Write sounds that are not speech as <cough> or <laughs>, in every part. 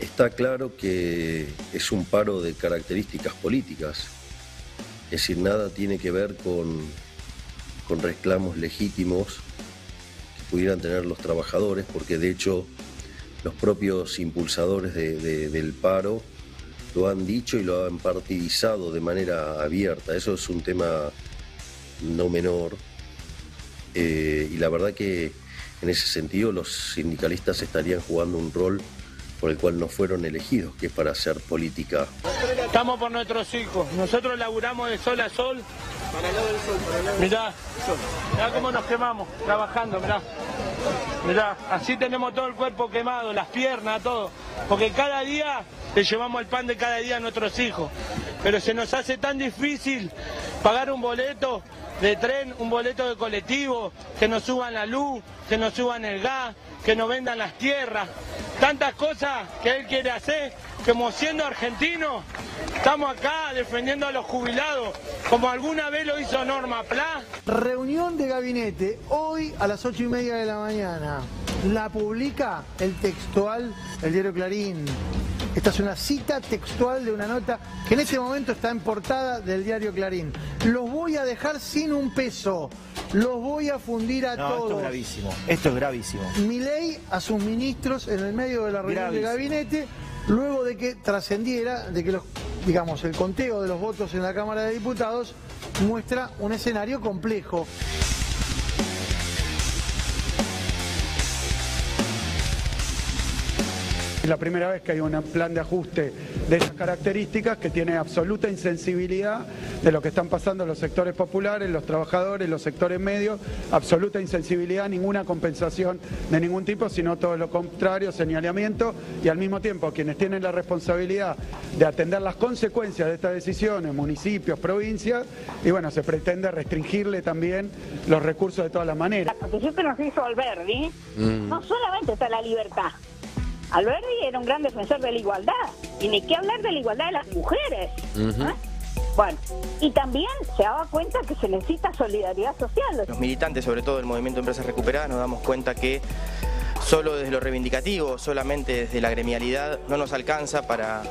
Está claro que es un paro de características políticas, es decir, nada tiene que ver con, reclamos legítimos que pudieran tener los trabajadores, porque de hecho los propios impulsadores del paro lo han dicho y lo han partidizado de manera abierta. Eso es un tema no menor. Eh, y la verdad que en ese sentido los sindicalistas estarían jugando un rol por el cual no fueron elegidos, que es para hacer política. Estamos por nuestros hijos, nosotros laburamos de sol a sol. sol. Mirá, mirá cómo nos quemamos, trabajando, mirá. Mirá, así tenemos todo el cuerpo quemado, las piernas, todo. Porque cada día le llevamos el pan de cada día a nuestros hijos. Pero se nos hace tan difícil pagar un boleto de tren, un boleto de colectivo, que nos suban la luz, que nos suban el gas, que nos vendan las tierras, tantas cosas que él quiere hacer, como siendo argentino, estamos acá defendiendo a los jubilados, como alguna vez lo hizo Norma Pla. Reunión de gabinete, hoy a las ocho y media de la mañana. La publica el textual, el diario Clarín. Esta es una cita textual de una nota que en este momento está en portada del diario Clarín. Los voy a dejar sin un peso. Los voy a fundir a todos. Esto es gravísimo. Esto es gravísimo. Mi ley a sus ministros en el medio de la reunión de gabinete, luego de que trascendiera, de que los, digamos, el conteo de los votos en la Cámara de Diputados muestra un escenario complejo. Es la primera vez que hay un plan de ajuste de esas características que tiene absoluta insensibilidad de lo que están pasando los sectores populares, los trabajadores, los sectores medios, absoluta insensibilidad, ninguna compensación de ningún tipo, sino todo lo contrario, señalamiento y al mismo tiempo quienes tienen la responsabilidad de atender las consecuencias de estas decisiones, municipios, provincias, y bueno, se pretende restringirle también los recursos de todas las maneras. La que nos hizo Alberdi, mm. no solamente está la libertad, Alberti era un gran defensor de la igualdad. Y ni qué hablar de la igualdad de las mujeres. Bueno, y también se daba cuenta que se necesita solidaridad social. Los militantes, sobre todo del movimiento Empresas Recuperadas, nos damos cuenta que solo desde lo reivindicativo, solamente desde la gremialidad, no nos alcanza para...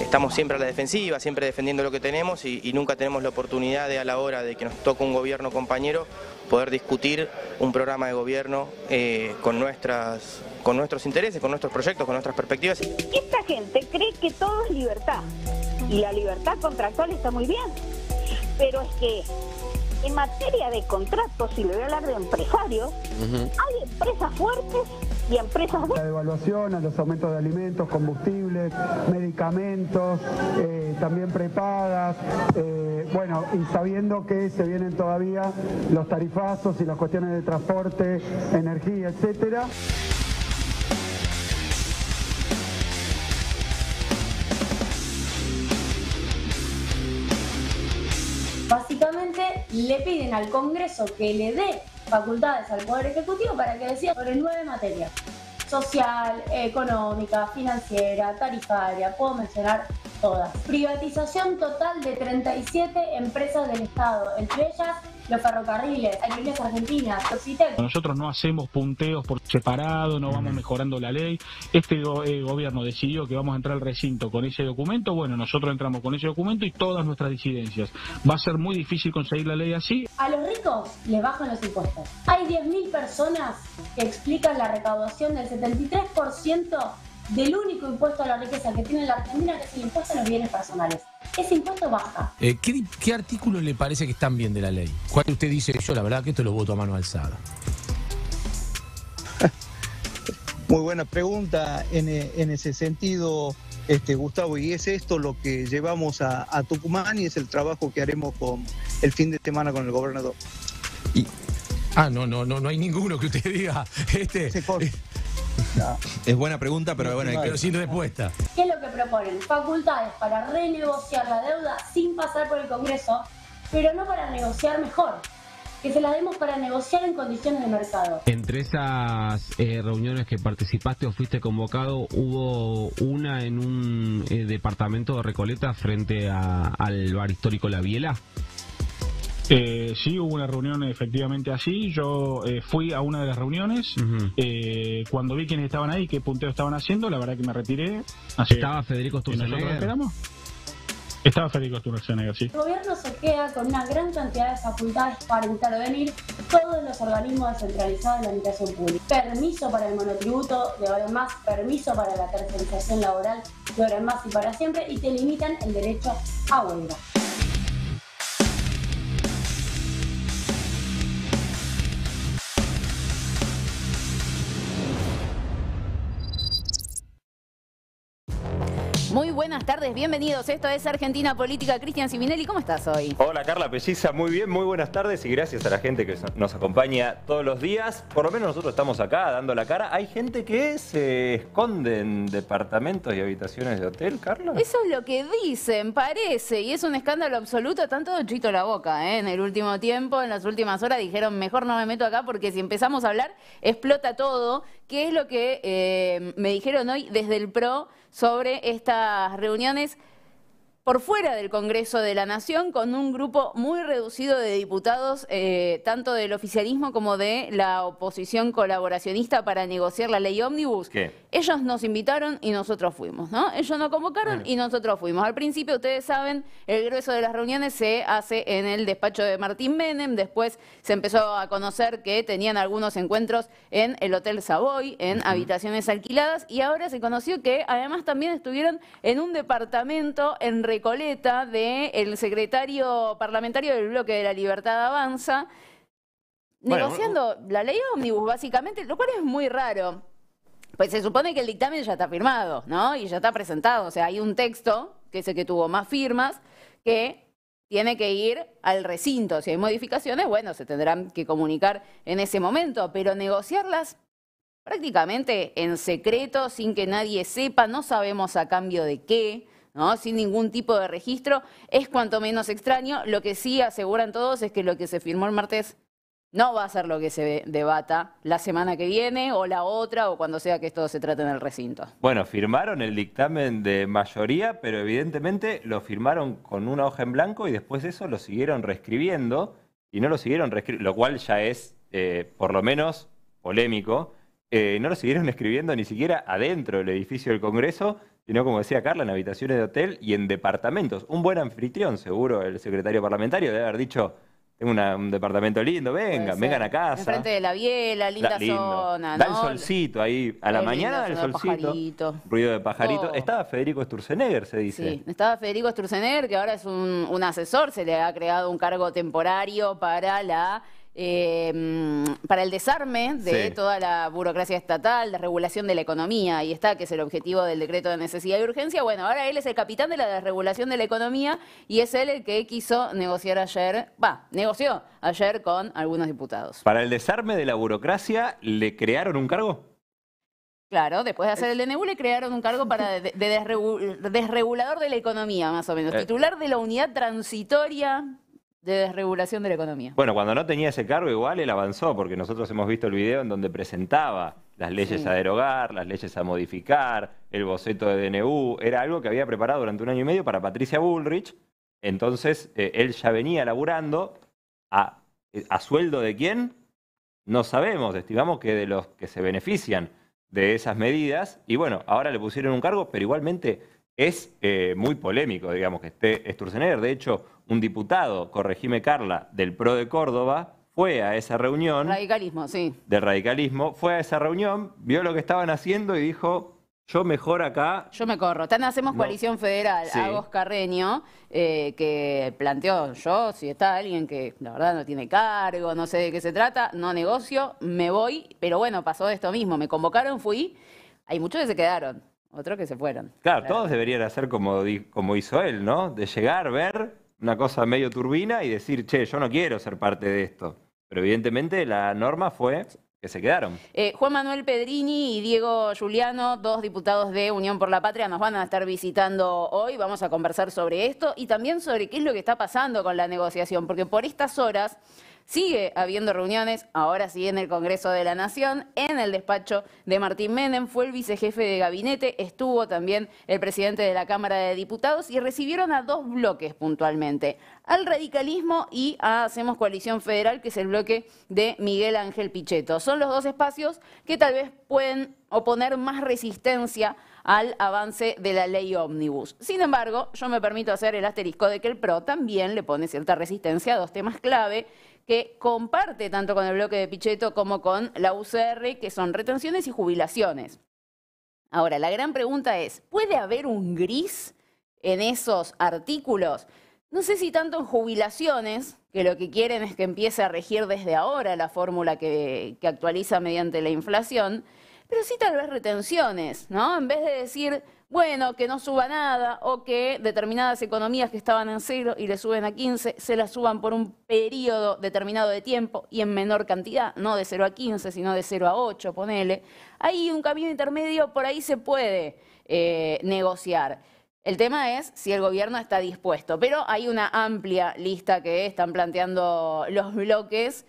Estamos siempre a la defensiva, siempre defendiendo lo que tenemos y, nunca tenemos la oportunidad de a la hora de que nos toque un gobierno compañero poder discutir un programa de gobierno eh, con nuestras con nuestros intereses, con nuestros proyectos, con nuestras perspectivas. Esta gente cree que todo es libertad y la libertad contractual está muy bien, pero es que en materia de contratos, y le voy a hablar de empresarios, hay empresas fuertes y empresas... La devaluación, a los aumentos de alimentos, combustibles, medicamentos, eh, también prepagas, eh, bueno, y sabiendo que se vienen todavía los tarifazos y las cuestiones de transporte, energía, etcétera. le piden al Congreso que le dé facultades al Poder Ejecutivo para que decida sobre nueve materias. Social, económica, financiera, tarifaria, puedo mencionar todas. Privatización total de 37 empresas del Estado, entre ellas los ferrocarriles, aerolíneas argentinas, Nosotros no hacemos punteos por separado, no vamos mejorando la ley. Este eh, gobierno decidió que vamos a entrar al recinto con ese documento, bueno, nosotros entramos con ese documento y todas nuestras disidencias. Va a ser muy difícil conseguir la ley así. A los ricos les bajan los impuestos. Hay 10.000 personas que explican la recaudación del 73% del único impuesto a la riqueza que tiene la Argentina, que es el impuesto a los bienes personales. Ese impuesto baja. Eh, ¿qué, ¿Qué artículo le parece que están bien de la ley? ¿Cuál usted dice? Yo la verdad que esto lo voto a mano alzada. <laughs> Muy buena pregunta en, ese sentido, este, Gustavo, y es esto lo que llevamos a, a, Tucumán y es el trabajo que haremos con el fin de semana con el gobernador. Y... Ah, no, no, no, no hay ninguno que usted <laughs> diga. Este, <laughs> Es buena pregunta, pero bueno, pero sin respuesta. ¿Qué es lo que proponen? Facultades para renegociar la deuda sin pasar por el Congreso, pero no para negociar mejor que se la demos para negociar en condiciones de mercado. Entre esas eh, reuniones que participaste o fuiste convocado, hubo una en un eh, departamento de Recoleta frente al bar histórico La Biela. Eh, sí, hubo una reunión efectivamente así. Yo eh, fui a una de las reuniones. Eh, cuando vi quiénes estaban ahí, qué punteo estaban haciendo, la verdad que me retiré. Estaba Federico Sturzenegger. Estaba Federico Sturzenegger, sí. El gobierno se queda con una gran cantidad de facultades para intervenir todos los organismos descentralizados de la administración pública. Permiso para el monotributo, de ahora en más, permiso para la tercerización laboral, de ahora en más y para siempre, y te limitan el derecho a huelga. buenas tardes, bienvenidos. Esto es Argentina Política. Cristian Siminelli, ¿cómo estás hoy? Hola Carla Pelliza, muy bien, muy buenas tardes y gracias a la gente que nos acompaña todos los días. Por lo menos nosotros estamos acá dando la cara. Hay gente que se esconde en departamentos y habitaciones de hotel, Carla. Eso es lo que dicen, parece, y es un escándalo absoluto. Tanto chito la boca, ¿eh? en el último tiempo, en las últimas horas dijeron, mejor no me meto acá porque si empezamos a hablar explota todo, ¿Qué es lo que eh, me dijeron hoy desde el PRO sobre estas reuniones por fuera del Congreso de la Nación con un grupo muy reducido de diputados, eh, tanto del oficialismo como de la oposición colaboracionista para negociar la ley Omnibus. Ellos nos invitaron y nosotros fuimos, ¿no? Ellos nos convocaron y nosotros fuimos. Al principio, ustedes saben, el grueso de las reuniones se hace en el despacho de Martín Menem, después se empezó a conocer que tenían algunos encuentros en el Hotel Savoy, en habitaciones alquiladas, y ahora se conoció que además también estuvieron en un departamento en coleta, del de secretario parlamentario del Bloque de la Libertad Avanza, negociando la ley ómnibus, básicamente, lo cual es muy raro. Pues se supone que el dictamen ya está firmado, ¿no? Y ya está presentado. O sea, hay un texto, que es el que tuvo más firmas, que tiene que ir al recinto. Si hay modificaciones, bueno, se tendrán que comunicar en ese momento, pero negociarlas prácticamente en secreto, sin que nadie sepa, no sabemos a cambio de qué sin ningún tipo de registro, es cuanto menos extraño. Lo que sí aseguran todos es que lo que se firmó el martes no va a ser lo que se debata la semana que viene o la otra o cuando sea que esto se trate en el recinto. Bueno, firmaron el dictamen de mayoría, pero evidentemente lo firmaron con una hoja en blanco y después de eso lo siguieron reescribiendo y no lo siguieron lo cual ya es eh, por lo menos polémico. Eh, no lo siguieron escribiendo ni siquiera adentro del edificio del Congreso, sino como decía Carla, en habitaciones de hotel y en departamentos. Un buen anfitrión, seguro, el secretario parlamentario, debe haber dicho, tengo un departamento lindo, vengan, vengan a casa. Enfrente de la biela, linda zona, Da el solcito ahí, a la mañana el solcito, ruido de pajarito. Estaba Federico Sturzenegger, se dice. Sí, estaba Federico Sturzenegger, que ahora es un asesor, se le ha creado un cargo temporario para la Em, para el desarme de toda la burocracia estatal, la regulación de la economía, y está, que es el objetivo del decreto de necesidad y urgencia. Bueno, ahora él es el capitán de la desregulación de la economía y es él el que quiso negociar ayer, va, negoció ayer con algunos diputados. Para el desarme de la burocracia, ¿le crearon un cargo? Claro, después de hacer el DNU le crearon un cargo para de, desregulador de la economía, más o menos, eh. titular de la unidad transitoria de desregulación de la economía. Bueno, cuando no tenía ese cargo igual él avanzó, porque nosotros hemos visto el video en donde presentaba las leyes a derogar, las leyes a modificar, el boceto de DNU, era algo que había preparado durante un año y medio para Patricia Bullrich, entonces eh, él ya venía laburando a, sueldo de quién, no sabemos, estimamos que de los que se benefician de esas medidas, y bueno, ahora le pusieron un cargo, pero igualmente es eh, muy polémico, digamos, que esté Sturzenegger, de hecho un diputado, corregime Carla, del PRO de Córdoba, fue a esa reunión. Radicalismo, sí. Del radicalismo, fue a esa reunión, vio lo que estaban haciendo y dijo, yo mejor acá. Yo me corro. Tan hacemos coalición federal. Agos Carreño, eh, que planteó yo, si está alguien que la verdad no tiene cargo, no sé de qué se trata, no negocio, me voy. Pero bueno, pasó esto mismo. Me convocaron, fui. Hay muchos que se quedaron, otros que se fueron. Claro, todos deberían hacer como, como hizo él, ¿no? De llegar, ver, una cosa medio turbina y decir, che, yo no quiero ser parte de esto. Pero evidentemente la norma fue que se quedaron. Eh, Juan Manuel Pedrini y Diego Juliano, dos diputados de Unión por la Patria, nos van a estar visitando hoy. Vamos a conversar sobre esto y también sobre qué es lo que está pasando con la negociación, porque por estas horas Sigue habiendo reuniones, ahora sí en el Congreso de la Nación, en el despacho de Martín Menem, fue el vicejefe de gabinete, estuvo también el presidente de la Cámara de Diputados y recibieron a dos bloques puntualmente, al radicalismo y a Hacemos Coalición Federal, que es el bloque de Miguel Ángel Pichetto. Son los dos espacios que tal vez pueden oponer más resistencia al avance de la ley Omnibus. Sin embargo, yo me permito hacer el asterisco de que el PRO también le pone cierta resistencia a dos temas clave que comparte tanto con el bloque de Pichetto como con la UCR, que son retenciones y jubilaciones. Ahora, la gran pregunta es, ¿puede haber un gris en esos artículos? No sé si tanto en jubilaciones, que lo que quieren es que empiece a regir desde ahora la fórmula que, que actualiza mediante la inflación, pero sí tal vez retenciones, ¿no? En vez de decir, bueno, que no suba nada o que determinadas economías que estaban en cero y le suben a 15, se las suban por un periodo determinado de tiempo y en menor cantidad, no de 0 a 15, sino de 0 a 8, ponele. Hay un camino intermedio, por ahí se puede eh, negociar. El tema es si el gobierno está dispuesto, pero hay una amplia lista que están planteando los bloques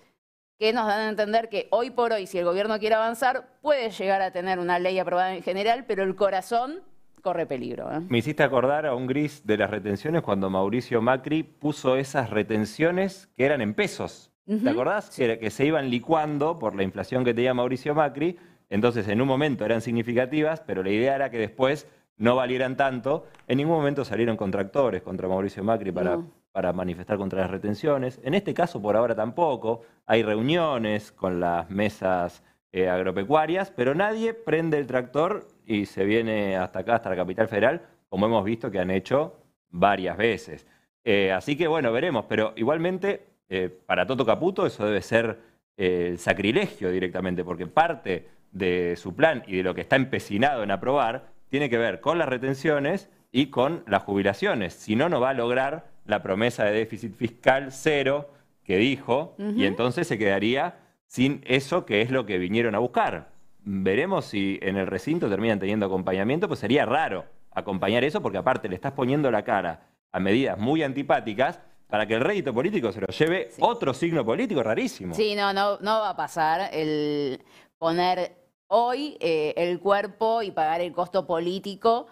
que nos dan a entender que hoy por hoy, si el gobierno quiere avanzar, puede llegar a tener una ley aprobada en general, pero el corazón corre peligro. ¿eh? Me hiciste acordar a un gris de las retenciones cuando Mauricio Macri puso esas retenciones que eran en pesos. ¿Te acordás? Que, se iban licuando por la inflación que tenía Mauricio Macri. Entonces, en un momento eran significativas, pero la idea era que después no valieran tanto. En ningún momento salieron contractores contra Mauricio Macri para, manifestar contra las retenciones. En este caso, por ahora tampoco. Hay reuniones con las mesas eh, agropecuarias, pero nadie prende el tractor y se viene hasta acá, hasta la capital federal, como hemos visto que han hecho varias veces. Eh, así que bueno, veremos, pero igualmente eh, para Toto Caputo eso debe ser eh, el sacrilegio directamente, porque parte de su plan y de lo que está empecinado en aprobar tiene que ver con las retenciones y con las jubilaciones. Si no, no va a lograr la promesa de déficit fiscal cero que dijo y entonces se quedaría sin eso que es lo que vinieron a buscar, veremos si en el recinto terminan teniendo acompañamiento, pues sería raro acompañar eso, porque aparte le estás poniendo la cara a medidas muy antipáticas para que el rédito político se lo lleve otro signo político rarísimo. Sí, no, no, va a pasar el poner hoy eh, el cuerpo y pagar el costo político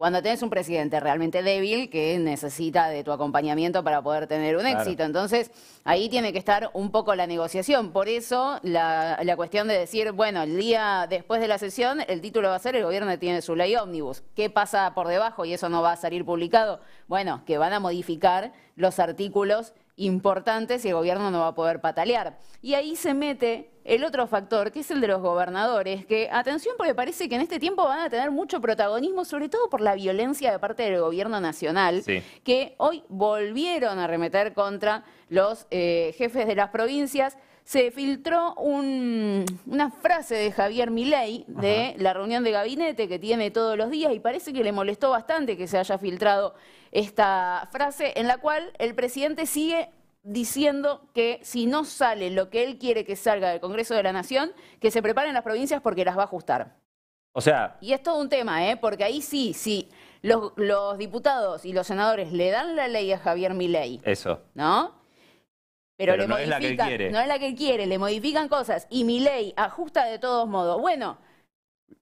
cuando tenés un presidente realmente débil que necesita de tu acompañamiento para poder tener un éxito. Entonces, ahí tiene que estar un poco la negociación. Por eso, la, la, cuestión de decir, bueno, el día después de la sesión, el título va a ser el gobierno tiene su ley ómnibus. ¿Qué pasa por debajo? Y eso no va a salir publicado. Bueno, que van a modificar los artículos importantes y el gobierno no va a poder patalear. Y ahí se mete el otro factor, que es el de los gobernadores, que atención porque parece que en este tiempo van a tener mucho protagonismo, sobre todo por la violencia de parte del gobierno nacional, que hoy volvieron a remeter contra los eh, jefes de las provincias. Se filtró una frase de Javier Milei de la reunión de gabinete que tiene todos los días y parece que le molestó bastante que se haya filtrado esta frase en la cual el presidente sigue diciendo que si no sale lo que él quiere que salga del Congreso de la Nación, que se preparen las provincias porque las va a ajustar. O sea. Y es todo un tema, ¿eh? Porque ahí sí, sí. Los, diputados y los senadores le dan la ley a Javier Milei. Eso. ¿No? Pero, le no es la que quiere. No es la que quiere, le modifican cosas. Y Milei ajusta de todos modos. Bueno,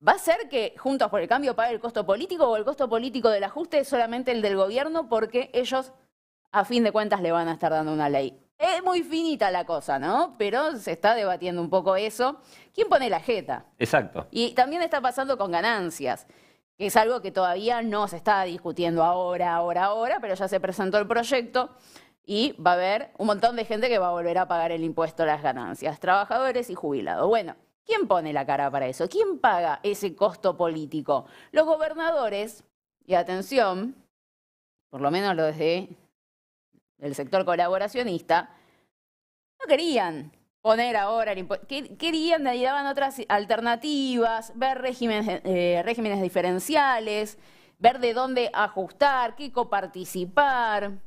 ¿Va a ser que Juntos por el Cambio pague el costo político o el costo político del ajuste es solamente el del gobierno porque ellos a fin de cuentas le van a estar dando una ley. Es muy finita la cosa, ¿no? Pero se está debatiendo un poco eso. ¿Quién pone la jeta? Exacto. Y también está pasando con ganancias, que es algo que todavía no se está discutiendo ahora, ahora, ahora, pero ya se presentó el proyecto y va a haber un montón de gente que va a volver a pagar el impuesto a las ganancias, trabajadores y jubilados. Bueno, ¿quién pone la cara para eso? ¿Quién paga ese costo político? Los gobernadores, y atención, por lo menos lo de del sector colaboracionista, no querían poner ahora el impuesto. Querían, le daban otras alternativas, ver regímenes, eh, regímenes diferenciales, ver de dónde ajustar, qué coparticipar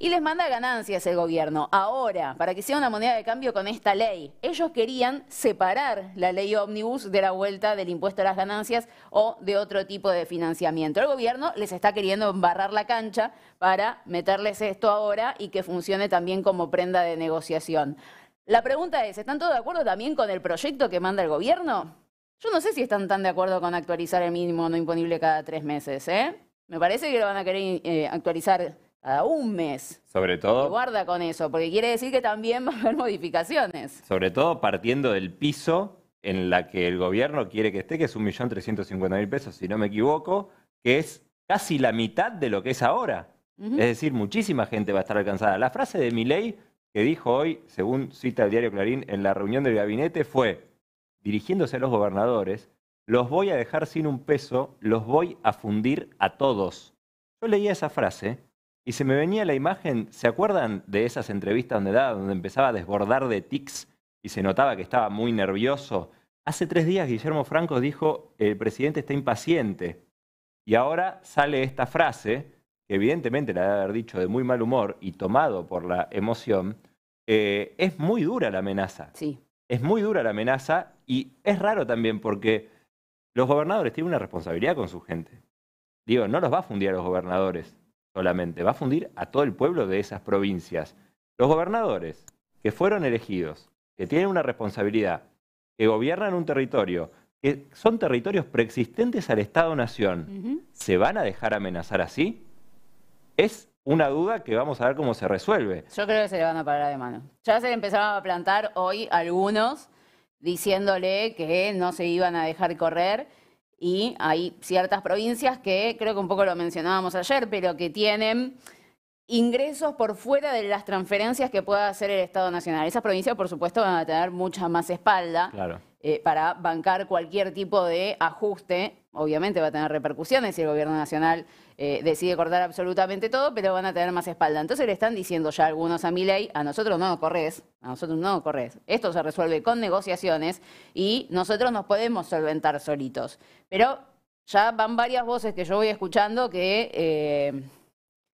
y les manda ganancias el gobierno. Ahora, para que sea una moneda de cambio con esta ley, ellos querían separar la ley ómnibus de la vuelta del impuesto a las ganancias o de otro tipo de financiamiento. El gobierno les está queriendo embarrar la cancha para meterles esto ahora y que funcione también como prenda de negociación. La pregunta es, ¿están todos de acuerdo también con el proyecto que manda el gobierno? Yo no sé si están tan de acuerdo con actualizar el mínimo no imponible cada tres meses, ¿eh? Me parece que lo van a querer eh, actualizar cada un mes. Sobre todo. guarda con eso, porque quiere decir que también va a haber <laughs> modificaciones. Sobre todo partiendo del piso en la que el gobierno quiere que esté, que es 1.350.000 pesos, si no me equivoco, que es casi la mitad de lo que es ahora. Es decir, muchísima gente va a estar alcanzada. La frase de Milei que dijo hoy, según cita el diario Clarín, en la reunión del gabinete fue, dirigiéndose a los gobernadores, los voy a dejar sin un peso, los voy a fundir a todos. Yo leía esa frase y se me venía la imagen, ¿se acuerdan de esas entrevistas donde, daba, donde empezaba a desbordar de tics y se notaba que estaba muy nervioso? Hace tres días Guillermo Franco dijo, el presidente está impaciente. Y ahora sale esta frase, que evidentemente la debe haber dicho de muy mal humor y tomado por la emoción, eh, es muy dura la amenaza. Sí. Es muy dura la amenaza y es raro también porque los gobernadores tienen una responsabilidad con su gente. Digo, no los va a fundir a los gobernadores solamente, va a fundir a todo el pueblo de esas provincias. Los gobernadores que fueron elegidos, que tienen una responsabilidad, que gobiernan un territorio, que son territorios preexistentes al Estado-Nación, ¿se van a dejar amenazar así? Es una duda que vamos a ver cómo se resuelve. Yo creo que se le van a parar de mano. Ya se le a plantar hoy algunos diciéndole que no se iban a dejar correr y hay ciertas provincias que, creo que un poco lo mencionábamos ayer, pero que tienen ingresos por fuera de las transferencias que pueda hacer el Estado Nacional. Esas provincias, por supuesto, van a tener mucha más espalda. Claro. Eh, para bancar cualquier tipo de ajuste. Obviamente va a tener repercusiones si el gobierno nacional eh, decide cortar absolutamente todo, pero van a tener más espalda. Entonces le están diciendo ya algunos a ley, a nosotros no nos corres, a nosotros no nos corres. Esto se resuelve con negociaciones y nosotros nos podemos solventar solitos. Pero ya van varias voces que yo voy escuchando que eh,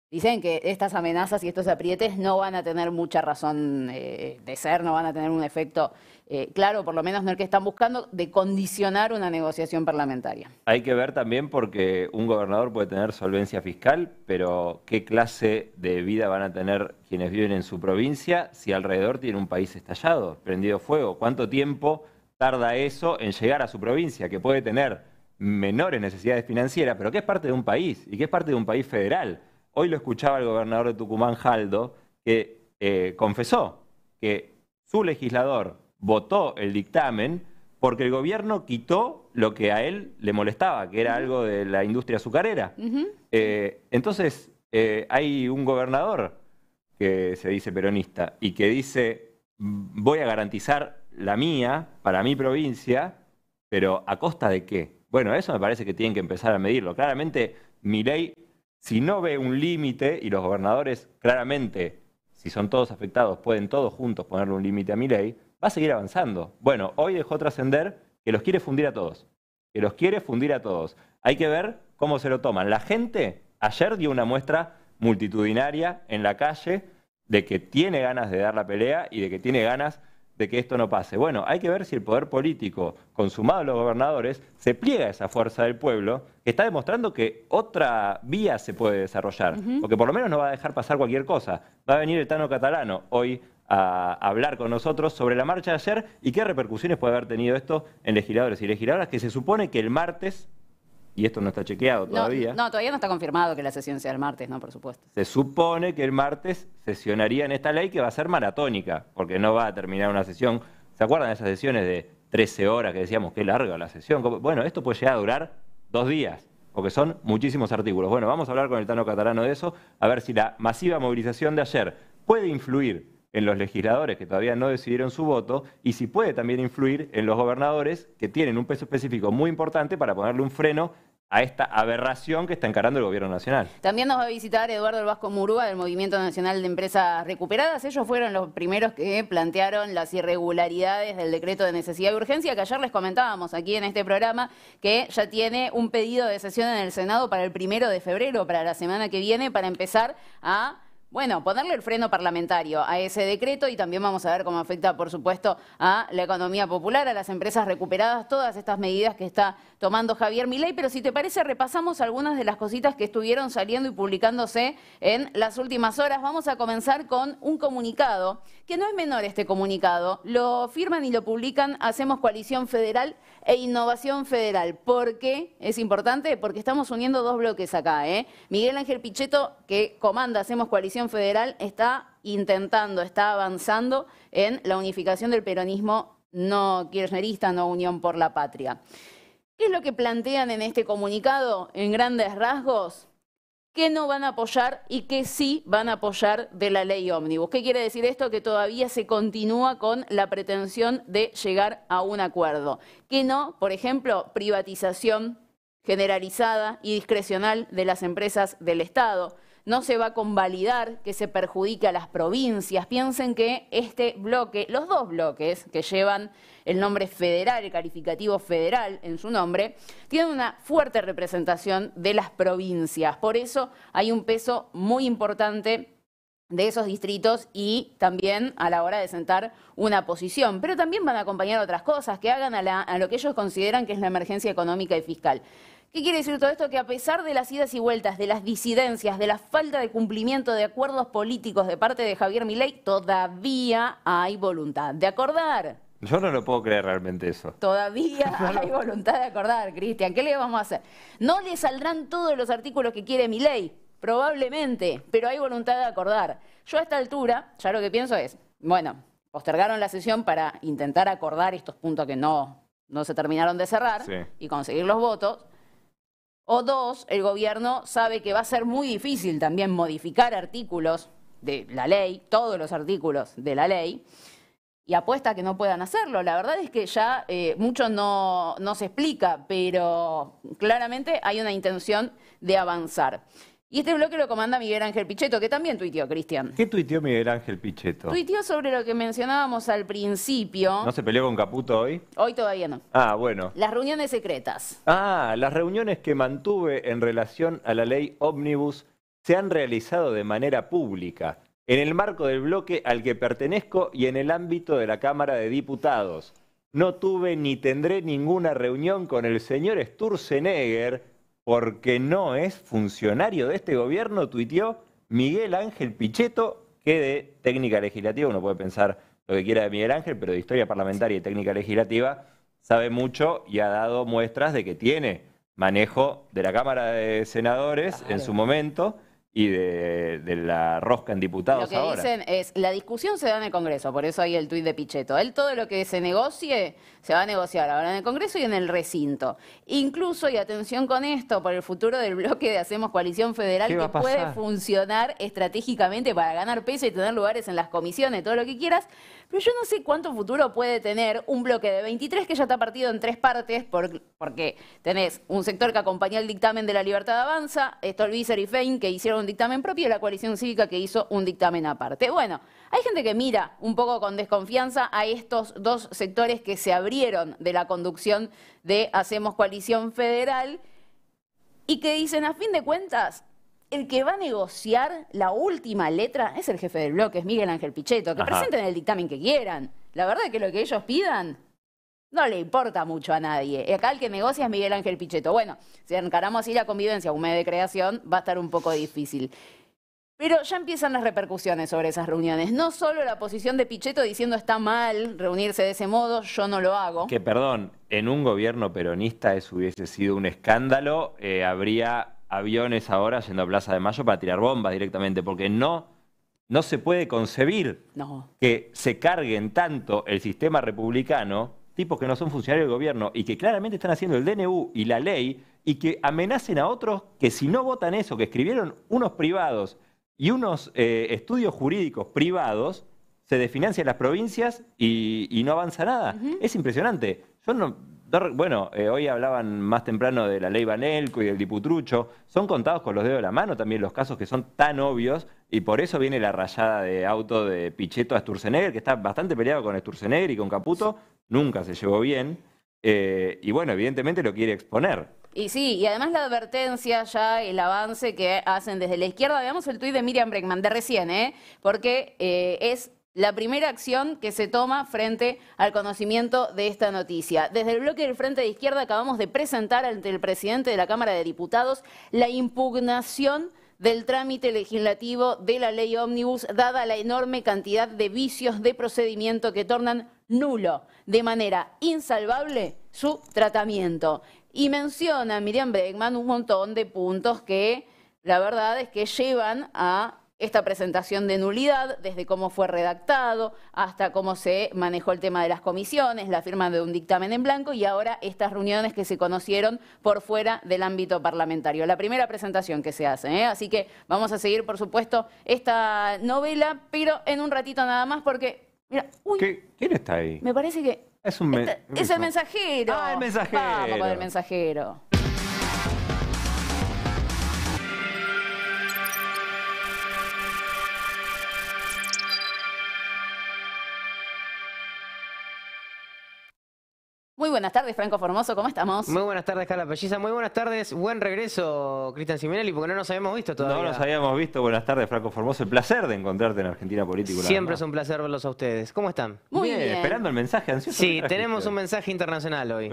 dicen que estas amenazas y estos aprietes no van a tener mucha razón de ser, no van a tener un efecto eh, claro, por lo menos no el que están buscando, de condicionar una negociación parlamentaria. Hay que ver también porque un gobernador puede tener solvencia fiscal, pero ¿qué clase de vida van a tener quienes viven en su provincia si alrededor tiene un país estallado, prendido fuego? ¿Cuánto tiempo tarda eso en llegar a su provincia, que puede tener menores necesidades financieras, pero que es parte de un país y que es parte de un país federal? Hoy lo escuchaba el gobernador de Tucumán, Jaldo, que eh, confesó que su legislador votó el dictamen porque el gobierno quitó lo que a él le molestaba, que era algo de la industria azucarera. Eh, entonces, eh, hay un gobernador que se dice peronista y que dice, voy a garantizar la mía para mi provincia, pero ¿a costa de qué? Bueno, eso me parece que tienen que empezar a medirlo. Claramente, mi ley, si no ve un límite, y los gobernadores claramente, si son todos afectados, pueden todos juntos ponerle un límite a mi ley, va a seguir avanzando. Bueno, hoy dejó trascender que los quiere fundir a todos. Que los quiere fundir a todos. Hay que ver cómo se lo toman. La gente ayer dio una muestra multitudinaria en la calle de que tiene ganas de dar la pelea y de que tiene ganas de que esto no pase. Bueno, hay que ver si el poder político, consumado a los gobernadores, se pliega a esa fuerza del pueblo, que está demostrando que otra vía se puede desarrollar, porque por lo menos no va a dejar pasar cualquier cosa. Va a venir el Tano Catalano hoy a hablar con nosotros sobre la marcha de ayer y qué repercusiones puede haber tenido esto en legisladores y legisladoras, que se supone que el martes, y esto no está chequeado todavía. No, todavía no está confirmado que la sesión sea el martes, no, por supuesto. Se supone que el martes sesionaría en esta ley que va a ser maratónica, porque no va a terminar una sesión. ¿Se acuerdan de esas sesiones de 13 horas que decíamos qué larga la sesión? Bueno, esto puede llegar a durar dos días porque son muchísimos artículos. Bueno, vamos a hablar con el Tano Catalano de eso, a ver si la masiva movilización de ayer puede influir en los legisladores que todavía no decidieron su voto y si puede también influir en los gobernadores que tienen un peso específico muy importante para ponerle un freno a esta aberración que está encarando el gobierno nacional. También nos va a visitar Eduardo Vasco Murúa del Movimiento Nacional de Empresas Recuperadas. Ellos fueron los primeros que plantearon las irregularidades del decreto de necesidad y urgencia, que ayer les comentábamos aquí en este programa, que ya tiene un pedido de sesión en el Senado para el primero de febrero, para la semana que viene, para empezar a bueno, ponerle el freno parlamentario a ese decreto y también vamos a ver cómo afecta, por supuesto, a la economía popular, a las empresas recuperadas, todas estas medidas que está tomando Javier Milei. Pero si te parece, repasamos algunas de las cositas que estuvieron saliendo y publicándose en las últimas horas. Vamos a comenzar con un comunicado, que no es menor este comunicado. Lo firman y lo publican Hacemos Coalición Federal e Innovación Federal. ¿Por qué es importante? Porque estamos uniendo dos bloques acá. ¿eh? Miguel Ángel Pichetto, que comanda Hacemos Coalición Federal, está intentando, está avanzando en la unificación del peronismo no kirchnerista, no Unión por la Patria. ¿Qué es lo que plantean en este comunicado en grandes rasgos? que no van a apoyar y que sí van a apoyar de la ley ómnibus. ¿Qué quiere decir esto? Que todavía se continúa con la pretensión de llegar a un acuerdo. Que no, por ejemplo, privatización generalizada y discrecional de las empresas del Estado no se va a convalidar, que se perjudique a las provincias. Piensen que este bloque, los dos bloques que llevan el nombre federal, el calificativo federal en su nombre, tienen una fuerte representación de las provincias. Por eso hay un peso muy importante de esos distritos y también a la hora de sentar una posición. Pero también van a acompañar otras cosas que hagan a, a, lo que ellos consideran que es la emergencia económica y fiscal. ¿Qué quiere decir todo esto? Que a pesar de las idas y vueltas, de las disidencias, de la falta de cumplimiento de acuerdos políticos de parte de Javier Milei, todavía hay voluntad de acordar. Yo no lo puedo creer realmente eso. Todavía <laughs> hay voluntad de acordar, Cristian. ¿Qué le vamos a hacer? No le saldrán todos los artículos que quiere Milei, probablemente, pero hay voluntad de acordar. Yo a esta altura, ya lo que pienso es, bueno, postergaron la sesión para intentar acordar estos puntos que no, no se terminaron de cerrar y conseguir los votos. O dos, el gobierno sabe que va a ser muy difícil también modificar artículos de la ley, todos los artículos de la ley, y apuesta que no puedan hacerlo. La verdad es que ya eh, mucho no se explica, pero claramente hay una intención de avanzar. Y este bloque lo comanda Miguel Ángel Pichetto, que también tuiteó, Cristian. ¿Qué tuiteó Miguel Ángel Pichetto? Tuiteó sobre lo que mencionábamos al principio. ¿No se peleó con Caputo hoy? Hoy todavía no. Ah, bueno. Las reuniones secretas. Ah, las reuniones que mantuve en relación a la ley Omnibus se han realizado de manera pública, en el marco del bloque al que pertenezco y en el ámbito de la Cámara de Diputados. No tuve ni tendré ninguna reunión con el señor Sturzenegger porque no es funcionario de este gobierno, tuiteó Miguel Ángel Pichetto, que de técnica legislativa, uno puede pensar lo que quiera de Miguel Ángel, pero de historia parlamentaria y técnica legislativa sabe mucho y ha dado muestras de que tiene manejo de la Cámara de Senadores en su momento y de, la rosca en diputados Lo que dicen es, la discusión se da en el Congreso, por eso hay el tuit de Pichetto. Él todo lo que se negocie, se va a negociar ahora en el Congreso y en el recinto. Incluso, y atención con esto, por el futuro del bloque de Hacemos Coalición Federal, que puede funcionar estratégicamente para ganar peso y tener lugares en las comisiones, todo lo que quieras, pero yo no sé cuánto futuro puede tener un bloque de 23 que ya está partido en tres partes, porque tenés un sector que acompañó el dictamen de la Libertad de Avanza, Stolbizer y Fein que hicieron un dictamen propio y la coalición cívica que hizo un dictamen aparte. Bueno, hay gente que mira un poco con desconfianza a estos dos sectores que se abrieron de la conducción de Hacemos Coalición Federal y que dicen, a fin de cuentas, el que va a negociar la última letra es el jefe del bloque, es Miguel Ángel Pichetto, que presenten el dictamen que quieran. La verdad es que lo que ellos pidan no le importa mucho a nadie. Acá el que negocia es Miguel Ángel Pichetto. Bueno, si encaramos así la convivencia un medio de creación, va a estar un poco difícil. Pero ya empiezan las repercusiones sobre esas reuniones. No solo la posición de Pichetto diciendo está mal reunirse de ese modo, yo no lo hago. Que perdón, en un gobierno peronista eso hubiese sido un escándalo, eh, habría aviones ahora yendo a Plaza de Mayo para tirar bombas directamente, porque no, no se puede concebir que se carguen tanto el sistema republicano tipos que no son funcionarios del gobierno y que claramente están haciendo el DNU y la ley y que amenacen a otros que si no votan eso, que escribieron unos privados y unos eh, estudios jurídicos privados, se desfinancian las provincias y, no avanza nada. Es impresionante. Yo no, bueno, eh, hoy hablaban más temprano de la ley Banelco y del Diputrucho. Son contados con los dedos de la mano también los casos que son tan obvios y por eso viene la rayada de auto de Pichetto a Sturzenegger, que está bastante peleado con Sturzenegger y con Caputo. Nunca se llevó bien. Eh, y bueno, evidentemente lo quiere exponer. Y sí, y además la advertencia ya, el avance que hacen desde la izquierda. Veamos el tuit de Miriam Bregman de recién, ¿eh? porque eh, es la primera acción que se toma frente al conocimiento de esta noticia. Desde el bloque del Frente de Izquierda acabamos de presentar ante el presidente de la Cámara de Diputados la impugnación del trámite legislativo de la ley ómnibus, dada la enorme cantidad de vicios de procedimiento que tornan nulo, de manera insalvable, su tratamiento. Y menciona Miriam Bregman un montón de puntos que la verdad es que llevan a esta presentación de nulidad, desde cómo fue redactado hasta cómo se manejó el tema de las comisiones, la firma de un dictamen en blanco y ahora estas reuniones que se conocieron por fuera del ámbito parlamentario. La primera presentación que se hace, ¿eh? así que vamos a seguir, por supuesto, esta novela, pero en un ratito nada más porque... Mira, uy, ¿Quién está ahí? Me parece que... Es, un este es el mensajero. Ah, el mensajero. Vamos el mensajero. Muy buenas tardes, Franco Formoso, ¿cómo estamos? Muy buenas tardes, Carla Pelliza. Muy buenas tardes, buen regreso, Cristian Siminelli, porque no nos habíamos visto todavía. No nos habíamos visto. Buenas tardes, Franco Formoso. El placer de encontrarte en Argentina Política. Siempre es un placer verlos a ustedes. ¿Cómo están? Muy bien. Esperando el mensaje, ansioso. Sí, tenemos un mensaje internacional hoy.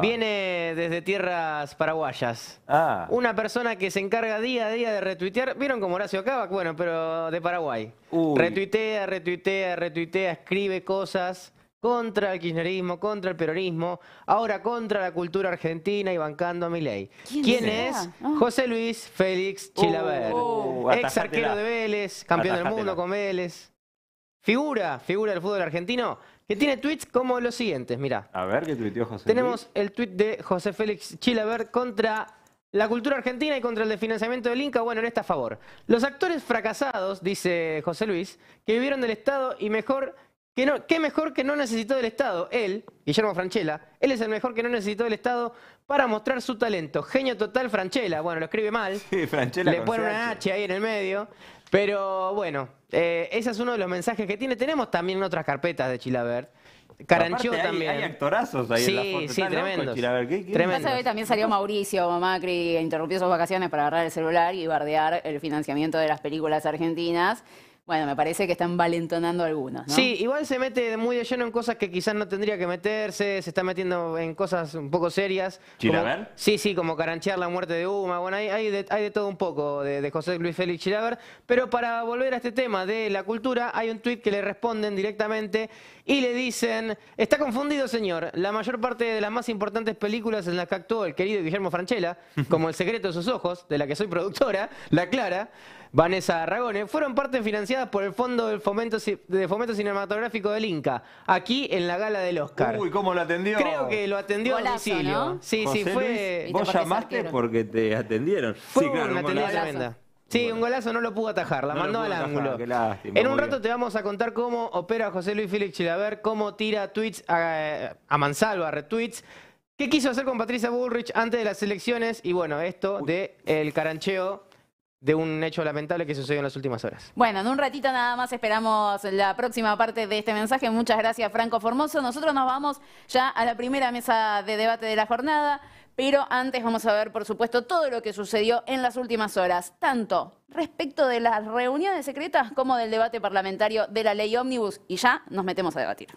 Viene desde tierras paraguayas. Ah. Una persona que se encarga día a día de retuitear. ¿Vieron como Horacio acaba? Bueno, pero de Paraguay. Retuitea, retuitea, retuitea, escribe cosas contra el kirchnerismo, contra el peronismo, ahora contra la cultura argentina y bancando a mi ley. ¿Quién, es? Ah. José Luis Félix Chilaver, oh, oh, oh. ex arquero de Vélez, campeón del mundo con Vélez. Figura, figura del fútbol argentino, que tiene tweets como los siguientes, mirá. A ver, ¿qué tuiteó José Tenemos el tweet de José Félix Chilaver contra la cultura argentina y contra el desfinanciamiento del Inca, bueno, en esta a favor. Los actores fracasados, dice José Luis, que vivieron del Estado y mejor ¿Qué mejor que no necesitó del Estado? Él, Guillermo Franchella, él es el mejor que no necesitó del Estado para mostrar su talento. Genio total Franchella. Bueno, lo escribe mal. Sí, Franchella. Le pone una H ahí en el medio. Pero bueno, eh, ese es uno de los mensajes que tiene. Tenemos también otras carpetas de Chilabert. Caranchó también. Hay actorazos ahí en la foto. Sí, tremendo. Tremendo. también salió Mauricio Macri, e interrumpió sus vacaciones para agarrar el celular y bardear el financiamiento de las películas argentinas. Bueno, me parece que están valentonando algunos. ¿no? Sí, igual se mete muy de lleno en cosas que quizás no tendría que meterse, se está metiendo en cosas un poco serias. Chilaver. sí, sí, como caranchear la muerte de Uma. Bueno, hay, hay, de, todo un poco de, de José Luis Félix Chilaver. Pero para volver a este tema de la cultura, hay un tuit que le responden directamente y le dicen: Está confundido, señor. La mayor parte de las más importantes películas en las que actuó el querido Guillermo Franchella, <laughs> como El secreto de sus ojos, de la que soy productora, La Clara. Vanessa aragones fueron parte financiadas por el Fondo Fomento, de Fomento Cinematográfico del Inca, aquí en la gala del Oscar. Uy, ¿cómo lo atendió? Creo que lo atendió Golazo, ¿no? Sí, sí, fue. vos llamaste porque te atendieron. Fue sí, uh, claro, una tremenda. Sí, un golazo no lo pudo atajar, la mandó al ángulo. en un rato te vamos a contar cómo opera José Luis Félix Chilaber, cómo tira tweets a, a Mansalva, retweets. ¿Qué quiso hacer con Patricia Bullrich antes de las elecciones? Y bueno, esto de el carancheo de un hecho lamentable que sucedió en las últimas horas. Bueno, en un ratito nada más esperamos la próxima parte de este mensaje. Muchas gracias, Franco Formoso. Nosotros nos vamos ya a la primera mesa de debate de la jornada, pero antes vamos a ver, por supuesto, todo lo que sucedió en las últimas horas, tanto respecto de las reuniones secretas como del debate parlamentario de la ley Omnibus. Y ya nos metemos a debatir.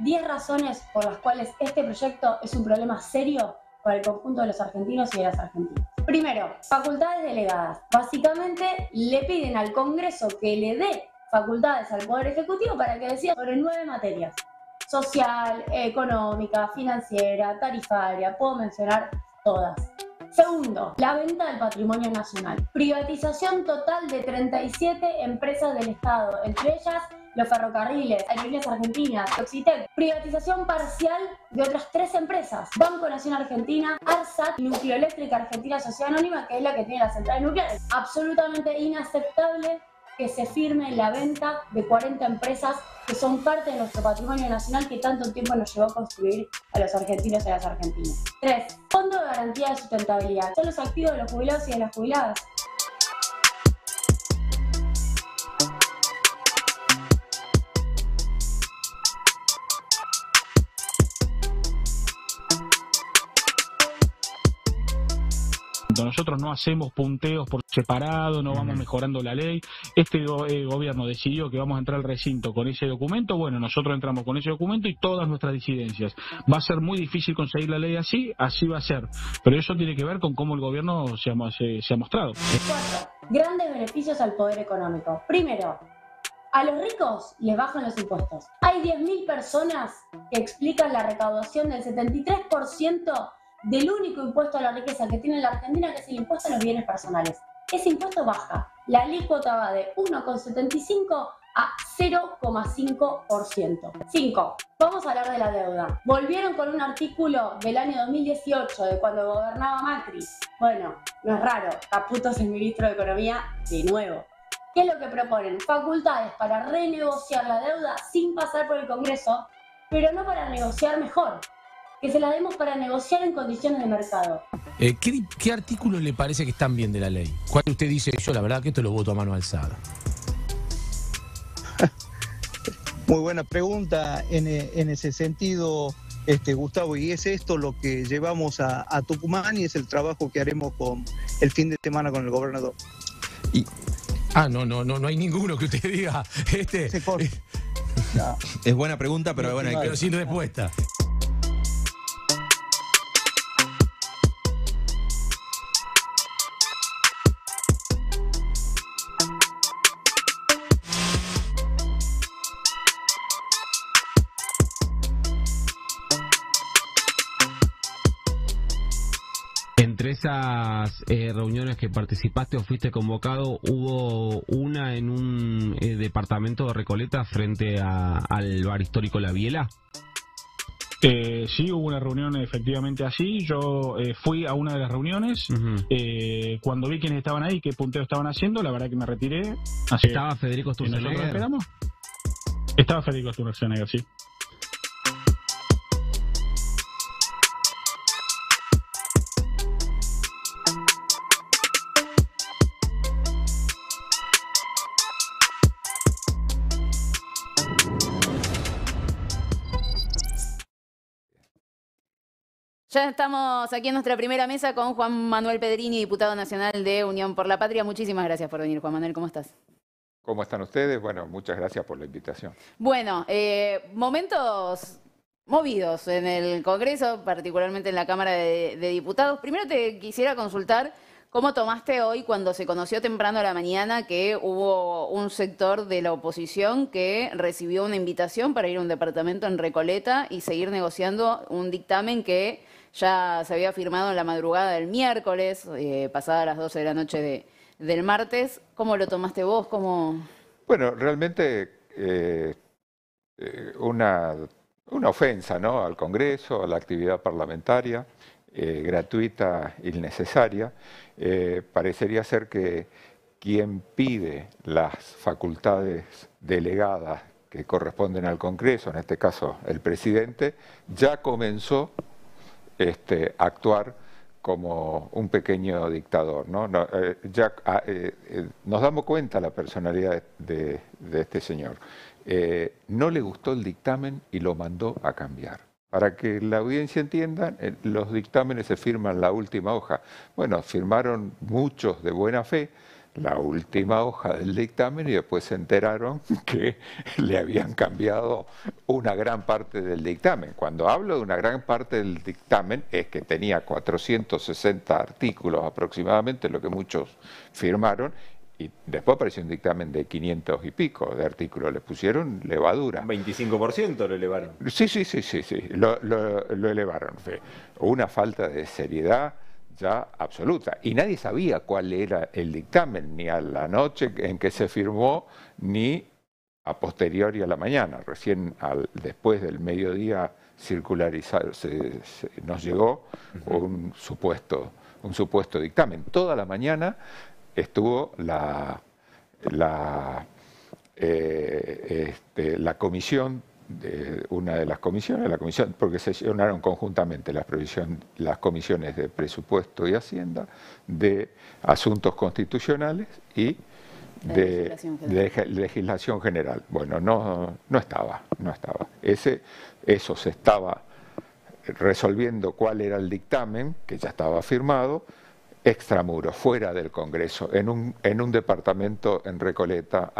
10 razones por las cuales este proyecto es un problema serio para el conjunto de los argentinos y de las argentinas. Primero, facultades delegadas. Básicamente le piden al Congreso que le dé facultades al Poder Ejecutivo para que decida sobre nueve materias. Social, económica, financiera, tarifaria, puedo mencionar todas. Segundo, la venta del patrimonio nacional. Privatización total de 37 empresas del Estado, entre ellas los ferrocarriles, Aerolíneas Argentinas, Oxitec, privatización parcial de otras tres empresas, Banco Nación Argentina, ARSAT, Nucleoeléctrica Argentina Sociedad Anónima, que es la que tiene las centrales nucleares. Absolutamente inaceptable que se firme la venta de 40 empresas que son parte de nuestro patrimonio nacional que tanto tiempo nos llevó a construir a los argentinos y a las argentinas. 3. Fondo de Garantía de Sustentabilidad. Son los activos de los jubilados y de las jubiladas nosotros no hacemos punteos por separado, no vamos mejorando la ley, este eh, gobierno decidió que vamos a entrar al recinto con ese documento, bueno, nosotros entramos con ese documento y todas nuestras disidencias. Va a ser muy difícil conseguir la ley así, así va a ser. Pero eso tiene que ver con cómo el gobierno se se, se ha mostrado. Cuatro, grandes beneficios al poder económico. Primero, a los ricos les bajan los impuestos. Hay 10.000 personas que explican la recaudación del 73% del único impuesto a la riqueza que tiene la Argentina, que es el impuesto a los bienes personales. Ese impuesto baja. La alícuota va de 1,75 a 0,5%. 5. Vamos a hablar de la deuda. Volvieron con un artículo del año 2018, de cuando gobernaba Macri. Bueno, no es raro, Caputo es el ministro de Economía de nuevo. ¿Qué es lo que proponen? Facultades para renegociar la deuda sin pasar por el Congreso, pero no para negociar mejor, que se la demos para negociar en condiciones de mercado. Eh, ¿qué, ¿Qué artículos le parece que están bien de la ley? ¿Cuál usted dice? Yo la verdad que esto lo voto a mano alzada. <laughs> Muy buena pregunta e, en, ese sentido. Este, Gustavo, y es esto lo que llevamos a, Tucumán y es el trabajo que haremos con el fin de semana con el gobernador. ah, no, no, no, no hay ninguno que usted <laughs> diga. Este, eh, <laughs> es, buena pregunta, pero bueno, sin respuesta. esas eh, reuniones que participaste o fuiste convocado, hubo una en un eh, departamento de Recoleta frente al bar histórico La Biela. Eh, sí, hubo una reunión efectivamente así. Yo fui a una de las reuniones. cuando vi quiénes estaban ahí, qué punteo estaban haciendo, la verdad que me retiré. ¿Estaba Federico Sturzenegger? ¿Estaba Federico Sturzenegger, sí. Ya estamos aquí en nuestra primera mesa con Juan Manuel Pedrini, diputado nacional de Unión por la Patria. Muchísimas gracias por venir, Juan Manuel. ¿Cómo estás? ¿Cómo están ustedes? Bueno, muchas gracias por la invitación. Bueno, eh, momentos movidos en el Congreso, particularmente en la Cámara de, de Diputados. Primero te quisiera consultar cómo tomaste hoy cuando se conoció temprano a la mañana que hubo un sector de la oposición que recibió una invitación para ir a un departamento en Recoleta y seguir negociando un dictamen que ya se había firmado en la madrugada del miércoles, eh, pasada las 12 de la noche del martes. ¿Cómo lo tomaste vos? ¿Cómo... Bueno, realmente eh, eh, una, una, ofensa ¿no? al Congreso, a la actividad parlamentaria, eh, gratuita, innecesaria. parecería ser que quien pide las facultades delegadas que corresponden al Congreso, en este caso el presidente, ya comenzó este, actuar como un pequeño dictador. Eh, ah, eh, eh, nos damos cuenta la personalidad de, de este señor. no le gustó el dictamen y lo mandó a cambiar. Para que la audiencia entienda, los dictámenes se firman la última hoja. Bueno, firmaron muchos de buena fe, la última hoja del dictamen y después se enteraron <laughs> que le habían cambiado una gran parte del dictamen. Cuando hablo de una gran parte del dictamen es que tenía 460 artículos aproximadamente, lo que muchos firmaron, y después apareció un dictamen de 500 y pico de artículos. Le pusieron levadura. 25% lo elevaron. Sí, sí, sí, sí, sí. Lo, lo elevaron. Una falta de seriedad ya absoluta. Y nadie sabía cuál era el dictamen, ni a la noche en que se firmó, ni a posteriori a la mañana. Recién al, después del mediodía circularizado nos llegó un supuesto, un supuesto dictamen. Toda la mañana estuvo la, la, eh, este, la comisión de una de las comisiones, la comisión, porque conjuntamente las, comisiones de presupuesto y hacienda, de asuntos constitucionales y de, legislación, general. Bueno, no, estaba, no estaba. eso se estaba resolviendo cuál era el dictamen, que ya estaba firmado, extramuros, fuera del Congreso, en un, en un departamento en Recoleta, <laughs>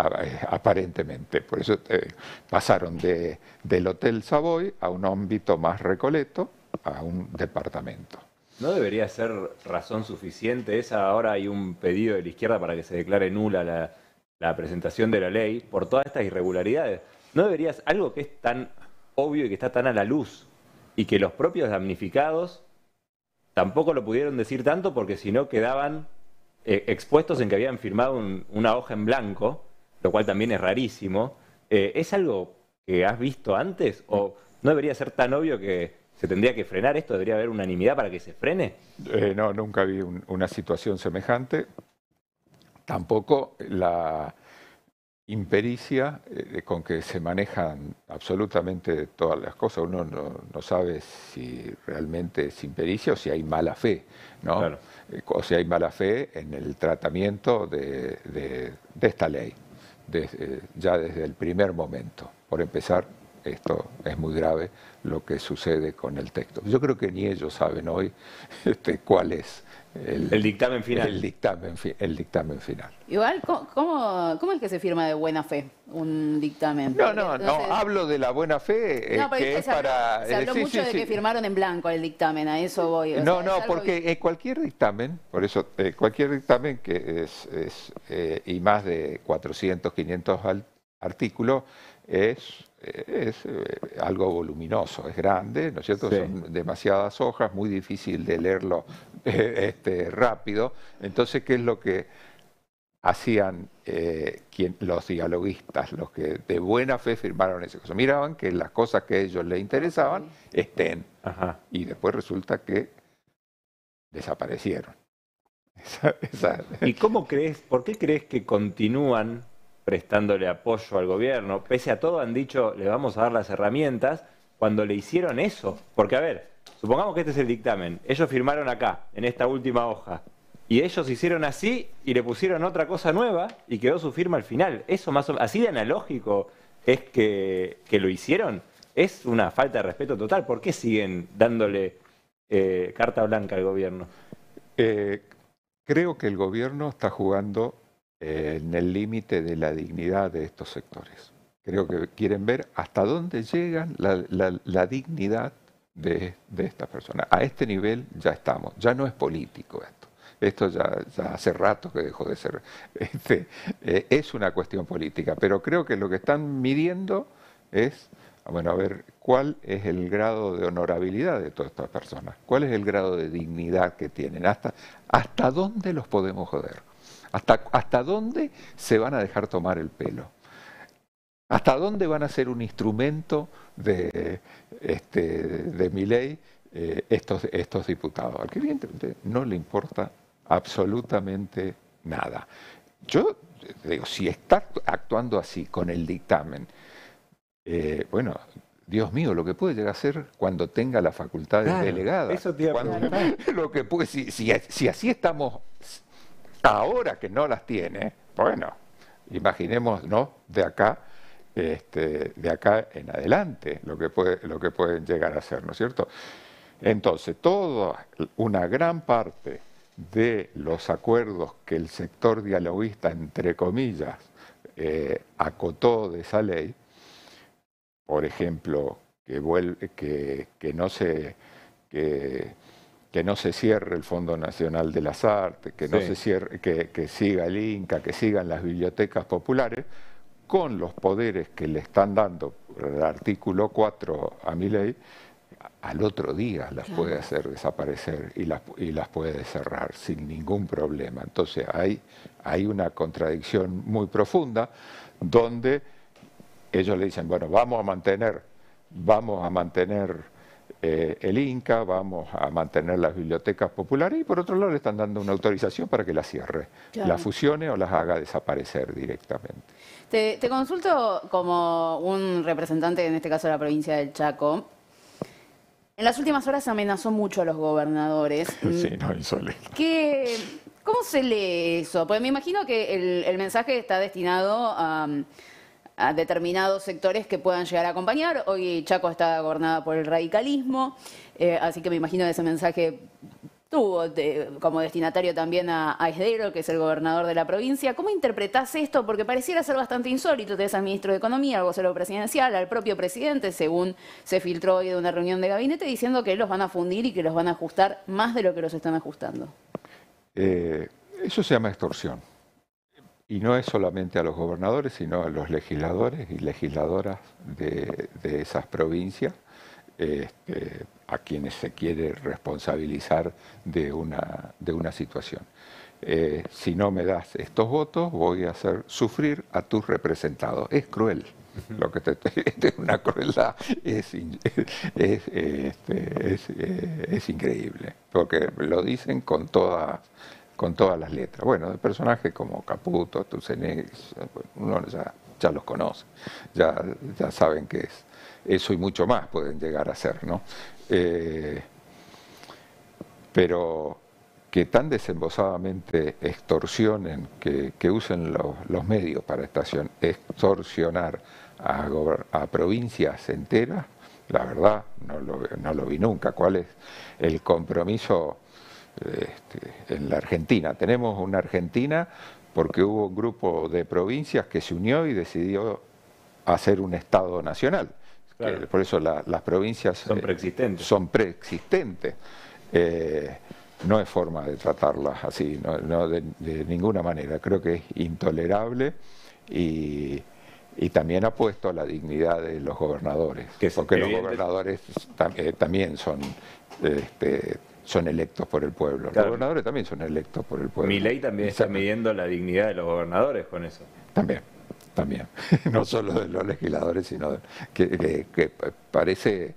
aparentemente. Por eso eh, pasaron de, del Hotel Savoy a un ámbito más recoleto, a un departamento. ¿No debería ser razón suficiente esa? Ahora hay un pedido de la izquierda para que se declare nula la, la presentación de la ley por todas estas irregularidades. ¿No deberías algo que es tan obvio y que está tan a la luz y que los propios damnificados tampoco lo pudieron decir tanto porque si no quedaban eh, expuestos en que habían firmado una hoja en blanco, lo cual también es rarísimo. Eh, ¿Es algo que has visto antes o no debería ser tan obvio que se tendría que frenar esto? ¿Debería haber unanimidad para que se frene? Eh, no, nunca vi una situación semejante. Tampoco la, impericia eh, con que se manejan absolutamente todas las cosas. Uno no, sabe si realmente es impericia o si hay mala fe, ¿no? Eh, o si hay mala fe en el tratamiento de, esta ley, eh, ya desde el primer momento. Por empezar, esto es muy grave lo que sucede con el texto. Yo creo que ni ellos saben hoy <laughs> este, cuál es el, dictamen final. El dictamen, el dictamen final. Igual, ¿cómo, ¿cómo, es que se firma de buena fe un dictamen? No, no, no, hablo de la buena fe. se para, mucho de que firmaron en blanco el dictamen, a eso voy. no, no, porque cualquier dictamen, por eso, eh, cualquier dictamen que es, eh, y más de 400, 500 artículos, es, es, eh, algo voluminoso, es grande, ¿no es cierto? Son demasiadas hojas, muy difícil de leerlo <laughs> este, rápido. Entonces, ¿qué es lo que hacían eh, quien, los dialoguistas, los que de buena fe firmaron ese cosa? Miraban que las cosas que a ellos les interesaban estén. Ajá. Y después resulta que desaparecieron. <laughs> ¿Y cómo crees, por qué crees que continúan prestándole apoyo al gobierno. Pese a todo han dicho, le vamos a dar las herramientas cuando le hicieron eso. Porque, a ver, supongamos que este es el dictamen. Ellos firmaron acá, en esta última hoja. Y ellos hicieron así y le pusieron otra cosa nueva y quedó su firma al final. Eso más o menos, así de analógico es que, lo hicieron. Es una falta de respeto total. ¿Por qué siguen dándole eh, carta blanca al gobierno? Eh, creo que el gobierno está jugando eh, en el límite de la dignidad de estos sectores. Creo que quieren ver hasta dónde llega la, dignidad de, estas personas. A este nivel ya estamos, ya no es político esto. Esto ya, hace rato que dejó de ser. <laughs> Este, eh, es una cuestión política, pero creo que lo que están midiendo es bueno, a ver, ¿cuál es el grado de honorabilidad de todas estas personas? ¿Cuál es el grado de dignidad que tienen? ¿Hasta, hasta dónde los podemos joder? ¿Hasta, ¿Hasta dónde se van a dejar tomar el pelo? ¿Hasta dónde van a ser un instrumento de, este, de mi ley eh, estos, estos diputados? Al que no le importa absolutamente nada. Yo digo, si está actuando así con el dictamen, eh, bueno, Dios mío, lo que puede llegar a ser cuando tenga la facultad de delegada. Eso <laughs> lo que puede, si así estamos Ahora que no las tiene, bueno, imaginemos, ¿no? De acá, este, de acá en adelante, lo que, lo que pueden llegar a ser, ¿no es cierto? Entonces, toda una gran parte de los acuerdos que el sector dialoguista, entre comillas, eh, acotó de esa ley, por ejemplo, que, no se, que no se cierre el Fondo Nacional de las Artes, que, no se cierre, que, siga el Inca, que sigan las bibliotecas populares, con los poderes que le están dando el artículo 4 a mi ley, al otro día las puede hacer desaparecer y las, puede cerrar sin ningún problema. Entonces hay una contradicción muy profunda donde ellos le dicen, bueno, vamos a mantener, vamos a mantener eh, el Inca, vamos a mantener las bibliotecas populares y por otro lado le están dando una autorización para que las cierre, las fusione o las haga desaparecer directamente. Te, consulto como un representante, en este caso de la provincia del Chaco. En las últimas horas se amenazó mucho a los gobernadores. <laughs> Sí, no, insolente. ¿Cómo se lee eso? Pues me imagino que el, mensaje está destinado a a determinados sectores que puedan llegar a acompañar. Hoy Chaco está gobernada por el radicalismo, eh, así que me imagino ese mensaje tuvo como destinatario también a, Esdero, que es el gobernador de la provincia. ¿Cómo interpretás esto? Porque pareciera ser bastante insólito. Tenés al ministro de Economía, al vocero presidencial, al propio presidente, según se filtró hoy de una reunión de gabinete, diciendo que los van a fundir y que los van a ajustar más de lo que los están ajustando. Eh, eso se llama extorsión y no es solamente a los gobernadores, sino a los legisladores y legisladoras de, esas provincias, este, a quienes se quiere responsabilizar de una, de una situación. Eh, si no me das estos votos, voy a hacer sufrir a tus representados. Es cruel. Lo que te <laughs> es una crueldad, es, <laughs> este, eh, es, increíble, porque lo dicen con toda con todas las letras. Bueno, de personajes como Caputo, Tucene, uno ya, los conoce, ya, saben que es. Eso y mucho más pueden llegar a ser, ¿no? Eh, pero que tan desembosadamente extorsionen, que, usen los, medios para extorsionar a, provincias enteras, la verdad, no no lo vi nunca. ¿Cuál es el compromiso este, en la Argentina. Tenemos una Argentina porque hubo un grupo de provincias que se unió y decidió hacer un Estado nacional. por eso las provincias son eh, preexistentes. son preexistentes. Eh, no es forma de tratarlas así, no, de, ninguna manera. Creo que es intolerable y, también apuesto a la dignidad de los gobernadores, porque los gobernadores eh, también son este, son electos por el pueblo. Los gobernadores también son electos por el pueblo. Mi ley también está midiendo la dignidad de los gobernadores con eso. También, también. <laughs> No solo de los legisladores, sino que, parece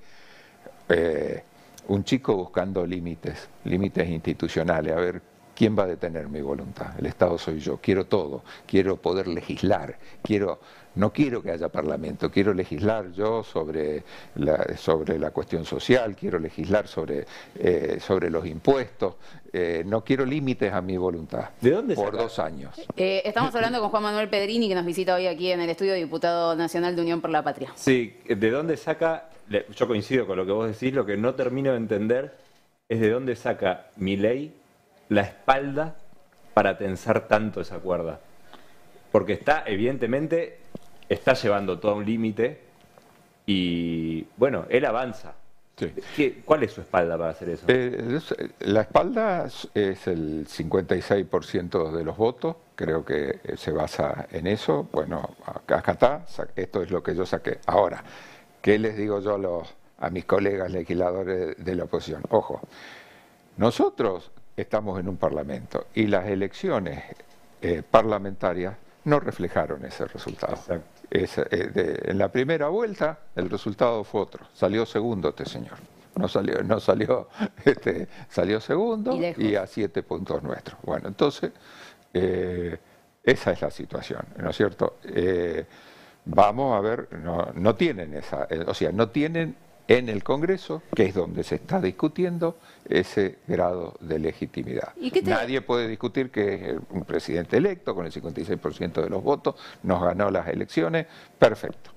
eh, un chico buscando límites, límites institucionales. A ver, ¿quién va a detener mi voluntad? El Estado soy yo. Quiero todo. Quiero poder legislar. Quiero no quiero que haya parlamento, quiero legislar yo sobre la, sobre la cuestión social, quiero legislar sobre, eh, sobre los impuestos, eh, no quiero límites a mi voluntad. ¿De dónde saca? Por dos años. Eh, estamos hablando con Juan Manuel Pedrini, que nos visita hoy aquí en el estudio diputado nacional de Unión por la Patria. Sí, ¿de dónde saca? Yo coincido con lo que vos decís, lo que no termino de entender es de dónde saca mi ley la espalda para tensar tanto esa cuerda. Porque está, evidentemente, está llevando todo a un límite y, bueno, él avanza. ¿Cuál es su espalda para hacer eso? Eh, eh, la espalda es el 56% de los votos, creo que eh, se basa en eso. Bueno, acá está, esto es lo que yo saqué. Ahora, ¿qué les digo yo a, a mis colegas legisladores de la oposición? Ojo, nosotros estamos en un parlamento y las elecciones parlamentarias no reflejaron ese resultado. Exacto. Eh, en la primera vuelta el resultado fue otro, salió segundo este señor. No salió, no salió, <laughs> este, salió segundo y, a siete puntos nuestros. Bueno, entonces, eh, esa es la situación, ¿no es cierto? Eh, vamos a ver, no tienen esa, o sea, no tienen en el Congreso, que es donde se está discutiendo ese grado de legitimidad. Nadie puede discutir que un presidente electo con el 56% de los votos nos ganó las elecciones, perfecto,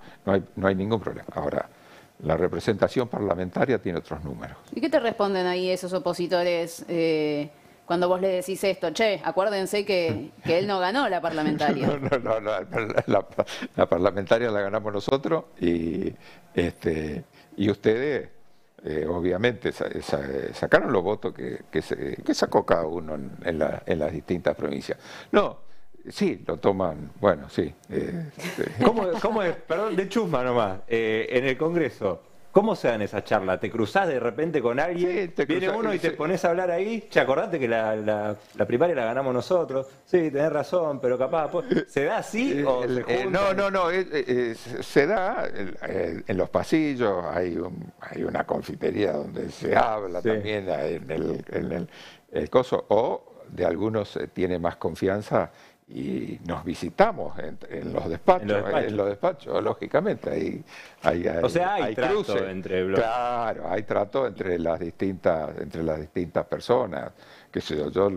no hay, ningún problema. Ahora, la representación parlamentaria tiene otros números. ¿Y qué te responden ahí esos opositores? Eh, cuando vos le decís esto, che, acuérdense que, él no ganó la parlamentaria. <laughs> No, no, no, la, la, parlamentaria la ganamos nosotros y este y ustedes, eh, obviamente, sacaron los votos que, se, sacó cada uno en, las distintas provincias. No, sí, lo toman, bueno, sí. Eh, <laughs> eh, ¿Cómo, es? Perdón, de chusma nomás. en el Congreso, ¿Cómo se dan esas charlas, ¿Te cruzás de repente con alguien? te viene uno y te pones a hablar ahí. Che, acordate que la, primaria la ganamos nosotros. Sí, tenés razón, pero capaz. Pues, ¿Se da así? O no, no, no. se da en los pasillos. Hay, hay una confitería donde se habla también en el, el coso. O de algunos eh, tiene más confianza y nos visitamos en, los despachos, en, los despachos, lógicamente. Hay, o sea, hay, trato entre bloques. Claro, hay trato entre las distintas, entre las distintas personas. Que se yo,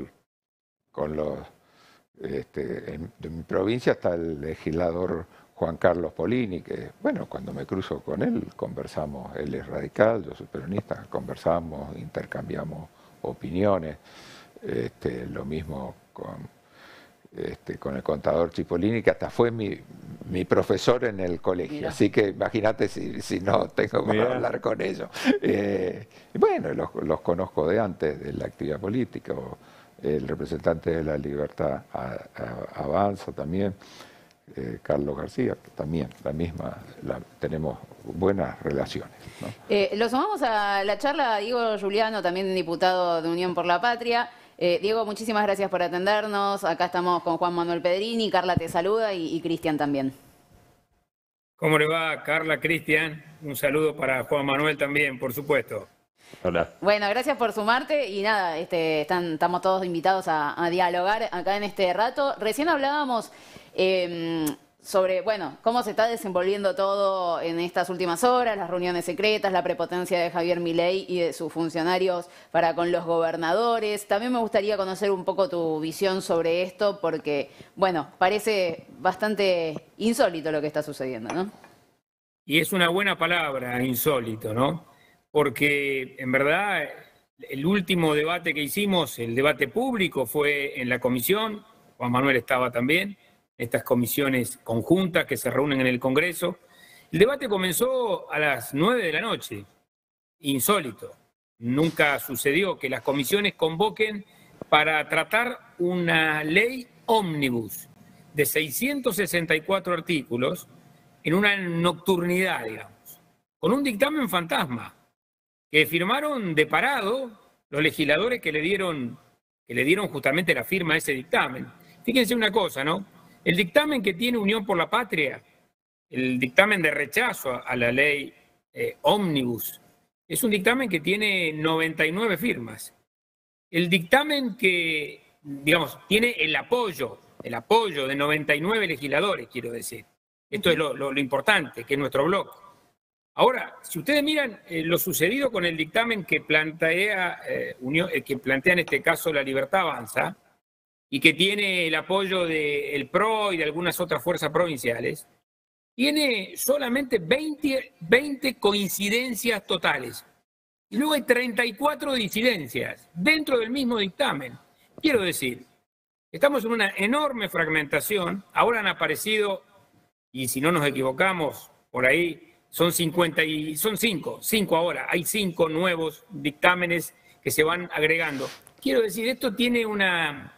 con los este, de mi provincia está el legislador Juan Carlos Polini, que bueno, cuando me cruzo con él, conversamos, él es radical, yo soy peronista, conversamos, intercambiamos opiniones, este, lo mismo con este, con el contador Chipolini, que hasta fue mi, profesor en el colegio. Así que imagínate si, no tengo que hablar con ellos. Eh, bueno, los, conozco de antes de la actividad política, el representante de la libertad avanza también. Eh, Carlos García, también la misma, tenemos buenas relaciones. los Eh, lo sumamos a la charla, Diego Juliano, también diputado de Unión por la Patria. Eh, Diego, muchísimas gracias por atendernos. Acá estamos con Juan Manuel Pedrini, Carla te saluda y, Cristian también. ¿Cómo le va, Carla, Cristian? Un saludo para Juan Manuel también, por supuesto. Hola. Bueno, gracias por sumarte y nada, este, estamos todos invitados a, dialogar acá en este rato. Recién hablábamos... Em, sobre, bueno, cómo se está desenvolviendo todo en estas últimas horas, las reuniones secretas, la prepotencia de Javier Milei y de sus funcionarios para con los gobernadores. También me gustaría conocer un poco tu visión sobre esto porque, bueno, parece bastante insólito lo que está sucediendo, ¿no? Y es una buena palabra, insólito, ¿no? Porque en verdad el último debate que hicimos, el debate público, fue en la comisión, Juan Manuel estaba también, estas comisiones conjuntas que se reúnen en el Congreso. El debate comenzó a las nueve de la noche, insólito. Nunca sucedió que las comisiones convoquen para tratar una ley ómnibus de 664 artículos en una nocturnidad, digamos, con un dictamen fantasma que firmaron de parado los legisladores que le dieron que le dieron justamente la firma a ese dictamen. Fíjense una cosa, ¿no? El dictamen que tiene Unión por la Patria, el dictamen de rechazo a la ley Omnibus, eh, es un dictamen que tiene 99 firmas. El dictamen que, digamos, tiene el apoyo, el apoyo de 99 legisladores, quiero decir. Esto es lo, importante, que es nuestro bloque. Ahora, si ustedes miran eh, lo sucedido con el dictamen que plantea eh, Unión, que plantea en este caso la libertad avanza, y que tiene el apoyo del PRO y de algunas otras fuerzas provinciales, tiene solamente 20, coincidencias totales. Y luego hay 34 disidencias dentro del mismo dictamen. Quiero decir, estamos en una enorme fragmentación. Ahora han aparecido, y si no nos equivocamos, por ahí son 50 y son 5, 5 ahora. Hay 5 nuevos dictámenes que se van agregando. Quiero decir, esto tiene una,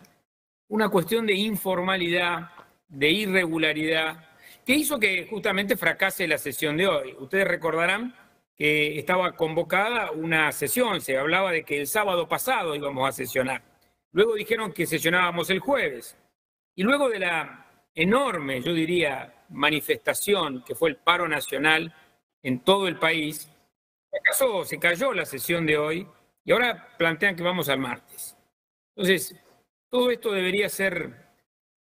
una cuestión de informalidad, de irregularidad, que hizo que justamente fracase la sesión de hoy. Ustedes recordarán que estaba convocada una sesión, se hablaba de que el sábado pasado íbamos a sesionar. Luego dijeron que sesionábamos el jueves. Y luego de la enorme, yo diría, manifestación que fue el paro nacional en todo el país, acaso se cayó la sesión de hoy y ahora plantean que vamos al martes. Entonces, todo esto debería ser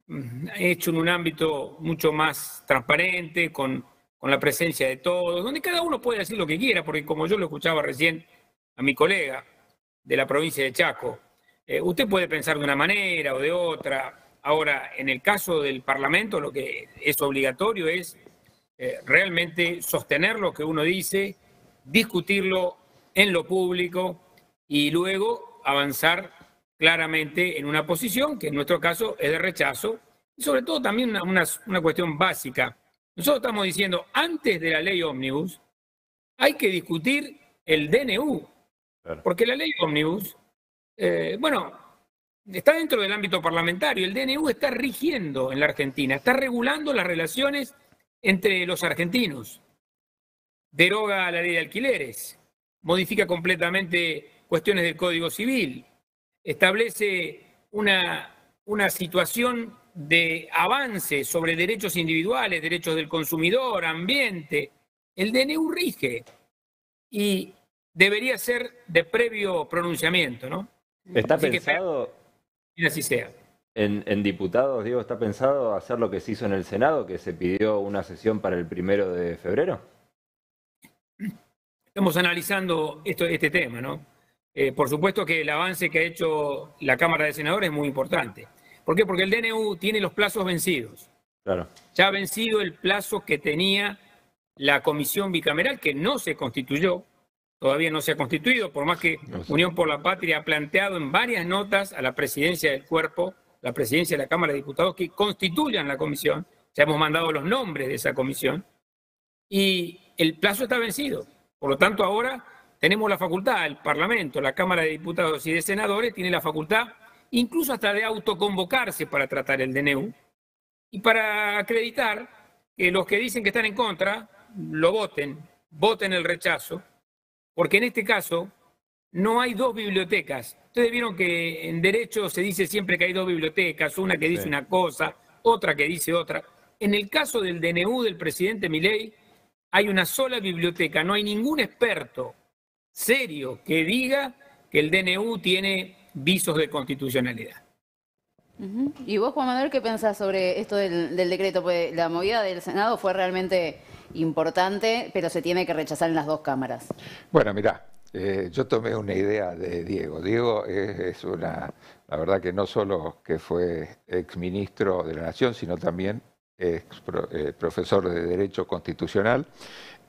mm, hecho en un ámbito mucho más transparente, con, la presencia de todos, donde cada uno puede decir lo que quiera, porque como yo lo escuchaba recién a mi colega de la provincia de Chaco, eh, usted puede pensar de una manera o de otra. Ahora, en el caso del Parlamento, lo que es obligatorio es eh, realmente sostener lo que uno dice, discutirlo en lo público y luego avanzar claramente en una posición que en nuestro caso es de rechazo, y sobre todo también una, cuestión básica. Nosotros estamos diciendo, antes de la ley ómnibus, hay que discutir el DNU, porque la ley ómnibus, eh, bueno, está dentro del ámbito parlamentario, el DNU está rigiendo en la Argentina, está regulando las relaciones entre los argentinos, deroga la ley de alquileres, modifica completamente cuestiones del Código Civil, establece una, una situación de avance sobre derechos individuales, derechos del consumidor, ambiente. El DNU rige y debería ser de previo pronunciamiento, ¿no? Está pensado. así sea. En, diputados, Diego, ¿está pensado hacer lo que se hizo en el Senado, que se pidió una sesión para el primero de febrero? Estamos analizando este tema, ¿no? Eh, por supuesto que el avance que ha hecho la Cámara de Senadores es muy importante. ¿Por qué? Porque el DNU tiene los plazos vencidos. Claro. Ya ha vencido el plazo que tenía la comisión bicameral, que no se constituyó, todavía no se ha constituido, por más que Unión por la Patria ha planteado en varias notas a la presidencia del cuerpo, la presidencia de la Cámara de Diputados, que constituyan la comisión. Ya hemos mandado los nombres de esa comisión. Y el plazo está vencido. Por lo tanto, ahora tenemos la facultad, el Parlamento, la Cámara de Diputados y de Senadores tiene la facultad incluso hasta de autoconvocarse para tratar el DNU y para acreditar que los que dicen que están en contra lo voten, voten el rechazo, porque en este caso no hay dos bibliotecas. Ustedes vieron que en derecho se dice siempre que hay dos bibliotecas, una que dice una cosa, otra que dice otra. En el caso del DNU del presidente Milei, hay una sola biblioteca, no hay ningún experto serio que diga que el DNU tiene visos de constitucionalidad. ¿Y vos, Juan Manuel, qué pensás sobre esto del, decreto? Pues la movida del Senado fue realmente importante, pero se tiene que rechazar en las dos cámaras. Bueno, mirá, eh, yo tomé una idea de Diego. Diego es, una, la verdad que no solo que fue exministro de la Nación, sino también ex eh, profesor de Derecho Constitucional.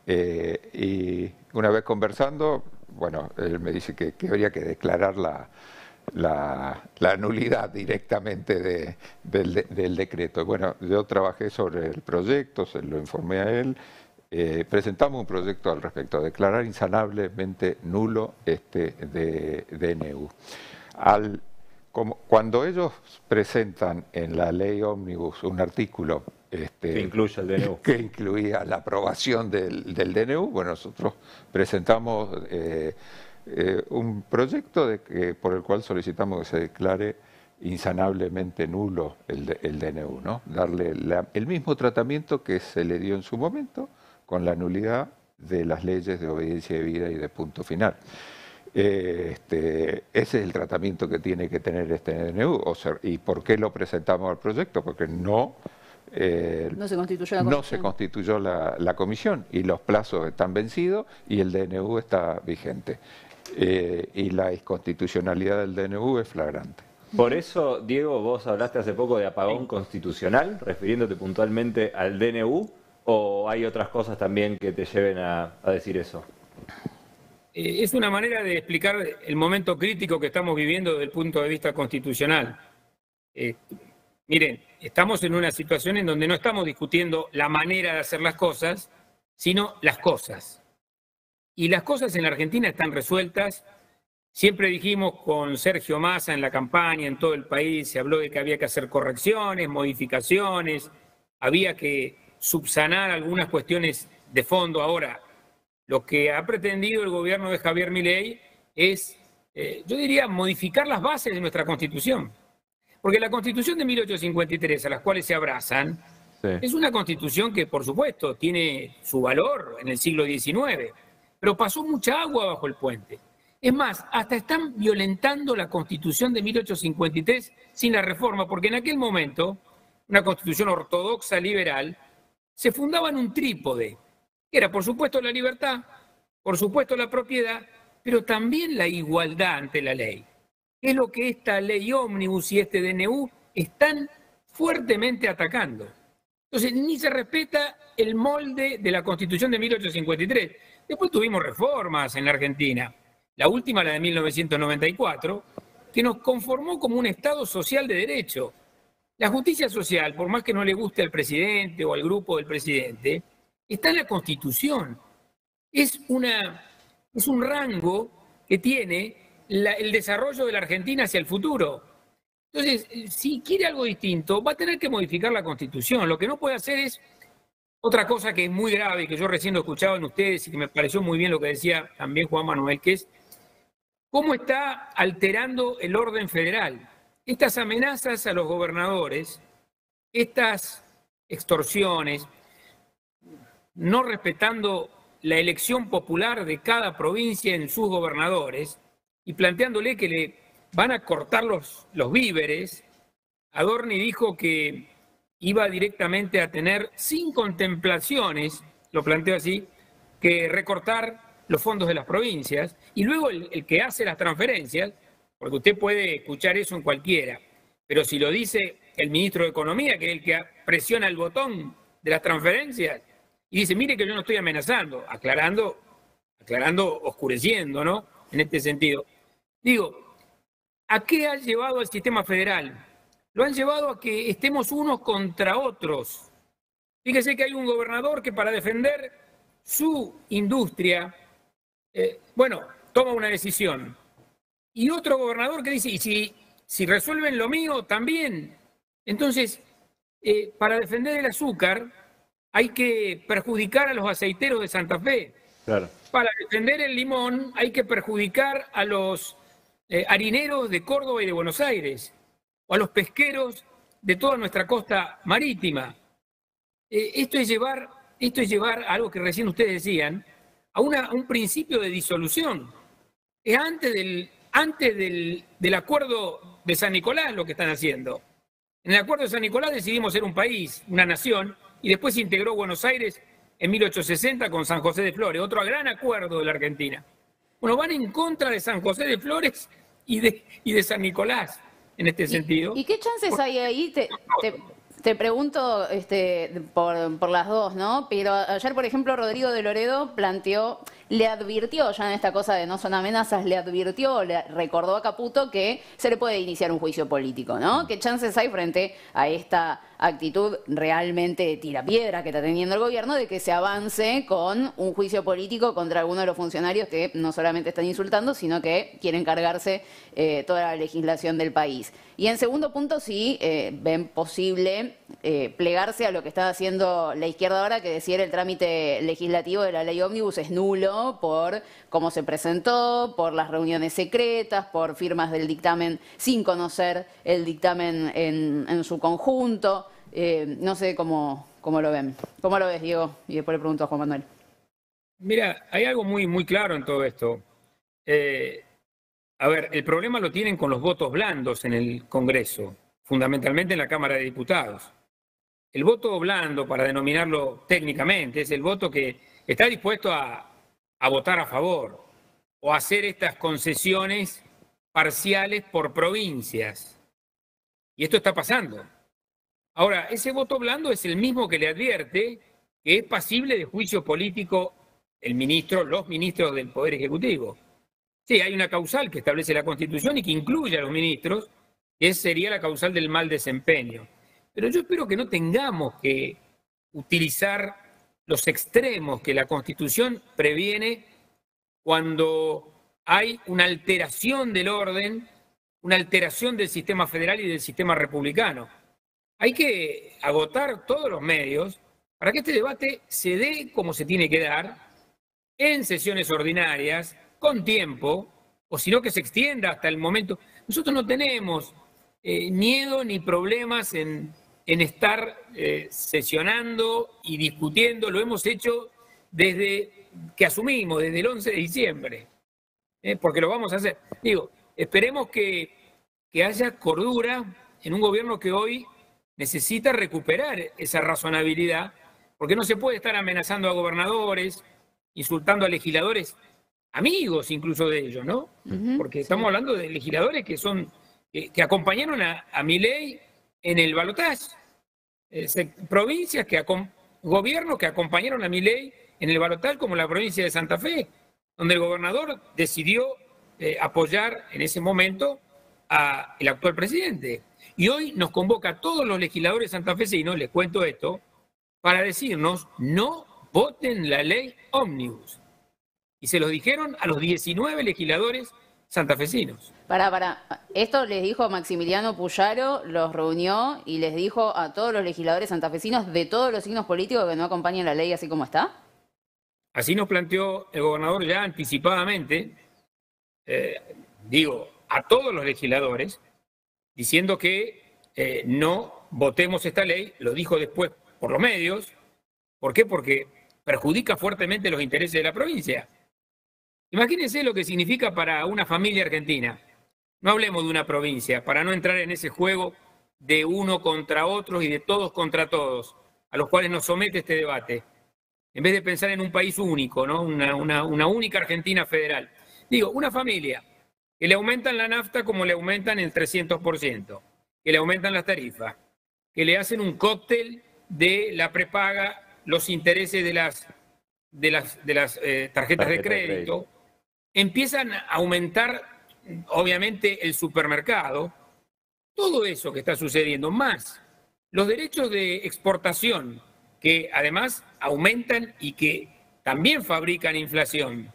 Eh, y una vez conversando, bueno, él me dice que, habría que declarar la, nulidad directamente del, decreto. Bueno, yo trabajé sobre el proyecto, se lo informé a él, eh, presentamos un proyecto al respecto, declarar insanablemente nulo este DNU. cuando ellos presentan en la ley ómnibus un artículo este, que el DNU. Que incluía la aprobación del, DNU. Bueno, nosotros presentamos eh, eh, un proyecto por el cual solicitamos que se declare insanablemente nulo el, DNU, ¿no? Darle el mismo tratamiento que se le dio en su momento con la nulidad de las leyes de obediencia de vida y de punto final. Eh, este, ese es el tratamiento que tiene que tener este DNU. ¿Y por qué lo presentamos al proyecto? Porque no eh, no se constituyó, la, comisión y los plazos están vencidos y el DNU está vigente. Eh, y la inconstitucionalidad del DNU es flagrante. Por eso, Diego, vos hablaste hace poco de apagón constitucional, refiriéndote puntualmente al DNU, o hay otras cosas también que te lleven a, decir eso? Eh, es una manera de explicar el momento crítico que estamos viviendo desde el punto de vista constitucional. Miren, estamos en una situación en donde no estamos discutiendo la manera de hacer las cosas, sino las cosas. Y las cosas en la Argentina están resueltas. Siempre dijimos con Sergio Massa en la campaña, en todo el país, se habló de que había que hacer correcciones, modificaciones, había que subsanar algunas cuestiones de fondo. Ahora, lo que ha pretendido el gobierno de Javier Milei es, eh, yo diría, modificar las bases de nuestra Constitución. Porque la constitución de 1853, a las cuales se abrazan, es una constitución que, por supuesto, tiene su valor en el siglo XIX, pero pasó mucha agua bajo el puente. Es más, hasta están violentando la constitución de 1853 sin la reforma, porque en aquel momento, una constitución ortodoxa liberal, se fundaba en un trípode, que era, por supuesto, la libertad, por supuesto, la propiedad, pero también la igualdad ante la ley es lo que esta ley ómnibus y este DNU están fuertemente atacando. Entonces, ni se respeta el molde de la Constitución de 1853. Después tuvimos reformas en la Argentina, la última la de 1994, que nos conformó como un Estado social de derecho. La justicia social, por más que no le guste al presidente o al grupo del presidente, está en la Constitución. Es, una, es un rango que tiene el desarrollo de la Argentina hacia el futuro. Entonces, eh, si quiere algo distinto, va a tener que modificar la constitución. Lo que no puede hacer es otra cosa que es muy grave, y que yo recién lo escuchaba en ustedes y que me pareció muy bien lo que decía también Juan Manuel, que es cómo está alterando el orden federal. Estas amenazas a los gobernadores, estas extorsiones, no respetando la elección popular de cada provincia en sus gobernadores, y planteándole que le van a cortar los, los víveres, Adorni dijo que iba directamente a tener, sin contemplaciones, lo planteó así, que recortar los fondos de las provincias y luego el, que hace las transferencias, porque usted puede escuchar eso en cualquiera, pero si lo dice el ministro de Economía, que es el que presiona el botón de las transferencias, y dice, mire que yo no estoy amenazando, aclarando, aclarando, oscureciendo, ¿no? En este sentido. Digo, ¿a qué ha llevado el sistema federal? Lo han llevado a que estemos unos contra otros. Fíjese que hay un gobernador que para defender su industria, eh, bueno, toma una decisión. Y otro gobernador que dice, y si, si resuelven lo mío, también. Entonces, eh, para defender el azúcar hay que perjudicar a los aceiteros de Santa Fe. Claro. Para defender el limón hay que perjudicar a los eh, harineros de Córdoba y de Buenos Aires, o a los pesqueros de toda nuestra costa marítima. Eh, esto, es llevar, esto es llevar algo que recién ustedes decían, a, un principio de disolución. Es antes, del, antes del, del acuerdo de San Nicolás lo que están haciendo. En el acuerdo de San Nicolás decidimos ser un país, una nación, y después se integró Buenos Aires en 1860 con San José de Flores, otro gran acuerdo de la Argentina. Bueno, van en contra de San José de Flores y de, y de San Nicolás en este sentido. ¿Y qué chances hay ahí? Te, te, pregunto este, por, por, las dos, ¿no? Pero ayer, por ejemplo, Rodrigo de Loredo planteó, le advirtió, ya en esta cosa de no son amenazas, le advirtió, le recordó a Caputo que se le puede iniciar un juicio político, ¿no? ¿Qué chances hay frente a esta actitud realmente tirapiedra que está teniendo el gobierno de que se avance con un juicio político contra alguno de los funcionarios que no solamente están insultando, sino que quieren cargarse eh, toda la legislación del país. Y en segundo punto, sí, eh, ven posible eh, plegarse a lo que está haciendo la izquierda ahora, que decir el trámite legislativo de la ley ómnibus es nulo por cómo se presentó, por las reuniones secretas, por firmas del dictamen sin conocer el dictamen en su conjunto. Eh, no sé cómo, cómo lo ven. ¿Cómo lo ves, Diego? Y después le pregunto a Juan Manuel. Mira, hay algo muy, muy claro en todo esto. Eh, a ver, el problema lo tienen con los votos blandos en el Congreso, fundamentalmente en la Cámara de Diputados. El voto blando, para denominarlo técnicamente, es el voto que está dispuesto a, a votar a favor o a hacer estas concesiones parciales por provincias. Y esto está pasando. Ahora, ese voto blando es el mismo que le advierte que es pasible de juicio político el ministro, los ministros del Poder Ejecutivo. Sí, hay una causal que establece la Constitución y que incluye a los ministros, que sería la causal del mal desempeño. Pero yo espero que no tengamos que utilizar los extremos que la Constitución previene cuando hay una alteración del orden, una alteración del sistema federal y del sistema republicano hay que agotar todos los medios para que este debate se dé como se tiene que dar, en sesiones ordinarias, con tiempo, o si no que se extienda hasta el momento. Nosotros no tenemos eh, miedo ni problemas en, en estar eh, sesionando y discutiendo, lo hemos hecho desde que asumimos, desde el 11 de diciembre, eh, porque lo vamos a hacer. Digo, esperemos que, que haya cordura en un gobierno que hoy necesita recuperar esa razonabilidad, porque no se puede estar amenazando a gobernadores, insultando a legisladores, amigos incluso de ellos, ¿no? porque estamos hablando de legisladores que son que, acompañaron a, mi ley en el balotaje, eh, provincias que gobiernos que acompañaron a mi ley en el balotaje, como la provincia de Santa Fe, donde el gobernador decidió eh, apoyar en ese momento al actual presidente. Y hoy nos convoca a todos los legisladores santafesinos, les cuento esto, para decirnos no voten la ley ómnibus. Y se lo dijeron a los 19 legisladores santafesinos. Para, para, esto les dijo Maximiliano Puyaro, los reunió y les dijo a todos los legisladores santafesinos de todos los signos políticos que no acompañen la ley así como está. Así nos planteó el gobernador ya anticipadamente, eh, digo, a todos los legisladores, diciendo que eh, no votemos esta ley, lo dijo después por los medios. ¿Por qué? Porque perjudica fuertemente los intereses de la provincia. Imagínense lo que significa para una familia argentina. No hablemos de una provincia, para no entrar en ese juego de uno contra otro y de todos contra todos, a los cuales nos somete este debate. En vez de pensar en un país único, ¿no? una única Argentina federal. Digo, una familia que le aumentan la nafta como le aumentan el 300%, que le aumentan las tarifas, que le hacen un cóctel de la prepaga, los intereses de las, de las, eh, tarjetas de crédito. Empiezan a aumentar, obviamente, el supermercado. Todo eso que está sucediendo, más los derechos de exportación, que además aumentan y que también fabrican inflación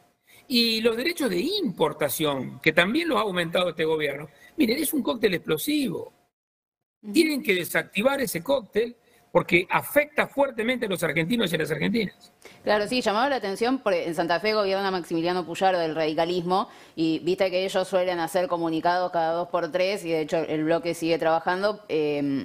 y los derechos de importación, que también los ha aumentado este gobierno. Miren, es un cóctel explosivo. Tienen que desactivar ese cóctel porque afecta fuertemente a los argentinos y a las argentinas. Claro, sí, llamaba la atención porque en Santa Fe gobierna Maximiliano Pujaro del radicalismo y viste que ellos suelen hacer comunicados cada dos por tres y de hecho el bloque sigue trabajando. Eh,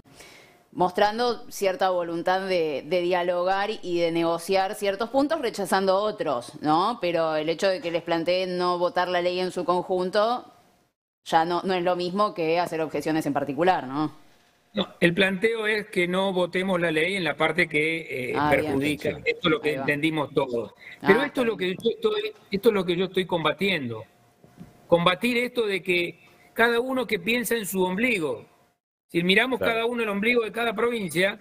mostrando cierta voluntad de, dialogar y de negociar ciertos puntos, rechazando otros, ¿no? Pero el hecho de que les planteen no votar la ley en su conjunto ya no, es lo mismo que hacer objeciones en particular, ¿no? el planteo es que no votemos la ley en la parte que eh, ah, perjudica. esto es lo que entendimos todos. Ah, Pero esto, lo que esto es lo que yo estoy combatiendo. Combatir esto de que cada uno que piensa en su ombligo, miramos cada uno el ombligo de cada provincia,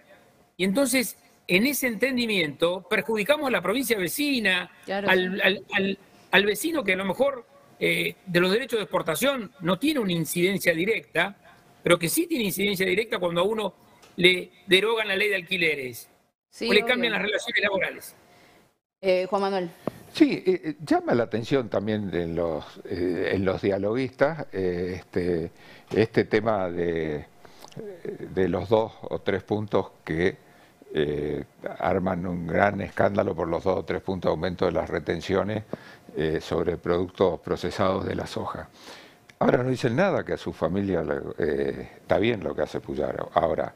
y entonces en ese entendimiento perjudicamos a la provincia vecina, al, vecino que a lo mejor eh, de los derechos de exportación no tiene una incidencia directa, pero que sí tiene incidencia directa cuando a uno le derogan la ley de alquileres o le cambian las relaciones laborales. Eh, Juan Manuel. Sí, eh, llama la atención también en los, en los dialoguistas este, este tema de de los dos o tres puntos que eh, arman un gran escándalo por los dos o tres puntos de aumento de las retenciones eh, sobre productos procesados de la soja. Ahora no dicen nada que a su familia eh, está bien lo que hace Puyaro. Ahora,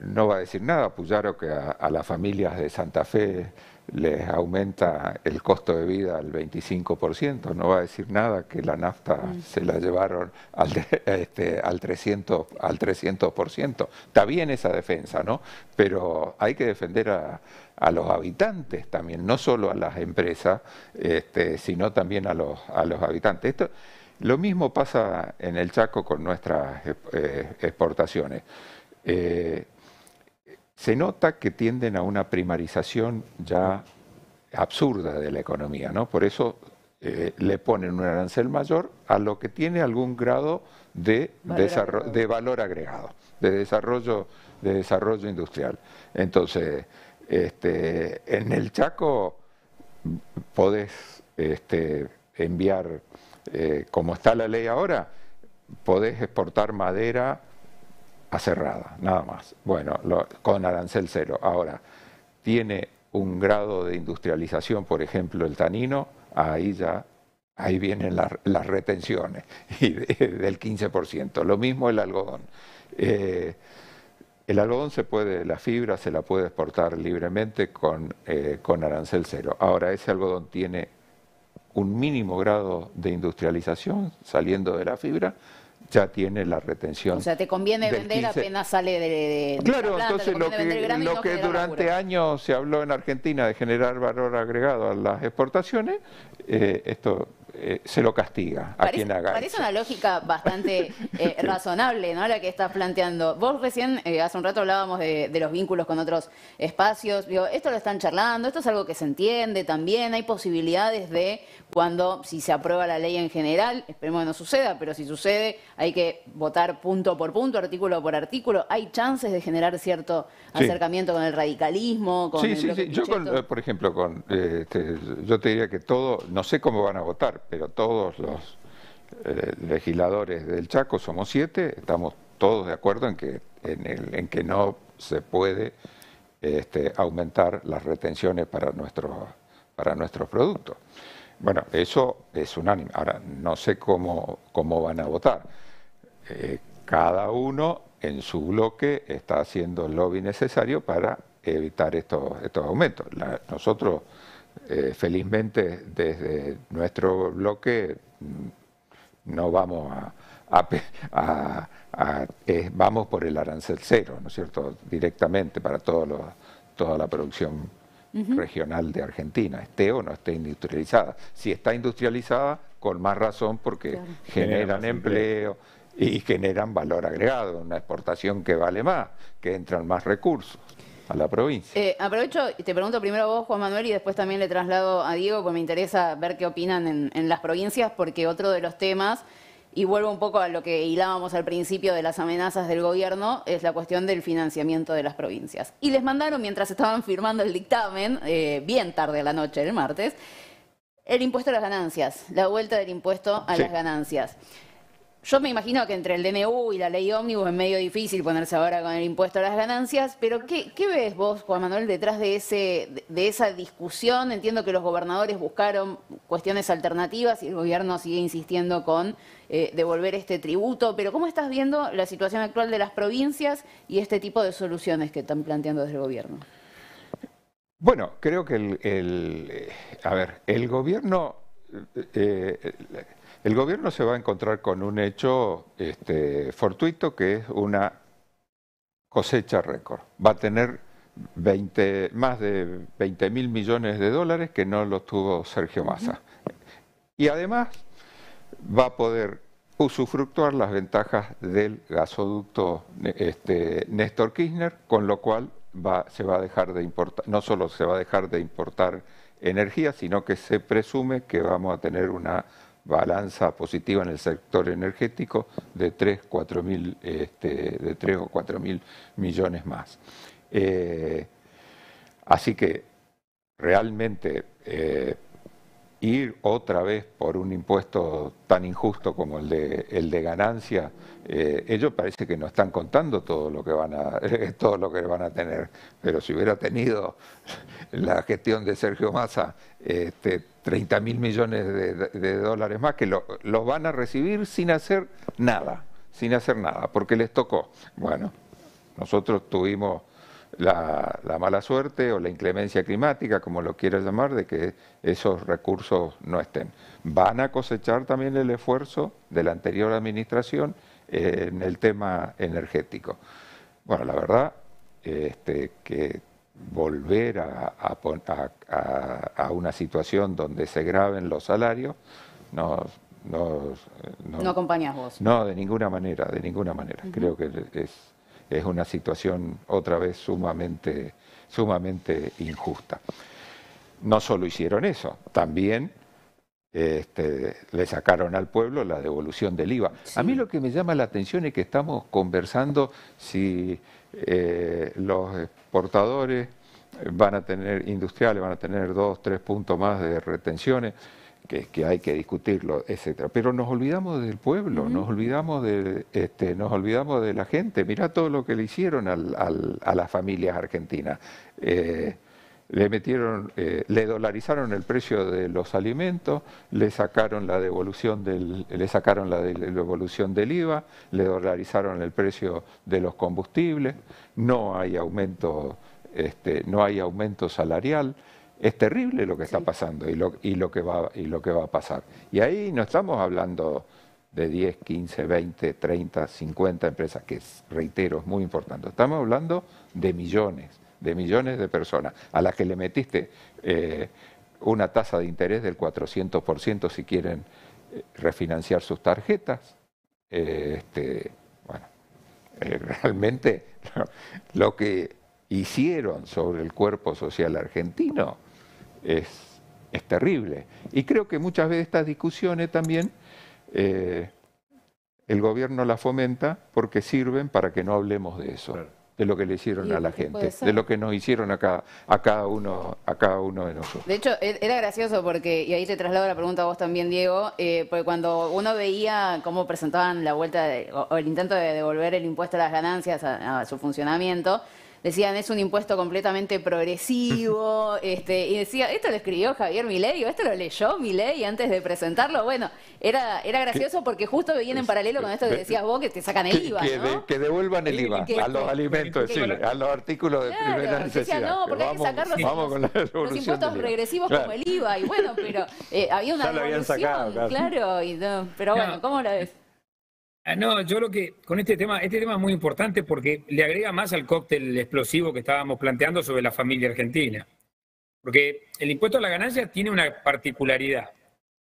no va a decir nada Puyaro que a, a las familias de Santa Fe, les aumenta el costo de vida al 25%, no va a decir nada que la nafta mm. se la llevaron al, <laughs> este, al, 300%, al 300%. Está bien esa defensa, ¿no? Pero hay que defender a, los habitantes también, no solo a las empresas, este, sino también a los, a los habitantes. Esto, lo mismo pasa en el Chaco con nuestras eh, exportaciones. Eh, se nota que tienden a una primarización ya absurda de la economía, ¿no? Por eso eh, le ponen un arancel mayor a lo que tiene algún grado de, valor, agregado, de desarrollo, de desarrollo industrial. Entonces, este, en el Chaco podés este, enviar, eh, como está la ley ahora, podés exportar madera acerrada, nada más. Bueno, con arancel cero. Ahora, tiene un grado de industrialización, por ejemplo, el tanino, ahí ya, ahí vienen las retenciones <laughs> y del 15%. Lo mismo el algodón. Eh, el algodón se puede, la fibra se la puede exportar libremente con, eh, con arancel cero. Ahora, ese algodón tiene un mínimo grado de industrialización saliendo de la fibra, ya tiene la retención. O sea, te conviene vender apenas sale de... claro, entonces lo que, durante años se habló en Argentina de generar valor agregado a las exportaciones, eh, esto eh, se lo castiga a quien haga. Parece una lógica bastante <laughs> eh, razonable, ¿no? La que estás planteando. Vos recién, eh, hace un rato hablábamos de, los vínculos con otros espacios. Digo, esto lo están charlando, esto es algo que se entiende también. Hay posibilidades de cuando, si se aprueba la ley en general, esperemos que no suceda, pero si sucede, hay que votar punto por punto, artículo por artículo. Hay chances de generar cierto acercamiento con el radicalismo, con. Sí, sí, sí. Yo, por ejemplo, con, este, yo te diría que todo, no sé cómo van a votar pero todos los eh, legisladores del Chaco, somos siete, estamos todos de acuerdo en que, no se puede este, aumentar las retenciones para, nuestros productos. Bueno, eso es unánime. Ahora, no sé cómo, van a votar. Eh, cada uno en su bloque está haciendo el lobby necesario para evitar estos, aumentos. nosotros eh, felizmente desde nuestro bloque mm, no vamos a, vamos por el arancel cero, ¿no es cierto?, directamente para toda la producción regional de Argentina, esté o no esté industrializada. Si está industrializada, con más razón porque generan empleo y generan valor agregado, una exportación que vale más, que entran más recursos a la provincia. Eh, aprovecho y te pregunto primero a vos, Juan Manuel, y después también le traslado a Diego, porque me interesa ver qué opinan en, las provincias, porque otro de los temas, y vuelvo un poco a lo que hilábamos al principio de las amenazas del gobierno, es la cuestión del financiamiento de las provincias. Y les mandaron, mientras estaban firmando el dictamen, eh, bien tarde a la noche, del martes, el impuesto a las ganancias, la vuelta del impuesto a las ganancias yo me imagino que entre el DNU y la ley ómnibus es medio difícil ponerse ahora con el impuesto a las ganancias, pero ¿qué, ves vos, Juan Manuel, detrás de, esa discusión? Entiendo que los gobernadores buscaron cuestiones alternativas y el gobierno sigue insistiendo con eh, devolver este tributo, pero ¿cómo estás viendo la situación actual de las provincias y este tipo de soluciones que están planteando desde el gobierno? Bueno, creo que el, eh, a ver, el gobierno... Eh, el gobierno se va a encontrar con un hecho este, fortuito que es una cosecha récord. Va a tener más de 20 mil millones de dólares que no los tuvo Sergio Massa. Y además va a poder usufructuar las ventajas del gasoducto este, Néstor Kirchner, con lo cual se va a dejar de importar, no solo se va a dejar de importar energía, sino que se presume que vamos a tener una balanza positiva en el sector energético de 3, este, de o 4 mil millones más. Eh, así que realmente eh, ir otra vez por un impuesto tan injusto como el de, el de ganancia, eh, ellos parece que no están contando todo lo que van a <laughs> todo lo que van a tener, pero si hubiera tenido la gestión de Sergio Massa este, 30 mil millones de, dólares más que los van a recibir sin hacer nada, sin hacer nada, porque les tocó. Bueno, nosotros tuvimos la, mala suerte o la inclemencia climática, como lo quieras llamar, de que esos recursos no estén. Van a cosechar también el esfuerzo de la anterior administración en el tema energético. Bueno, la verdad este, que volver a, a, una situación donde se graben los salarios, no, no, acompañas vos. No, de ninguna manera, de ninguna manera. Creo que es, es, una situación otra vez sumamente, sumamente injusta. No solo hicieron eso, también este, le sacaron al pueblo la devolución del IVA. A mí lo que me llama la atención es que estamos conversando si eh, los portadores, van a tener industriales, van a tener dos, tres puntos más de retenciones, que, que hay que discutirlo, etcétera. Pero nos olvidamos del pueblo, nos olvidamos de, este, nos olvidamos de la gente. Mirá todo lo que le hicieron a las familias argentinas. Eh, eh, le dolarizaron el precio de los alimentos, le sacaron la devolución del, le sacaron la devolución del IVA, le dolarizaron el precio de los combustibles, no hay aumento, este, no hay aumento salarial. Es terrible lo que está pasando y lo, que va, y lo que va a pasar. Y ahí no estamos hablando de 10, 15, 20, 30, 50 empresas, que es, reitero, es muy importante. Estamos hablando de millones de millones de personas, a las que le metiste eh, una tasa de interés del 400% si quieren eh, refinanciar sus tarjetas. Eh, este, bueno, <laughs> realmente lo que hicieron sobre el cuerpo social argentino es, terrible. Y creo que muchas veces estas discusiones también el gobierno las fomenta porque sirven para que no hablemos de eso de lo que le hicieron a la gente, de lo que nos hicieron acá, a cada uno, a cada uno de nosotros. De hecho, e, era gracioso porque, y ahí te traslado la pregunta a vos también, Diego, eh, porque cuando uno veía cómo presentaban la vuelta o, el intento de devolver el impuesto a las ganancias a su funcionamiento, decían es un impuesto completamente progresivo, este, y decía, esto lo escribió Javier Milei, o esto lo leyó Milei antes de presentarlo. Bueno, era, era gracioso porque justo venían en paralelo con esto que decías vos, que te sacan el IVA. Que, que devuelvan el IVA a los alimentos, a los artículos de primera necesidad. no, porque hay que sacar los, con la los impuestos regresivos como el IVA, y bueno, pero eh, había <laughs> una ya lo habían sacado, claro. y pero bueno, ¿cómo lo ves? Ah, no, yo lo que con este tema, este tema es muy importante porque le agrega más al cóctel explosivo que estábamos planteando sobre la familia argentina. Porque el impuesto a la ganancia tiene una particularidad,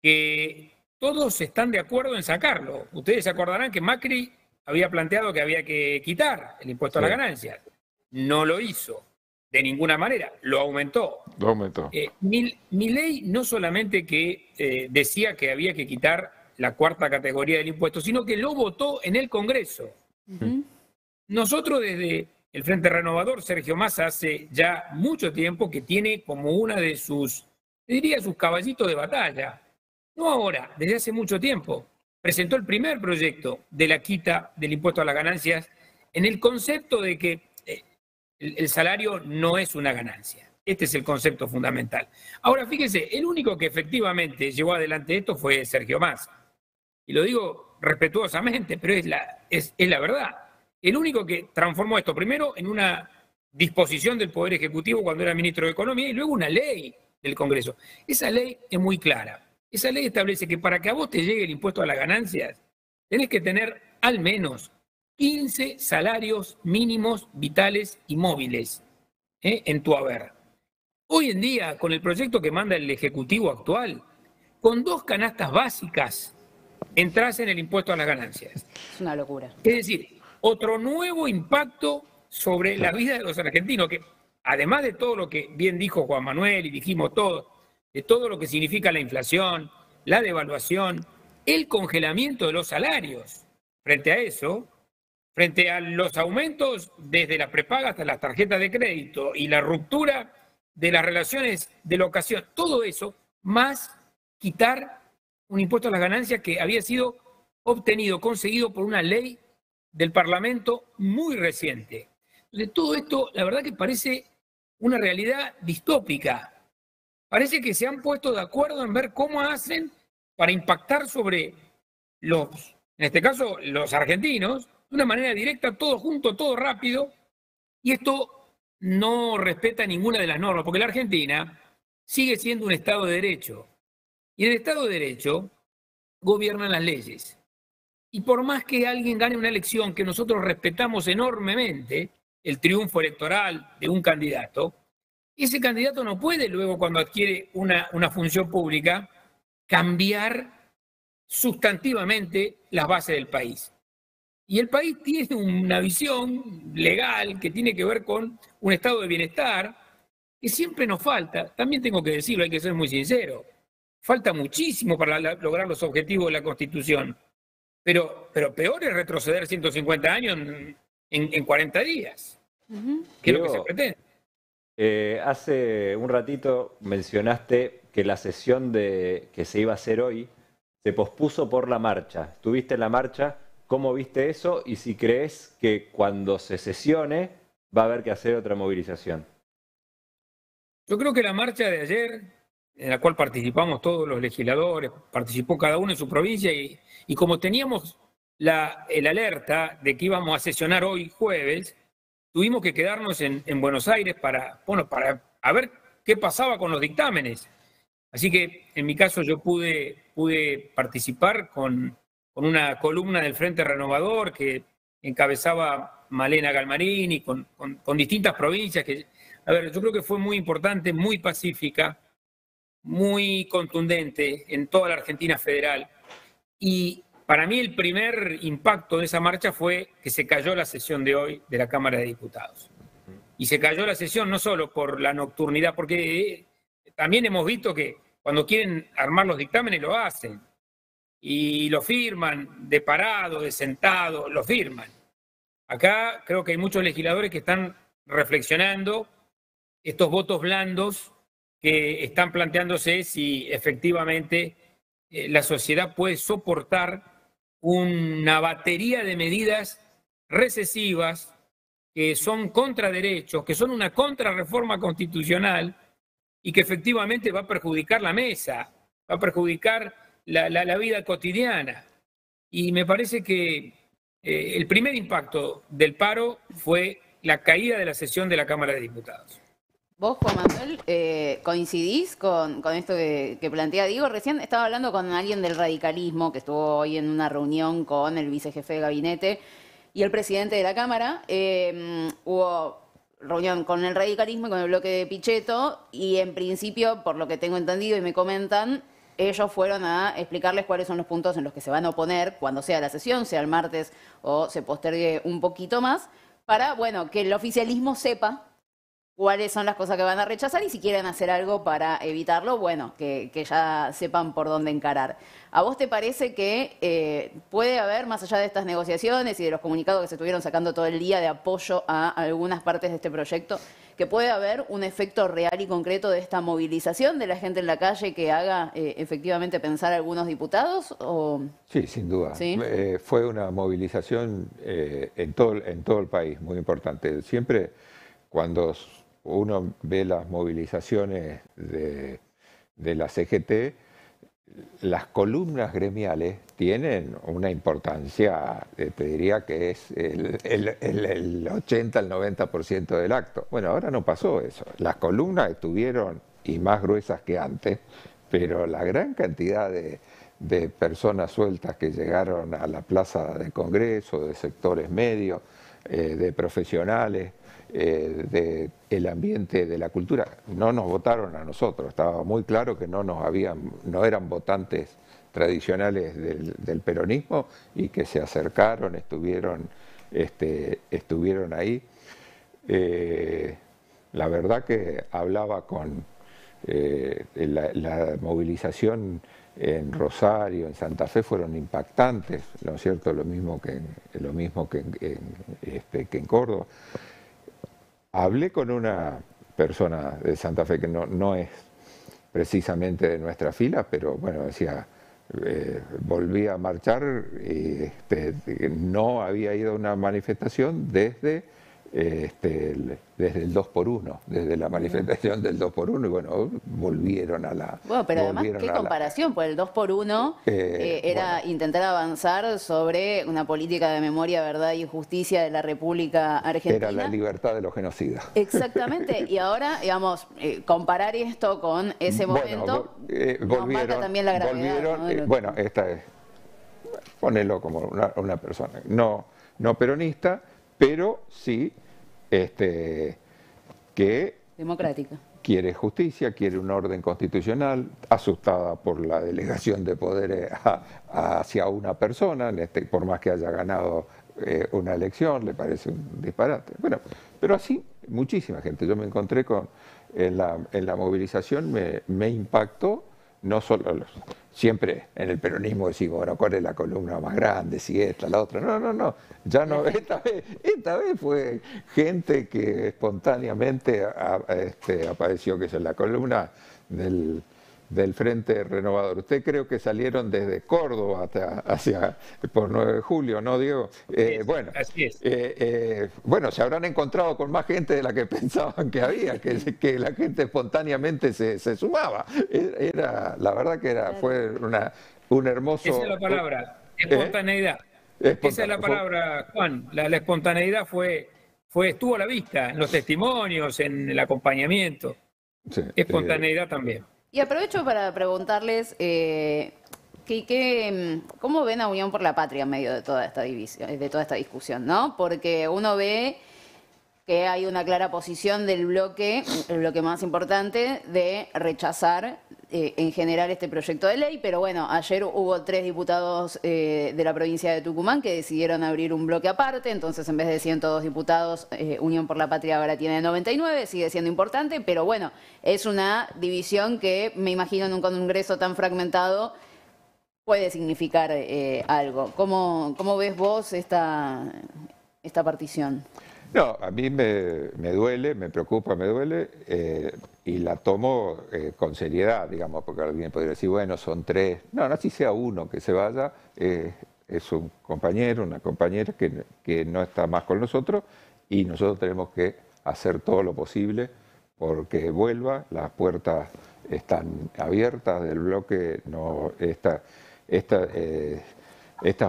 que todos están de acuerdo en sacarlo. Ustedes se acordarán que Macri había planteado que había que quitar el impuesto a la ganancia. No lo hizo, de ninguna manera, lo aumentó. Lo aumentó. Eh, ley no solamente que eh, decía que había que quitar la cuarta categoría del impuesto, sino que lo votó en el Congreso. Nosotros desde el Frente Renovador, Sergio Massa hace ya mucho tiempo que tiene como una de sus, diría, sus caballitos de batalla. No ahora, desde hace mucho tiempo. Presentó el primer proyecto de la quita del impuesto a las ganancias en el concepto de que eh, el, salario no es una ganancia. Este es el concepto fundamental. Ahora, fíjese el único que efectivamente llevó adelante esto fue Sergio Massa y lo digo respetuosamente, pero es la, es, la verdad. El único que transformó esto primero en una disposición del Poder Ejecutivo cuando era ministro de Economía y luego una ley del Congreso. Esa ley es muy clara. Esa ley establece que para que a vos te llegue el impuesto a las ganancias, tenés que tener al menos 15 salarios mínimos vitales y móviles ¿eh? en tu haber. Hoy en día, con el proyecto que manda el Ejecutivo actual, con dos canastas básicas entras en el impuesto a las ganancias. Es una locura. Es decir, otro nuevo impacto sobre la vida de los argentinos, que además de todo lo que bien dijo Juan Manuel y dijimos todos, de todo lo que significa la inflación, la devaluación, el congelamiento de los salarios. Frente a eso, frente a los aumentos desde la prepaga hasta las tarjetas de crédito y la ruptura de las relaciones de locación, todo eso, más quitar un impuesto a las ganancias que había sido obtenido, conseguido por una ley del Parlamento muy reciente. De todo esto, la verdad que parece una realidad distópica. Parece que se han puesto de acuerdo en ver cómo hacen para impactar sobre los, en este caso, los argentinos, de una manera directa, todo junto, todo rápido, y esto no respeta ninguna de las normas, porque la Argentina sigue siendo un Estado de Derecho. Y el Estado de Derecho gobierna las leyes. Y por más que alguien gane una elección que nosotros respetamos enormemente, el triunfo electoral de un candidato, ese candidato no puede luego cuando adquiere una, una función pública cambiar sustantivamente las bases del país. Y el país tiene una visión legal que tiene que ver con un estado de bienestar que siempre nos falta. También tengo que decirlo, hay que ser muy sincero. Falta muchísimo para lograr los objetivos de la Constitución. Pero, peor es retroceder 150 años en, 40 días, que es lo que se pretende. Eh, hace un ratito mencionaste que la sesión que se iba a hacer hoy se pospuso por la marcha. Estuviste en la marcha? ¿Cómo viste eso? Y si crees que cuando se sesione va a haber que hacer otra movilización. Yo creo que la marcha de ayer en la cual participamos todos los legisladores, participó cada uno en su provincia y, y como teníamos la, el alerta de que íbamos a sesionar hoy jueves, tuvimos que quedarnos en, Buenos Aires para, para a ver qué pasaba con los dictámenes. Así que en mi caso yo pude, pude participar con, con una columna del Frente Renovador que encabezaba Malena Galmarini, y con, con distintas provincias que, a ver, yo creo que fue muy importante, muy pacífica muy contundente en toda la Argentina federal. Y para mí el primer impacto de esa marcha fue que se cayó la sesión de hoy de la Cámara de Diputados. Y se cayó la sesión no solo por la nocturnidad, porque eh, también hemos visto que cuando quieren armar los dictámenes lo hacen. Y lo firman de parado, de sentado, lo firman. Acá creo que hay muchos legisladores que están reflexionando estos votos blandos que están planteándose si efectivamente eh, la sociedad puede soportar una batería de medidas recesivas que son contraderechos, que son una contrarreforma constitucional y que efectivamente va a perjudicar la mesa, va a perjudicar la, vida cotidiana. Y me parece que eh, el primer impacto del paro fue la caída de la sesión de la Cámara de Diputados. Vos, Juan Manuel, eh, coincidís con, esto que, plantea Digo, Recién estaba hablando con alguien del radicalismo que estuvo hoy en una reunión con el vicejefe de gabinete y el presidente de la Cámara. Eh, hubo reunión con el radicalismo y con el bloque de Pichetto y en principio, por lo que tengo entendido y me comentan, ellos fueron a explicarles cuáles son los puntos en los que se van a oponer cuando sea la sesión, sea el martes o se postergue un poquito más, para, bueno, que el oficialismo sepa cuáles son las cosas que van a rechazar y si quieren hacer algo para evitarlo, bueno, que, ya sepan por dónde encarar. ¿A vos te parece que eh, puede haber, más allá de estas negociaciones y de los comunicados que se estuvieron sacando todo el día de apoyo a algunas partes de este proyecto, que puede haber un efecto real y concreto de esta movilización de la gente en la calle que haga eh, efectivamente pensar a algunos diputados? Sí, sin duda. Eh, fue una movilización en, todo, en todo el país, muy importante. Siempre cuando uno ve las movilizaciones de, la CGT, las columnas gremiales tienen una importancia, eh, te diría que es el, 80 al 90% del acto. Bueno, ahora no pasó eso. Las columnas estuvieron y más gruesas que antes, pero la gran cantidad de, personas sueltas que llegaron a la plaza de Congreso, de sectores medios, eh, de profesionales, eh, del ambiente de la cultura. No nos votaron a nosotros, estaba muy claro que no, nos habían, no eran votantes tradicionales del, peronismo y que se acercaron, estuvieron, este, estuvieron ahí. Eh, la verdad que hablaba con eh, la, movilización en Rosario, en Santa Fe fueron impactantes, ¿no es cierto? Lo mismo que lo mismo que en este, Córdoba. Hablé con una persona de Santa Fe que no, es precisamente de nuestra fila, pero bueno, decía, eh, volví a marchar y este, no había ido a una manifestación desde este, desde el 2 por 1 desde la manifestación del 2 por 1 y bueno, volvieron a la... Bueno, pero además, ¿qué comparación? porque el 2 por 1 eh, eh, era intentar avanzar sobre una política de memoria, verdad y justicia de la República Argentina. Era la libertad de los genocidas. Exactamente, y ahora, digamos, eh, comparar esto con ese momento bueno, volvieron, también la bueno, esta es, ponelo como una, una persona no, no peronista, pero sí este, que... Quiere justicia, quiere un orden constitucional, asustada por la delegación de poderes eh, hacia una persona, en este, por más que haya ganado eh, una elección, le parece un disparate. Bueno, pero así muchísima gente. Yo me encontré con, en la, movilización, me impactó no solo los... Siempre en el peronismo decimos, bueno, ¿cuál es la columna más grande? Si esta, la otra. No, no, no. Ya no, este. esta vez, esta vez fue gente que espontáneamente este, apareció, que es la columna del del Frente Renovador. Usted creo que salieron desde Córdoba hacia por 9 de julio, ¿no, Diego? Eh, bueno, eh, eh, bueno, se habrán encontrado con más gente de la que <laughs> pensaban que había, que, la gente espontáneamente se, sumaba. Era, la verdad que era, fue una, un hermoso... Esa es la palabra, espontaneidad. Esa es la palabra, Juan. La, espontaneidad fue, fue, estuvo a la vista, en los testimonios, en el acompañamiento. espontaneidad también. Y aprovecho para preguntarles eh, que, mm, cómo ven a Unión por la Patria en medio de toda esta división, de toda esta discusión, ¿no? Porque uno ve que hay una clara posición del bloque, el bloque más importante, de rechazar eh, en general este proyecto de ley, pero bueno, ayer hubo tres diputados eh, de la provincia de Tucumán que decidieron abrir un bloque aparte, entonces en vez de 102 diputados, eh, Unión por la Patria ahora tiene 99, sigue siendo importante, pero bueno, es una división que me imagino en un congreso tan fragmentado puede significar algo. ¿Cómo, ves vos esta partición? No, a mí me, duele, me preocupa, me duele, eh, y la tomo eh, con seriedad, digamos, porque alguien podría decir, bueno, son tres. No, no, así sea uno que se vaya, eh, es un compañero, una compañera que, no está más con nosotros, y nosotros tenemos que hacer todo lo posible porque vuelva, las puertas están abiertas del bloque, no, esta, esta es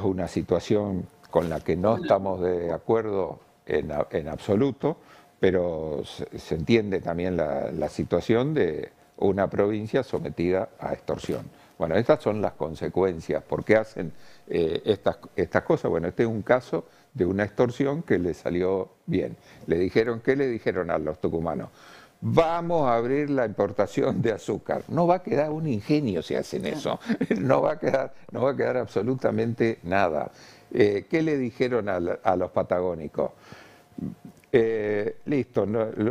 una situación con la que no estamos de acuerdo en, absoluto, pero se, entiende también la, situación de una provincia sometida a extorsión. Bueno, estas son las consecuencias. ¿Por qué hacen eh, estas, cosas? Bueno, este es un caso de una extorsión que le salió bien. Le dijeron, ¿qué le dijeron a los tucumanos? Vamos a abrir la importación de azúcar. No va a quedar un ingenio si hacen eso. <laughs> No va a quedar, no va a quedar absolutamente nada. Eh, ¿Qué le dijeron a los patagónicos? Eh, listo,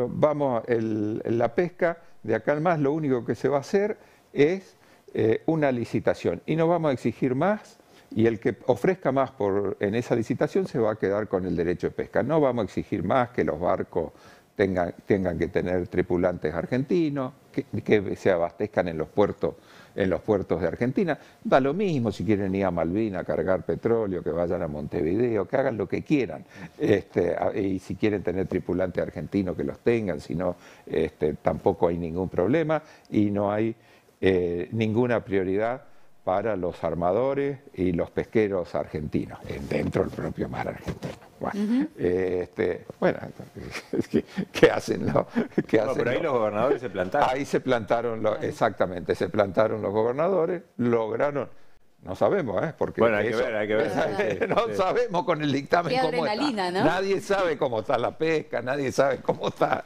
vamos, la pesca de acá al más lo único que se va a hacer es eh, una licitación y no vamos a exigir más y el que ofrezca más por, en esa licitación se va a quedar con el derecho de pesca. No vamos a exigir más que los barcos tengan, tengan que tener tripulantes argentinos, que, que se abastezcan en los puertos en los puertos de Argentina. Da lo mismo si quieren ir a Malvinas a cargar petróleo, que vayan a Montevideo, que hagan lo que quieran. Este, y si quieren tener tripulantes argentinos que los tengan, si no, este, tampoco hay ningún problema y no hay eh, ninguna prioridad para los armadores y los pesqueros argentinos, dentro del propio mar argentino. Bueno, este, <laughs> ¿qué, hacen? por ahí los gobernadores se plantaron. Ahí se plantaron, exactamente, se plantaron los gobernadores, lograron no sabemos, ¿eh? Porque bueno, hay que ver, hay que ver. <laughs> no sabemos con el dictamen Qué cómo ¿no? Nadie sabe cómo está la pesca, nadie sabe cómo está.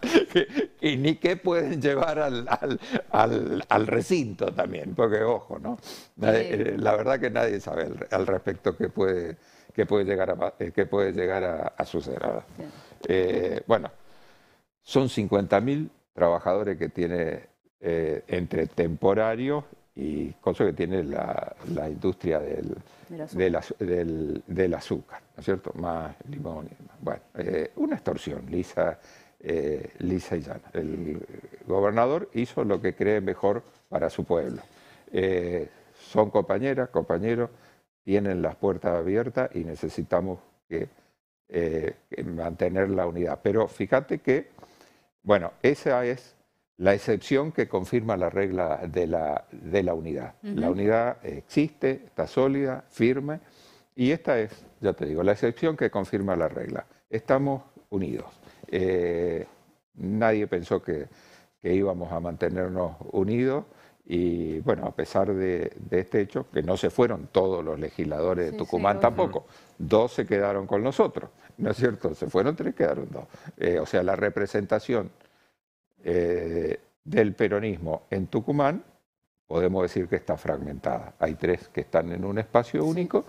y ni qué pueden llevar al, recinto también, porque ojo, ¿no? Eh, eh, la verdad que nadie sabe al, respecto qué puede, qué puede llegar a, eh, puede llegar suceder. bueno, son 50.000 trabajadores que tiene entre temporarios y cosa que tiene la, industria del, del, azúcar. ¿no es cierto? Más limón Bueno, eh, una extorsión lisa, eh, lisa y llana. El gobernador hizo lo que cree mejor para su pueblo. Eh, son compañeras, compañeros, tienen las puertas abiertas y necesitamos mantener la unidad. Pero fíjate que, bueno, esa es la excepción que confirma la regla de la, de la unidad. La unidad existe, está sólida, firme, y esta es, ya te digo, la excepción que confirma la regla. Estamos unidos. Eh, nadie pensó que, íbamos a mantenernos unidos. Y bueno, a pesar de, este hecho, que no se fueron todos los legisladores de Tucumán tampoco, dos se quedaron con nosotros, ¿no es cierto? Se fueron tres, quedaron dos. Eh, o sea, la representación eh, del peronismo en Tucumán, podemos decir que está fragmentada. Hay tres que están en un espacio único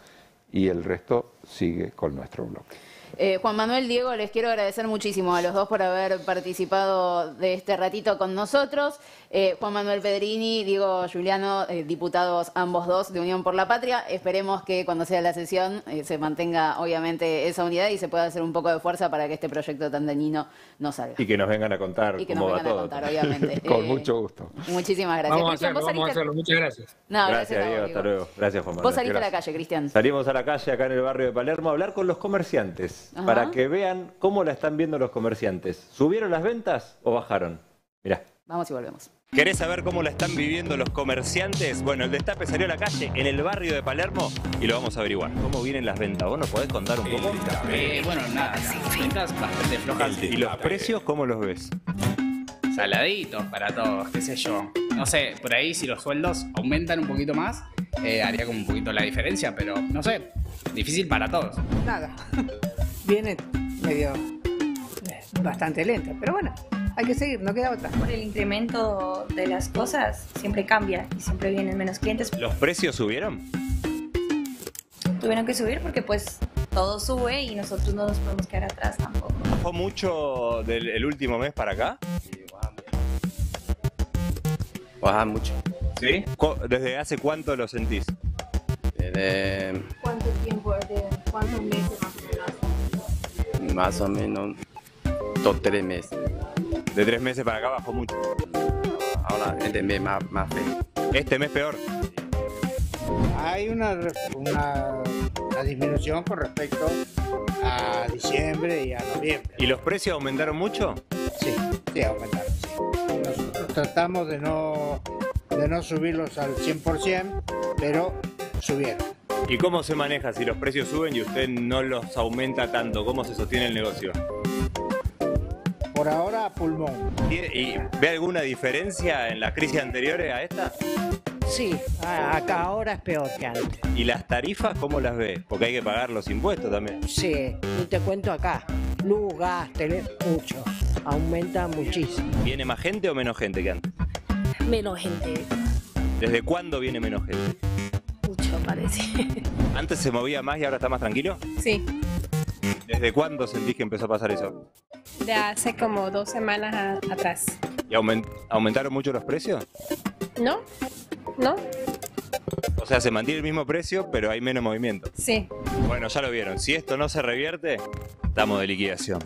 y el resto sigue con nuestro bloque. Eh, Juan Manuel, Diego, les quiero agradecer muchísimo a los dos por haber participado de este ratito con nosotros. Eh, Juan Manuel Pedrini, Diego Juliano, eh, diputados ambos dos de Unión por la Patria. Esperemos que cuando sea la sesión se mantenga obviamente esa unidad y se pueda hacer un poco de fuerza para que este proyecto tan dañino no salga. Y que nos vengan a contar. Y que nos vengan a contar, obviamente. <laughs> con mucho gusto. Muchísimas gracias. Vamos a, hacerlo, vamos a hacerlo. Muchas gracias. No, gracias, hasta luego. Gracias, Juan Manuel. Vos saliste a la calle, Cristian. Salimos a la calle acá en el barrio de Palermo a hablar con los comerciantes para que vean cómo la están viendo los comerciantes. ¿Subieron las ventas o bajaron? Mirá. Vamos y volvemos. ¿Querés saber cómo la están viviendo los comerciantes? Bueno, el destape salió a la calle en el barrio de Palermo y lo vamos a averiguar. ¿Cómo vienen las ventas? ¿Vos nos podés contar un poco? Eh, bueno, nada, las ventas bastante flojas. ¿Y los precios cómo los ves? Saladitos para todos, qué sé yo. No sé, por ahí si los sueldos aumentan un poquito más, eh, haría como un poquito la diferencia, pero no sé, difícil para todos. Nada. <laughs> viene medio eh, bastante lenta, pero bueno, hay que seguir, no queda otra. Por el incremento de las cosas siempre cambia y siempre vienen menos clientes. ¿Los precios subieron? Tuvieron que subir porque pues todo sube y nosotros no nos podemos quedar atrás tampoco. ¿Bajó mucho del último mes para acá? Sí, mucho. ¿Sí? ¿Desde hace cuánto lo sentís? Desde... ¿Cuánto tiempo? ¿Desde cuántos meses más o menos dos, tres meses. De tres meses para acá bajó mucho. Ahora este mes más, más feo. Este mes peor. Hay una, una, disminución con respecto a diciembre y a noviembre. ¿Y los precios aumentaron mucho? Sí, sí aumentaron. Nosotros tratamos de no, de no subirlos al 100%, pero subieron. ¿Y cómo se maneja si los precios suben y usted no los aumenta tanto? ¿Cómo se sostiene el negocio? Por ahora, pulmón. ¿Y, ve alguna diferencia en las crisis anteriores a esta? Sí, acá ahora es peor que antes. ¿Y las tarifas cómo las ve? Porque hay que pagar los impuestos también. Sí, y te cuento acá, luz, gas, mucho. Aumenta muchísimo. ¿Viene más gente o menos gente que antes? Menos gente. ¿Desde cuándo viene menos gente? mucho, parece. <laughs> ¿Antes se movía más y ahora está más tranquilo? Sí. ¿Desde cuándo sentís que empezó a pasar eso? De hace como dos semanas atrás. ¿Y aumentaron mucho los precios? No, no. O sea, se mantiene el mismo precio, pero hay menos movimiento. Sí. Bueno, ya lo vieron. Si esto no se revierte, estamos de liquidación.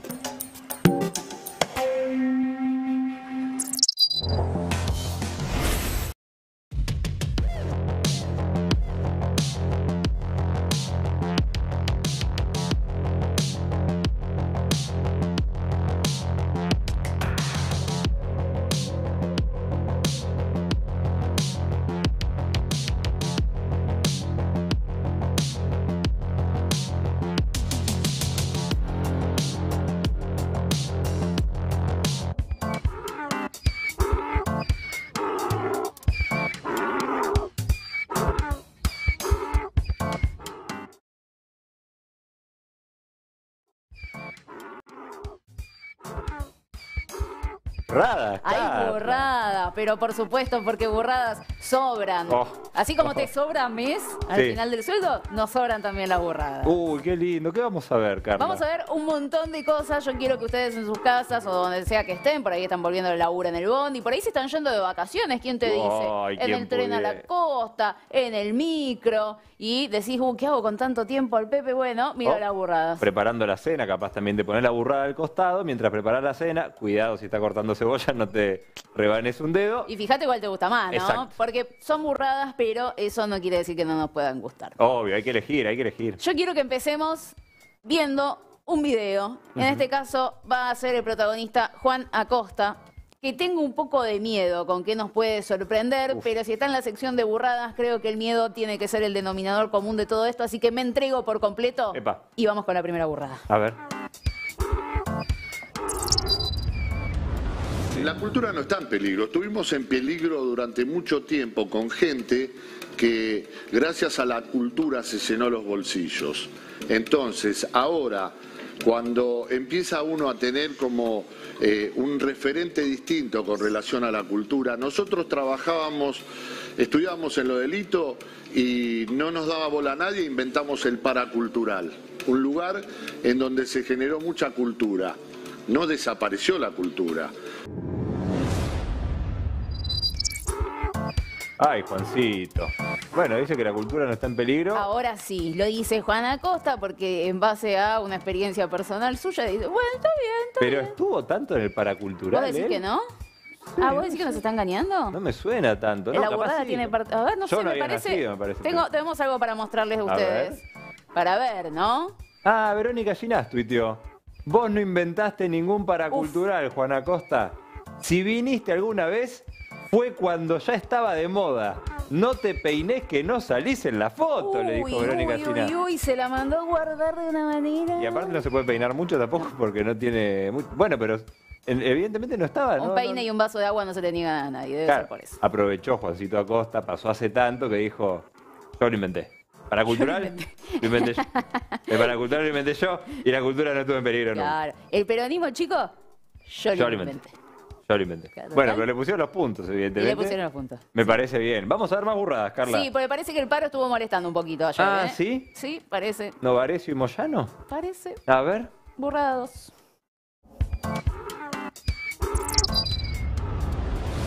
pero por supuesto, porque burradas sobran. Oh. Así como te <laughs> sobran, mes al final del sueldo, nos sobran también las burradas. Uy, qué lindo. ¿Qué vamos a ver, carlos Vamos a ver un montón de cosas. Yo quiero que ustedes en sus casas o donde sea que estén, por ahí están volviendo de labura en el bondi, por ahí se están yendo de vacaciones, ¿quién te dice? en el tren a la costa, en el micro, y decís, ¿qué hago con tanto tiempo al Pepe? Bueno, mira oh, las burradas. Preparando la cena, capaz también de poner la burrada al costado mientras preparas la cena. Cuidado si está cortando cebolla, no te rebanes un dedo. Y fíjate cuál te gusta más, ¿no? Porque son burradas, pero eso no quiere decir que no nos puedan gustar. Obvio, hay que elegir, hay que elegir. Yo quiero que empecemos viendo un video. En este caso va a ser el protagonista Juan Acosta, que tengo un poco de miedo con qué nos puede sorprender, pero si está en la sección de burradas, creo que el miedo tiene que ser el denominador común de todo esto, así que me entrego por completo y vamos con la primera burrada. A ver. La cultura no está en peligro. Estuvimos en peligro durante mucho tiempo con gente que gracias a la cultura se llenó los bolsillos. Entonces, ahora, cuando empieza uno a tener como eh, un referente distinto con relación a la cultura, nosotros trabajábamos, estudiábamos en lo delito y no nos daba bola a nadie, inventamos el paracultural, un lugar en donde se generó mucha cultura no desapareció la cultura. Ay, Juancito. Bueno, dice que la cultura no está en peligro. Ahora sí, lo dice Juan Acosta porque en base a una experiencia personal suya dice, bueno, está bien, está Pero estuvo tanto en el paracultural. ¿Vos decís decir ¿eh? que no? ah, ¿vos decís que nos están engañando? No me suena tanto. No, la guardada tiene parte... A ver, no sé, no me, había parece... Nacido, me, parece... Tengo, tenemos algo para mostrarles a ustedes. Para ver, ¿no? Ah, Verónica Ginás tuiteó. Vos no inventaste ningún paracultural, Juan Acosta. Si viniste alguna vez, fue cuando ya estaba de moda. No te peines que no salís en la foto, le dijo Verónica uy, Uy, se la mandó a guardar de una manera. Y aparte no se puede peinar mucho tampoco porque no tiene... Muy... Bueno, pero evidentemente no estaba, Un peine y un vaso de agua no se tenía a nadie, debe ser por eso. Aprovechó Juancito Acosta, pasó hace tanto que dijo, yo lo inventé. Para cultural, lo inventé yo. El cultural lo inventé yo y la cultura no estuvo en peligro claro. El peronismo, chico yo, lo inventé. Yo lo inventé. bueno, pero le pusieron los puntos, evidentemente. le pusieron los puntos. Me parece bien. Vamos a ver más burradas, Carla. Sí, porque parece que el paro estuvo molestando un poquito ayer. Ah, ¿eh? ¿sí? Sí, parece. ¿Novarecio y Moyano? Parece. A ver. burrados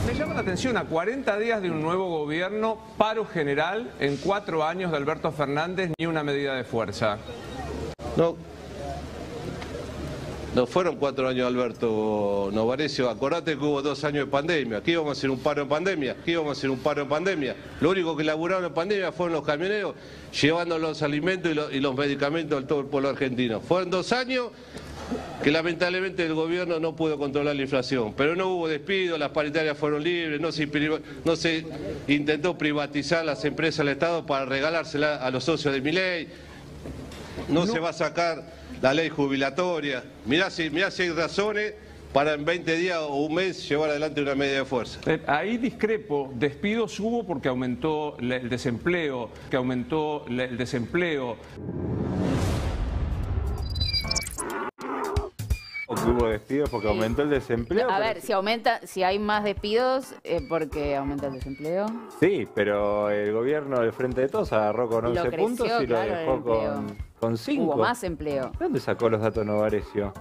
Me llama la atención, a 40 días de un nuevo gobierno, paro general, en cuatro años de Alberto Fernández, ni una medida de fuerza. No, no fueron cuatro años, Alberto Novarecio. Acordate que hubo dos años de pandemia. aquí íbamos a hacer un paro en pandemia? aquí íbamos a hacer un paro en pandemia? Lo único que laburaron en pandemia fueron los camioneros llevando los alimentos y los, y los medicamentos al todo el pueblo argentino. Fueron dos años que lamentablemente el gobierno no pudo controlar la inflación, pero no hubo despido, las paritarias fueron libres, no se, intentó privatizar las empresas del Estado para regalárselas a los socios de mi ley, no, se va a sacar la ley jubilatoria, mirá si, hay razones para en 20 días o un mes llevar adelante una medida de fuerza. Eh, ahí discrepo, despidos hubo porque aumentó el desempleo, que aumentó el desempleo. hubo despidos porque aumentó el desempleo. A ver, si aumenta, si hay más despidos, eh, porque aumenta el desempleo. Sí, pero el gobierno del Frente de Todos agarró con 11 puntos y lo dejó con, con 5. Hubo más empleo. ¿Dónde sacó los datos Novarecio?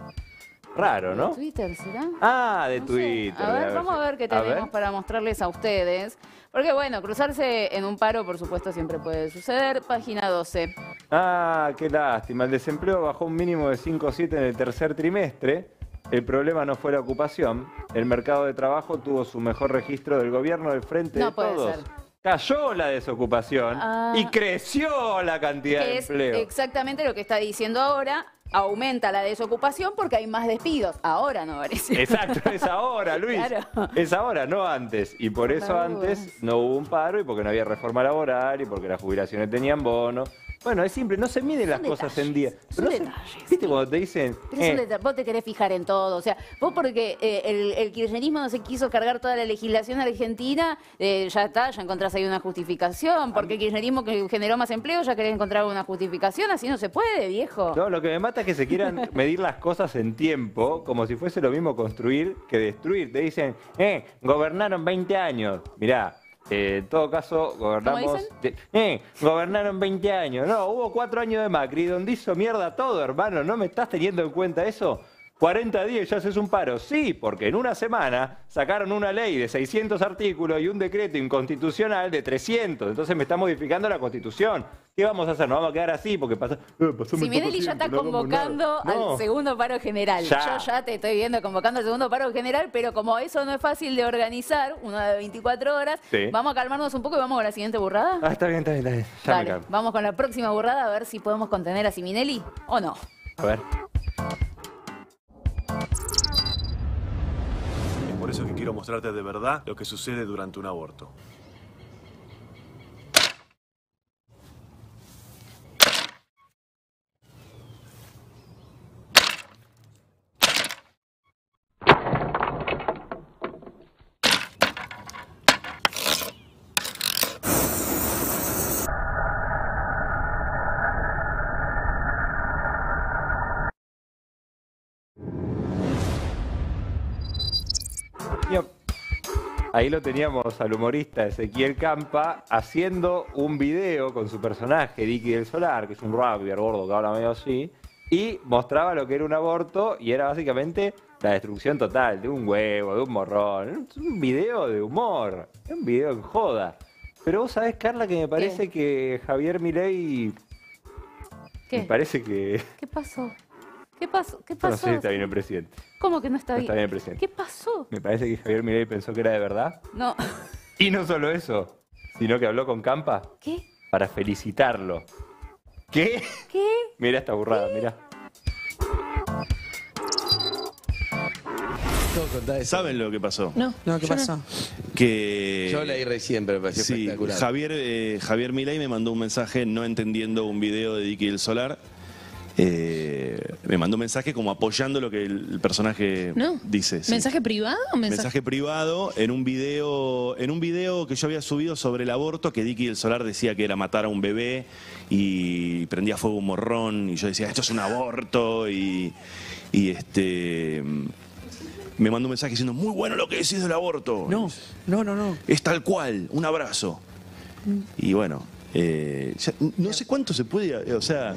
Raro, ¿no? De Twitter, ¿será? Ah, de Twitter. A ver, vamos a ver qué tenemos para mostrarles a ustedes. Porque bueno, cruzarse en un paro, por supuesto, siempre puede suceder. Página 12. Ah, qué lástima. El desempleo bajó un mínimo de o 5,7 en el tercer trimestre. El problema no fue la ocupación. El mercado de trabajo tuvo su mejor registro del gobierno del frente no de puede todos cayó la desocupación y ah. creció la cantidad de empleo. exactamente lo que está diciendo ahora. Aumenta la desocupación porque hay más despidos. Ahora no parece. Exacto, <laughs> es ahora, Luis. Es ahora, no antes. Y por eso antes no hubo un paro y porque no había reforma laboral y porque las jubilaciones tenían bono. Bueno, es simple, no se miden las cosas en día. Pero no ¿Viste cuando te dicen? Eh? vos te querés fijar en todo. O sea, vos porque eh, el, kirchnerismo no se quiso cargar toda la legislación argentina, eh, ya está, ya encontrás ahí una justificación. Porque el kirchnerismo que generó más empleo, ya querés encontrar una justificación. Así no se puede, viejo. No, lo que me mata es que se quieran <laughs> medir las cosas en tiempo, como si fuese lo mismo construir que destruir. Te dicen, eh, gobernaron 20 años. Mirá, eh, en todo caso, gobernamos. eh, gobernaron 20 años. No, hubo 4 años de Macri, donde hizo mierda todo, hermano. ¿No me estás teniendo en cuenta eso? 40 días ya haces un paro. Sí, porque en una semana sacaron una ley de 600 artículos y un decreto inconstitucional de 300. Entonces me está modificando la constitución. ¿Qué vamos a hacer? ¿Nos vamos a quedar así? Porque pasa... Eh, Siminelli ya está convocando al segundo paro general. Yo ya te estoy viendo convocando al segundo paro general, pero como eso no es fácil de organizar, una de 24 horas, vamos a calmarnos un poco y vamos con la siguiente burrada. Ah, está bien, está bien, está Ya vamos con la próxima burrada a ver si podemos contener a Siminelli o no. A ver. Es por eso que quiero mostrarte de verdad lo que sucede durante un aborto. ahí lo teníamos al humorista Ezequiel Campa haciendo un video con su personaje, Dicky del Solar, que es un rapper gordo que habla medio así, y mostraba lo que era un aborto y era básicamente la destrucción total de un huevo, de un morrón. un video de humor, es un video en joda. Pero vos sabés, Carla, que me parece que Javier Milei... ¿Qué? Me parece que... ¿Qué pasó? ¿Qué pasó? ¿Qué pasó? No sé si está bien el presidente. ¿Cómo que no está bien? el presidente. ¿Qué pasó? Me parece que Javier Milei pensó que era de verdad. No. Y no solo eso, sino que habló con Campa. ¿Qué? Para felicitarlo. ¿Qué? ¿Qué? Mira está burrada, mira. ¿Saben lo que pasó? No, no ¿qué pasó? Que... Yo leí recién, pero me pareció sí, Javier, eh, Javier Milei me mandó un mensaje no entendiendo un video de Dicky el Solar eh, me mandó un mensaje como apoyando lo que el, personaje dice. ¿Mensaje privado mensaje? privado en un video, en un video que yo había subido sobre el aborto que Dicky del Solar decía que era matar a un bebé y prendía fuego un morrón y yo decía esto es un aborto y, este me mandó un mensaje diciendo muy bueno lo que decís del aborto. No, no, no, no. Es tal cual, un abrazo. Mm. Y bueno, eh, no sé cuánto se puede, o sea.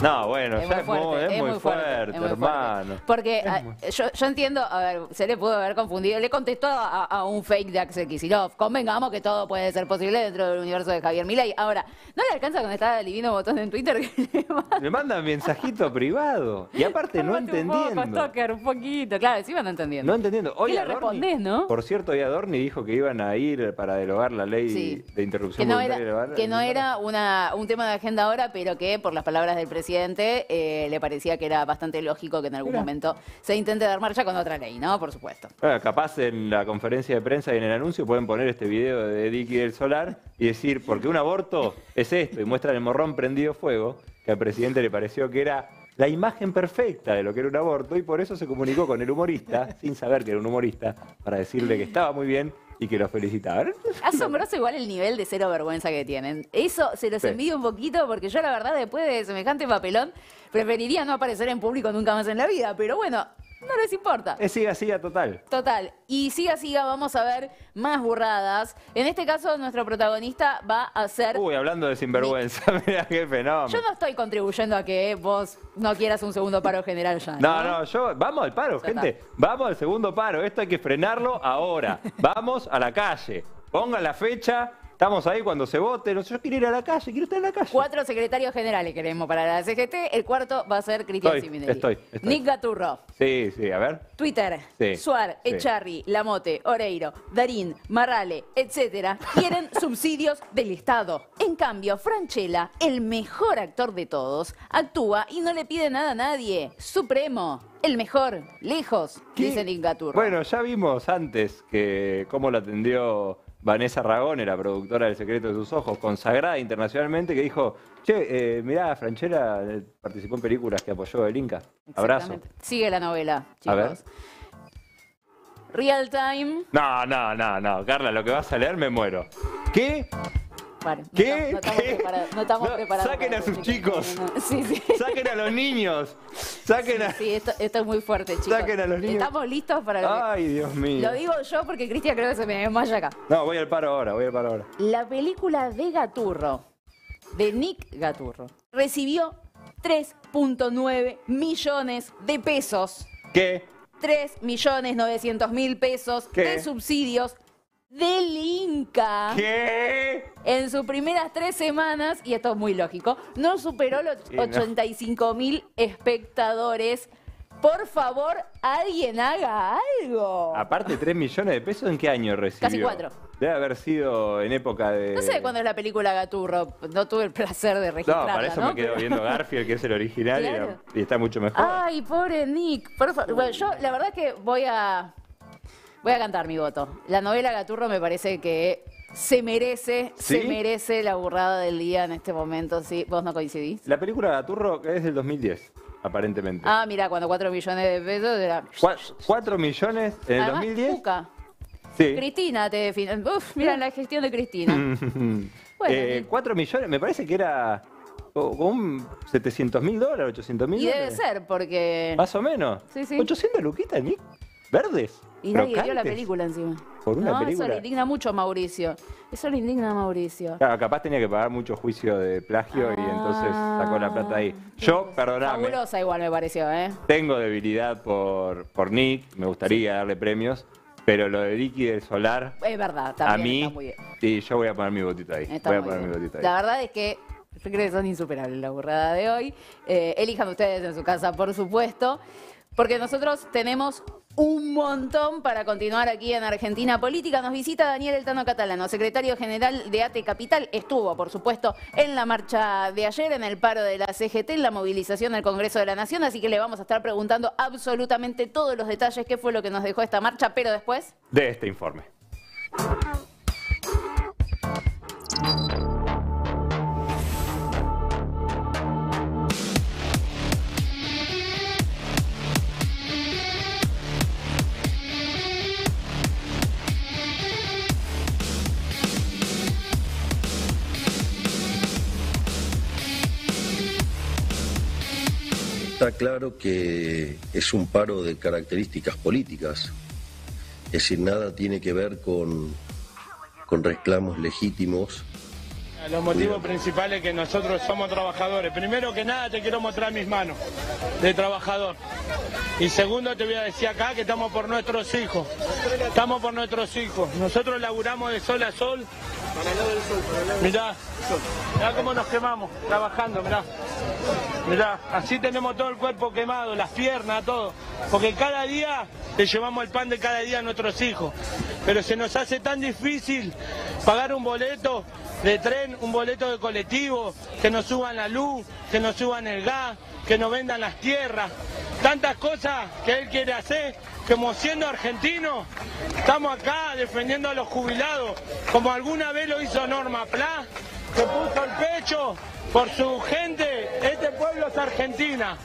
No, bueno, es muy fuerte, hermano. Porque ah, yo, entiendo, a ver, se le pudo haber confundido, le contestó a, un fake de Axel Kicillof. Convengamos que todo puede ser posible dentro del universo de Javier Milei. Ahora, ¿no le alcanza con estar adivino botones en Twitter? Me <laughs> mandan mensajito privado. Y aparte no entendiendo. Un un poquito, claro, sí van entendiendo. No entendiendo. Hoy le respondés, no? Por cierto, hoy Adorni dijo que iban a ir para derogar la ley de interrupción que no era, Que no era una, un tema de agenda ahora, pero que por las palabras del presidente presidente eh, le parecía que era bastante lógico que en algún momento se intente dar marcha con otra ley, ¿no? Por supuesto. Ah, capaz en la conferencia de prensa y en el anuncio pueden poner este video de Dicky del Solar y decir, porque un aborto es esto, y muestran el morrón prendido fuego, que al presidente le pareció que era la imagen perfecta de lo que era un aborto y por eso se comunicó con el humorista, sin saber que era un humorista, para decirle que estaba muy bien y quiero felicitar... Asombroso igual el nivel de cero vergüenza que tienen. Eso se los sí. un poquito porque yo la verdad después de semejante papelón preferiría no aparecer en público nunca más en la vida. Pero bueno, no les importa. Es siga, siga, total. Total. Y siga, siga, vamos a ver más burradas. En este caso, nuestro protagonista va a ser... Uy, hablando de sinvergüenza, <laughs> mira qué fenómeno. Yo no estoy contribuyendo a que vos no quieras un segundo paro general ya. No, no, yo... Vamos al paro, gente. Vamos al segundo paro. Esto hay que frenarlo ahora. <laughs> vamos a la calle. Pongan la fecha, Estamos ahí cuando se vote. No sé, yo quiero ir a la calle, quiero estar en la calle. Cuatro secretarios generales queremos para la CGT. El cuarto va a ser Cristian Siminelli. Estoy, estoy. Nick Gaturro. Sí, sí, a ver. Twitter. Suar, Echarri, Lamote, Oreiro, Darín, Marrale, etcétera, quieren <laughs> subsidios del Estado. En cambio, Franchella, el mejor actor de todos, actúa y no le pide nada a nadie. Supremo. El mejor, lejos, dice Nick Gaturro. Bueno, ya vimos antes que cómo lo atendió Vanessa Ragón, la productora del Secreto de sus Ojos, consagrada internacionalmente, que dijo, che, eh, mirá, Franchella eh, participó en películas que apoyó el Inca. Abrazo. Sigue la novela, chicos. A Real time. No, no, no, no. Carla, lo que vas a leer me muero. ¿Qué? ¿Qué? No, ¿Qué? preparados. No saquen a sus chicos. <laughs> Sí, sí. Saquen a los niños. Saquen a... sí esto, es muy fuerte, chicos. Saquen a los niños. Estamos listos para... Lo Ay, Dios mío. Lo digo yo porque Cristian creo que se me desmaya acá. No, voy al paro ahora, voy al paro ahora. La película de Gaturro, de Nick Gaturro, recibió 3.9 millones de pesos. ¿Qué? 3.900.000 millones pesos de subsidios del Inca. ¿Qué? En sus primeras tres semanas, y esto es muy lógico, no superó los 85.000 85 mil espectadores. Por favor, alguien haga algo. Aparte, 3 millones de pesos, ¿en qué año recibió? Casi cuatro. Debe haber sido en época de... No sé cuándo es la película Gaturro, no tuve el placer de registrarla, No, para eso me quedo viendo Garfield, que es el original, y- está mucho mejor. Ay, pobre Nick. por favor. Bueno, yo la verdad que voy a Voy a cantar mi voto. La novela Gaturro me parece que se merece, se merece la burrada del día en este momento, ¿sí? ¿Vos no coincidís? La película Gaturro es del 2010 aparentemente. Ah, mira, cuando 4 millones de pesos era... 4 millones en el 2010. Cristina te define. Uf, mira la gestión de Cristina. <laughs> bueno, 4 eh, millones, me parece que era un 700 mil dólares, 800 mil dólares. debe ser, porque... Más o menos. Sí, sí. 800 luquitas, Nick. Verdes. Y nadie vio la película encima. Por una no, película. Eso le indigna mucho a Mauricio. Eso le indigna a Mauricio. Claro, capaz tenía que pagar mucho juicio de plagio y entonces sacó la plata ahí. Ah, yo, pues, Fabulosa igual me pareció, ¿eh? Tengo debilidad por, por Nick, me gustaría darle premios. Pero lo de Vicky del Solar. Es verdad, también. A mí. Está muy bien. Sí, yo voy a poner mi botita ahí. voy a poner mi botita ahí. La verdad es que son insuperables la burrada de hoy. Eh, elijan ustedes en su casa, por supuesto. Porque nosotros tenemos un montón para continuar aquí en Argentina Política. Nos visita Daniel Eltano Catalano, secretario general de ATE Capital. Estuvo, por supuesto, en la marcha de ayer, en el paro de la CGT, en la movilización del Congreso de la Nación, así que le vamos a estar preguntando absolutamente todos los detalles, qué fue lo que nos dejó esta marcha, pero después... De este informe. Está claro que es un paro de características políticas. Es decir, nada tiene que ver con, con reclamos legítimos. Los motivos principales que nosotros somos trabajadores. Primero que nada te quiero mostrar mis manos de trabajador. Y segundo te voy a decir acá que estamos por nuestros hijos. Estamos por nuestros hijos. Nosotros laburamos de sol a sol Mirá, mirá cómo nos quemamos trabajando, mirá. Mirá, así tenemos todo el cuerpo quemado, las piernas, todo. Porque cada día le llevamos el pan de cada día a nuestros hijos. Pero se nos hace tan difícil pagar un boleto de tren, un boleto de colectivo, que nos suban la luz, que nos suban el gas, que nos vendan las tierras, tantas cosas que él quiere hacer, como siendo argentino, estamos acá defendiendo a los jubilados, como alguna vez lo hizo Norma Pla, que puso el pecho por su gente, este pueblo es Argentina.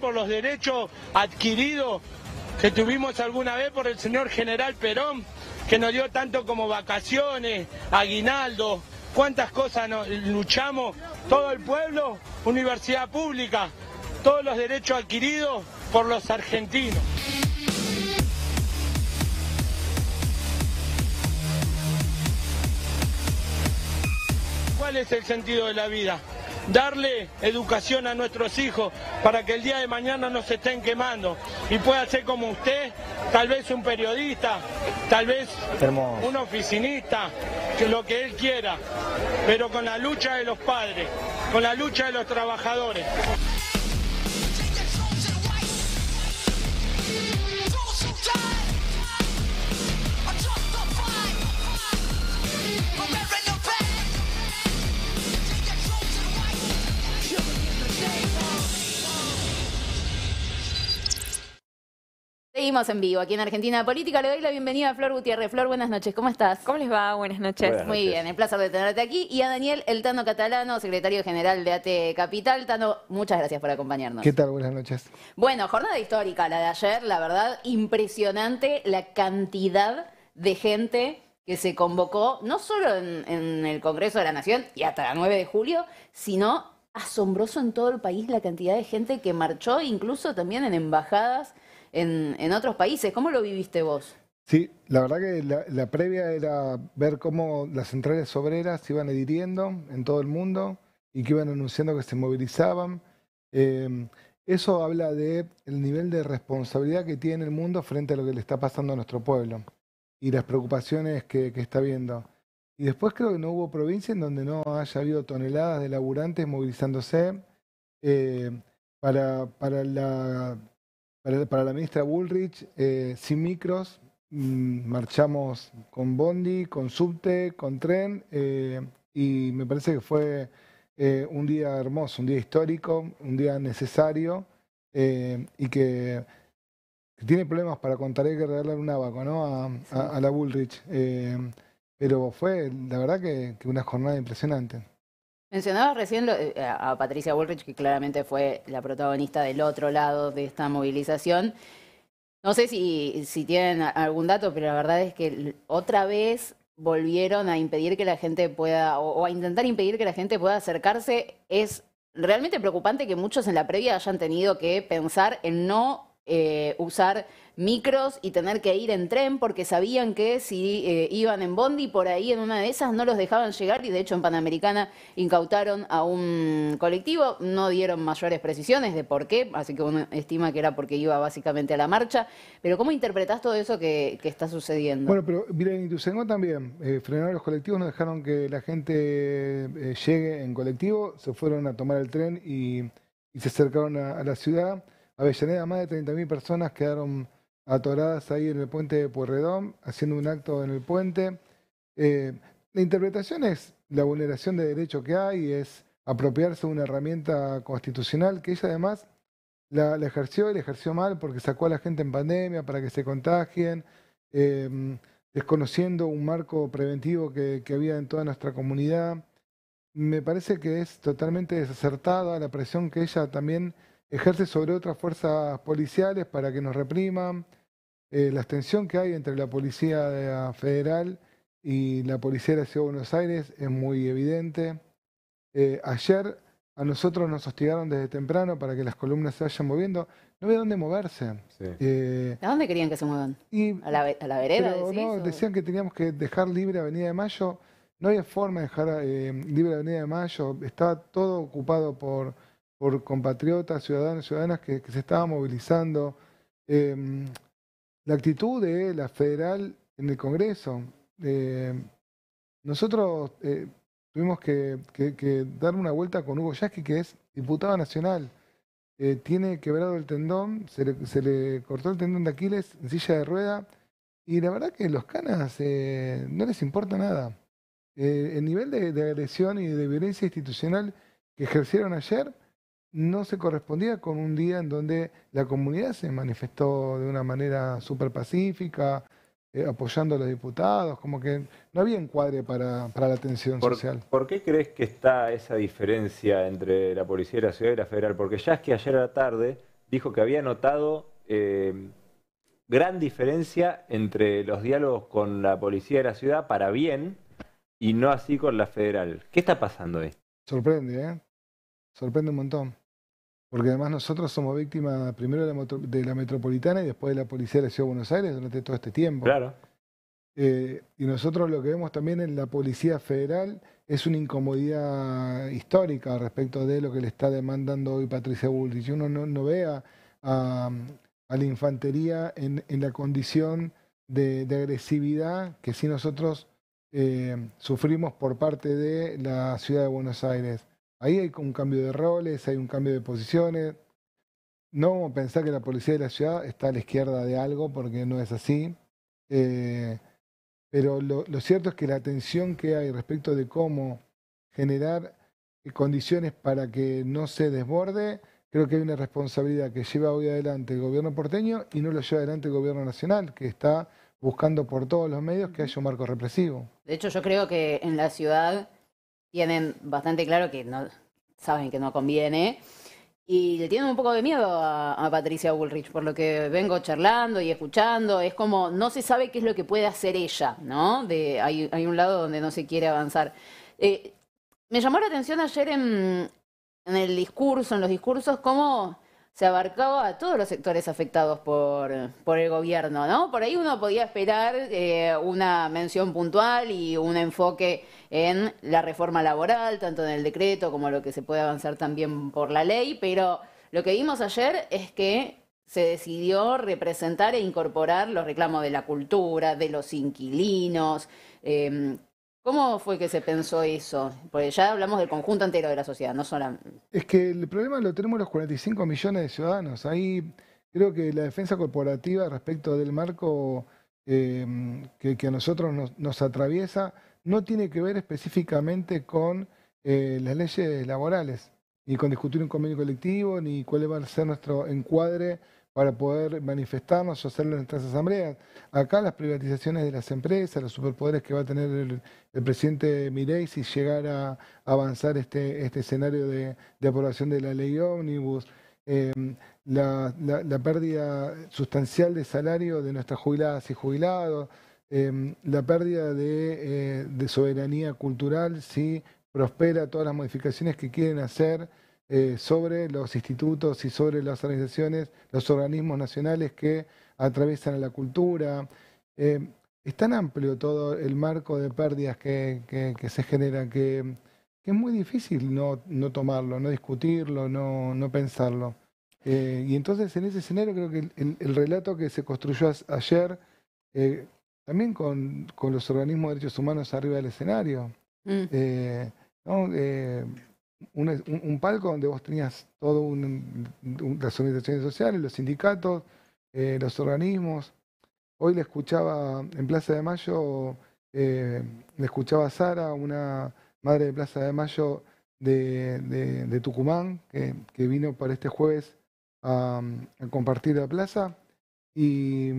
por los derechos adquiridos que tuvimos alguna vez por el señor general Perón, que nos dio tanto como vacaciones, aguinaldo, cuántas cosas luchamos, todo el pueblo, universidad pública, todos los derechos adquiridos por los argentinos. ¿Cuál es el sentido de la vida? darle educación a nuestros hijos para que el día de mañana no se estén quemando y pueda ser como usted, tal vez un periodista, tal vez un oficinista, lo que él quiera, pero con la lucha de los padres, con la lucha de los trabajadores. Seguimos en vivo aquí en Argentina Política. Le doy la bienvenida a Flor Gutiérrez. Flor, buenas noches. ¿Cómo estás? ¿Cómo les va? Buenas noches. Muy bien, el placer de tenerte aquí. Y a Daniel el Tano Catalano, secretario general de AT Capital. Tano, muchas gracias por acompañarnos. ¿Qué tal? Buenas noches. Bueno, jornada histórica la de ayer. La verdad, impresionante la cantidad de gente que se convocó, no solo en, en el Congreso de la Nación y hasta la 9 de julio, sino asombroso en todo el país la cantidad de gente que marchó, incluso también en embajadas en, otros países. ¿Cómo lo viviste vos? Sí, la verdad que la, previa era ver cómo las centrales obreras se iban adhiriendo en todo el mundo y que iban anunciando que se movilizaban. Eh, eso habla del el nivel de responsabilidad que tiene el mundo frente a lo que le está pasando a nuestro pueblo y las preocupaciones que, está viendo. Y después creo que no hubo provincia en donde no haya habido toneladas de laburantes movilizándose eh, para, para la para, la ministra Bullrich, eh, sin micros, mm, marchamos con bondi, con subte, con tren, eh, y me parece que fue eh, un día hermoso, un día histórico, un día necesario, y que, tiene problemas para contar, que regalar un abaco a, la Bullrich. pero fue, la verdad, que una jornada impresionante. Mencionabas recién eh, a Patricia Bullrich, que claramente fue la protagonista del otro lado de esta movilización. No sé si, tienen algún dato, pero la verdad es que otra vez volvieron a impedir que la gente pueda, o, o a intentar impedir que la gente pueda acercarse. Es realmente preocupante que muchos en la previa hayan tenido que pensar en no eh, usar micros y tener que ir en tren porque sabían que si eh, iban en bondi por ahí en una de esas no los dejaban llegar y de hecho en Panamericana incautaron a un colectivo, no dieron mayores precisiones de por qué, así que uno estima que era porque iba básicamente a la marcha, pero ¿cómo interpretás todo eso que, está sucediendo? Bueno, pero y en también eh, frenaron los colectivos, no dejaron que la gente llegue en colectivo, se fueron a tomar el tren y, se acercaron a la ciudad. Avellaneda, más de 30.000 personas quedaron atoradas ahí en el puente de Puerredón, haciendo un acto en el puente. Eh, la interpretación es la vulneración de derecho que hay, es apropiarse de una herramienta constitucional que ella además la, ejerció y la ejerció mal porque sacó a la gente en pandemia para que se contagien, eh, desconociendo un marco preventivo que, que, había en toda nuestra comunidad. Me parece que es totalmente desacertada la presión que ella también ejerce sobre otras fuerzas policiales para que nos repriman. Eh, la extensión que hay entre la Policía Federal y la Policía de la Ciudad de Buenos Aires es muy evidente. Eh, ayer a nosotros nos hostigaron desde temprano para que las columnas se vayan moviendo. No había dónde moverse. Eh, ¿A dónde querían que se muevan? ¿A, la, vereda? decís, no, decían que teníamos que dejar libre Avenida de Mayo. No había forma de dejar libre Avenida de Mayo. Estaba todo ocupado por por compatriotas, ciudadanos y ciudadanas que, se estaban movilizando. Em, la actitud de la federal en el Congreso. Eh, nosotros eh, tuvimos que, dar una vuelta con Hugo Yasky, que es diputado nacional. Eh, tiene quebrado el tendón, se le, cortó el tendón de Aquiles en silla de rueda. Y la verdad que los canas no les importa nada. el nivel de agresión y de violencia institucional que ejercieron ayer no se correspondía con un día en donde la comunidad se manifestó de una manera súper pacífica, eh, apoyando a los diputados, como que no había encuadre para, para la atención social. ¿Por qué crees que está esa diferencia entre la Policía de la Ciudad y la Federal? Porque ya es que ayer a la tarde dijo que había notado eh, gran diferencia entre los diálogos con la Policía de la Ciudad para bien y no así con la Federal. ¿Qué está pasando ahí? Sorprende, ¿eh? Sorprende un montón. Porque además nosotros somos víctimas primero de la, metropolitana y después de la policía de la Ciudad de Buenos Aires durante todo este tiempo. Claro. Eh, y nosotros lo que vemos también en la Policía Federal es una incomodidad histórica respecto de lo que le está demandando hoy Patricia Bullrich. Uno no, ve a, la infantería en, la condición de, agresividad que sí nosotros eh, sufrimos por parte de la Ciudad de Buenos Aires. Ahí hay un cambio de roles, hay un cambio de posiciones. No vamos a pensar que la policía de la ciudad está a la izquierda de algo, porque no es así. Eh, pero lo, lo, cierto es que la tensión que hay respecto de cómo generar condiciones para que no se desborde, creo que hay una responsabilidad que lleva hoy adelante el gobierno porteño y no lo lleva adelante el gobierno nacional, que está buscando por todos los medios que haya un marco represivo. De hecho, yo creo que en la ciudad tienen bastante claro que no saben que no conviene. Y le tienen un poco de miedo a, Patricia Bullrich, por lo que vengo charlando y escuchando. Es como, no se sabe qué es lo que puede hacer ella, ¿no? De, hay, hay un lado donde no se quiere avanzar. Eh, me llamó la atención ayer en el discurso, en los discursos, cómo se abarcaba a todos los sectores afectados por, por el gobierno, ¿no? Por ahí uno podía esperar eh, una mención puntual y un enfoque en la reforma laboral, tanto en el decreto como lo que se puede avanzar también por la ley, pero lo que vimos ayer es que se decidió representar e incorporar los reclamos de la cultura, de los inquilinos, eh, ¿Cómo fue que se pensó eso? Porque ya hablamos del conjunto entero de la sociedad, no solamente. Es que el problema lo tenemos los 45 millones de ciudadanos. Ahí creo que la defensa corporativa respecto del marco em, que, a nosotros nos, atraviesa no tiene que ver específicamente con eh, las leyes laborales, ni con discutir un convenio colectivo, ni cuál va a ser nuestro encuadre para poder manifestarnos o hacerlo en nuestras asambleas. Acá las privatizaciones de las empresas, los superpoderes que va a tener el, presidente Mirey si llegar a avanzar este, este escenario de, aprobación de la ley ómnibus, em, la, pérdida sustancial de salario de nuestras jubiladas y jubilados, em, la pérdida de, eh, de soberanía cultural si prospera todas las modificaciones que quieren hacer eh, sobre los institutos y sobre las organizaciones, los organismos nacionales que atraviesan a la cultura. Eh, es tan amplio todo el marco de pérdidas que, que, se generan que, es muy difícil no, no tomarlo, no discutirlo, no, no pensarlo. Eh, y entonces en ese escenario creo que el, relato que se construyó ayer, eh, también con, con, los organismos de derechos humanos arriba del escenario, mm. eh, ¿no? un, palco donde vos tenías todo las organizaciones sociales, los sindicatos, eh, los organismos. Hoy le escuchaba en Plaza de Mayo, eh, le escuchaba a Sara, una madre de Plaza de Mayo de, Tucumán, que, vino para este jueves a, compartir la plaza. Y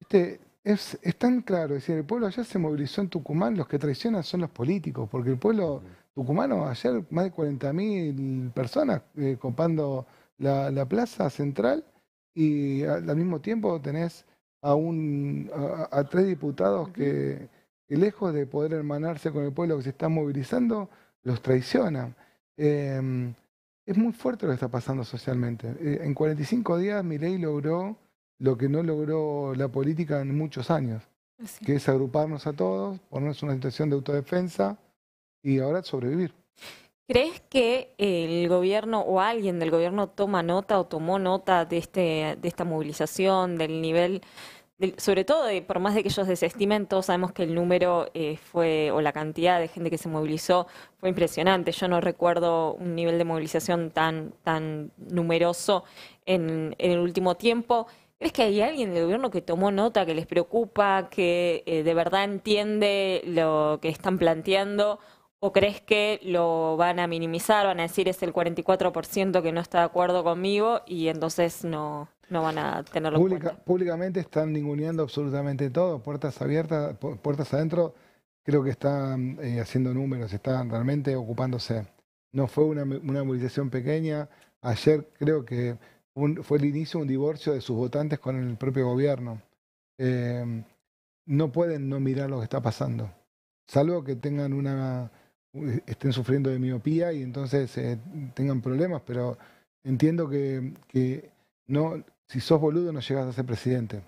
este, es, tan claro, el pueblo allá se movilizó en Tucumán, los que traicionan son los políticos, porque el pueblo Tucumano, ayer más de 40.000 personas eh, copando la, plaza central y al, mismo tiempo tenés a, un, tres diputados que, lejos de poder hermanarse con el pueblo que se está movilizando, los traicionan. Em, es muy fuerte lo que está pasando socialmente. Eh, en 45 días Milei logró lo que no logró la política en muchos años, que es agruparnos a todos, ponernos en una situación de autodefensa, y ahora sobrevivir. ¿Crees que el gobierno o alguien del gobierno toma nota o tomó nota de, este, de esta movilización, del nivel, sobre todo y por más de que ellos desestimen, todos sabemos que el número eh, fue o la cantidad de gente que se movilizó fue impresionante. Yo no recuerdo un nivel de movilización tan, tan numeroso en, en el último tiempo. ¿Crees que hay alguien del gobierno que tomó nota, que les preocupa, que eh, de verdad entiende lo que están planteando? ¿O crees que lo van a minimizar, van a decir es el 44% que no está de acuerdo conmigo y entonces no, no van a tenerlo en cuenta? Públicamente están ninguneando absolutamente todo, puertas abiertas, puertas adentro, creo que están eh, haciendo números, están realmente ocupándose. No fue una, movilización pequeña, ayer creo que fue el inicio de un divorcio de sus votantes con el propio gobierno. Eh, no pueden no mirar lo que está pasando, salvo que tengan una estén sufriendo de miopía y entonces eh, tengan problemas, pero entiendo que, no, si sos boludo no llegas a ser presidente.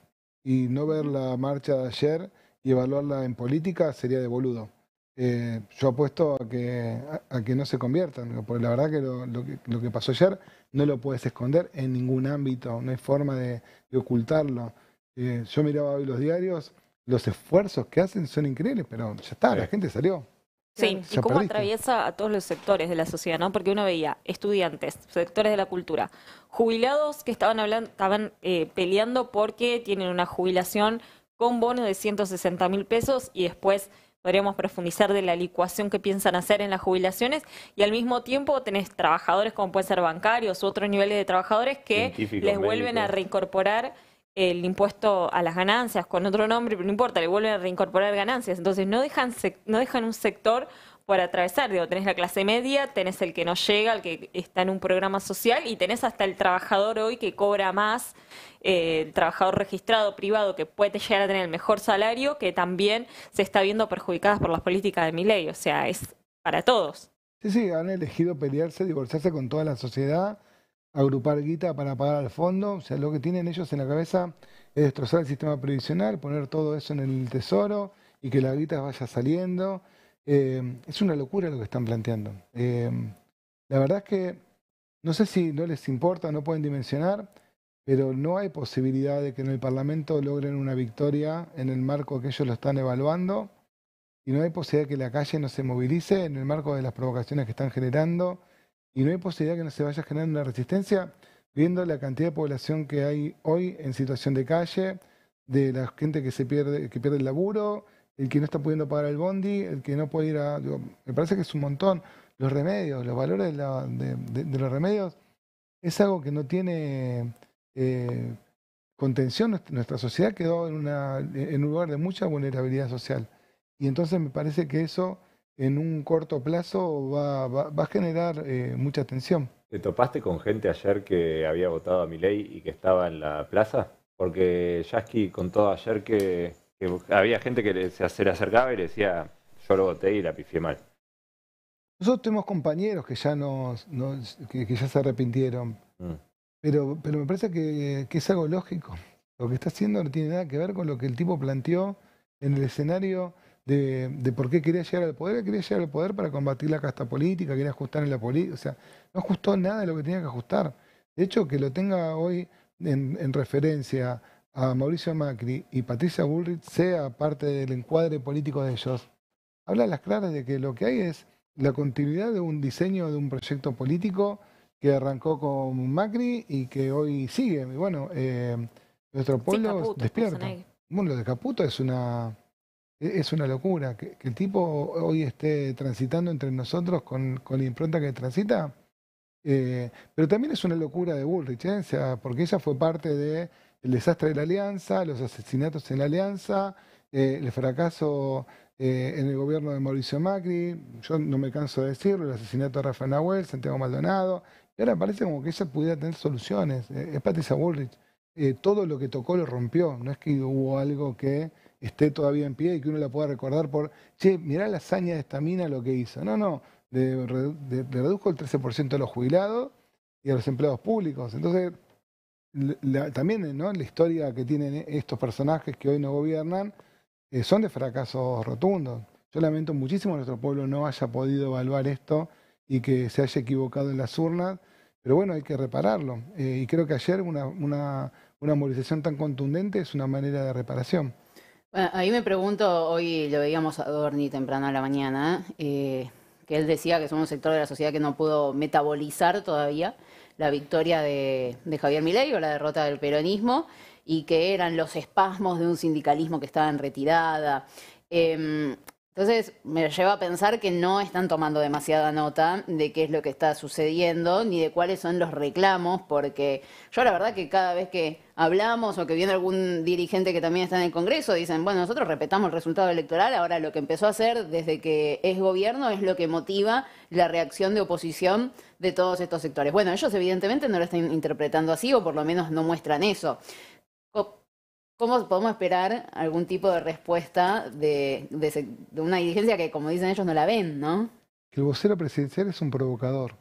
Y no ver la marcha de ayer y evaluarla en política sería de boludo. Eh, yo apuesto a que, a, que no se conviertan, porque la verdad que lo, que pasó ayer no lo puedes esconder en ningún ámbito, no hay forma de, ocultarlo. Eh, yo miraba hoy los diarios, los esfuerzos que hacen son increíbles, pero ya está, la gente salió. Sí, y cómo atraviesa a todos los sectores de la sociedad, ¿no? Porque uno veía estudiantes, sectores de la cultura, jubilados que estaban hablando, estaban eh, peleando porque tienen una jubilación con bono de 160 mil pesos y después podríamos profundizar de la licuación que piensan hacer en las jubilaciones y al mismo tiempo tenés trabajadores como pueden ser bancarios u otros niveles de trabajadores que les vuelven a reincorporar el impuesto a las ganancias con otro nombre, pero no importa, le vuelven a reincorporar ganancias. Entonces no dejan, no dejan un sector por atravesar. Digo, tenés la clase media, tenés el que no llega, el que está en un programa social y tenés hasta el trabajador hoy que cobra más, eh, el trabajador registrado privado que puede llegar a tener el mejor salario, que también se está viendo perjudicadas por las políticas de mi ley. O sea, es para todos. Sí, sí, han elegido pelearse, divorciarse con toda la sociedad agrupar guita para pagar al fondo. O sea, lo que tienen ellos en la cabeza es destrozar el sistema previsional, poner todo eso en el tesoro y que la guita vaya saliendo. Eh, es una locura lo que están planteando. Eh, la verdad es que no sé si no les importa, no pueden dimensionar, pero no hay posibilidad de que en el Parlamento logren una victoria en el marco que ellos lo están evaluando y no hay posibilidad de que la calle no se movilice en el marco de las provocaciones que están generando y no hay posibilidad que no se vaya a generar una resistencia, viendo la cantidad de población que hay hoy en situación de calle, de la gente que se pierde, que pierde el laburo, el que no está pudiendo pagar el bondi, el que no puede ir a. me parece que es un montón. Los remedios, los valores de, los remedios, es algo que no tiene eh, contención. Nuestra sociedad quedó en, una, en un lugar de mucha vulnerabilidad social. Y entonces me parece que eso en un corto plazo va, a generar eh, mucha tensión. ¿Te topaste con gente ayer que había votado a mi ley y que estaba en la plaza? Porque Yasky contó ayer que, había gente que se le acercaba y le decía, yo lo voté y la pifié mal. Nosotros tenemos compañeros que ya que, ya se arrepintieron. Mm. Pero, me parece que, es algo lógico. Lo que está haciendo no tiene nada que ver con lo que el tipo planteó en el escenario de, por qué quería llegar al poder, quería llegar al poder para combatir la casta política, quería ajustar en la política, o sea, no ajustó nada de lo que tenía que ajustar. De hecho, que lo tenga hoy en, referencia a Mauricio Macri y Patricia Bullrich sea parte del encuadre político de ellos, habla las claras de que lo que hay es la continuidad de un diseño de un proyecto político que arrancó con Macri y que hoy sigue. Y bueno, eh, nuestro pueblo despierta. Bueno, lo de Caputo es una e-, es una locura. Que, el tipo hoy esté transitando entre nosotros con, con la impronta que transita. Eh, pero también es una locura de Bullrich, ¿eh? porque ella fue parte del desastre de la alianza, los asesinatos en la alianza, eh, el fracaso en el gobierno de Mauricio Macri, yo no me canso de decirlo, el asesinato de Rafael Nahuel, Santiago Maldonado, y ahora parece como que ella pudiera tener soluciones. es Patricia Bullrich. todo lo que tocó lo rompió, no es que hubo algo que esté todavía en pie y que uno la pueda recordar por, che, mirá la hazaña de esta mina lo que hizo. No, no, le, redujo el 13% a los jubilados y a los empleados públicos. Entonces, también ¿no? la historia que tienen estos personajes que hoy no gobiernan eh, son de fracasos rotundos. Yo lamento muchísimo que nuestro pueblo no haya podido evaluar esto y que se haya equivocado en las urnas, pero bueno, hay que repararlo. Eh, y creo que ayer una, una movilización tan contundente es una manera de reparación. Ah, ahí me pregunto, hoy lo veíamos a Dorni temprano a la mañana, eh, que él decía que somos un sector de la sociedad que no pudo metabolizar todavía la victoria de, Javier Milei o la derrota del peronismo y que eran los espasmos de un sindicalismo que estaba en retirada. Em, entonces me lleva a pensar que no están tomando demasiada nota de qué es lo que está sucediendo ni de cuáles son los reclamos, porque yo la verdad que cada vez que hablamos o que viene algún dirigente que también está en el Congreso, dicen, bueno, nosotros respetamos el resultado electoral, ahora lo que empezó a hacer desde que es gobierno es lo que motiva la reacción de oposición de todos estos sectores. Bueno, ellos evidentemente no lo están interpretando así o por lo menos no muestran eso. ¿Cómo podemos esperar algún tipo de respuesta de, una dirigencia que, como dicen ellos, no la ven, ¿no? El vocero presidencial es un provocador.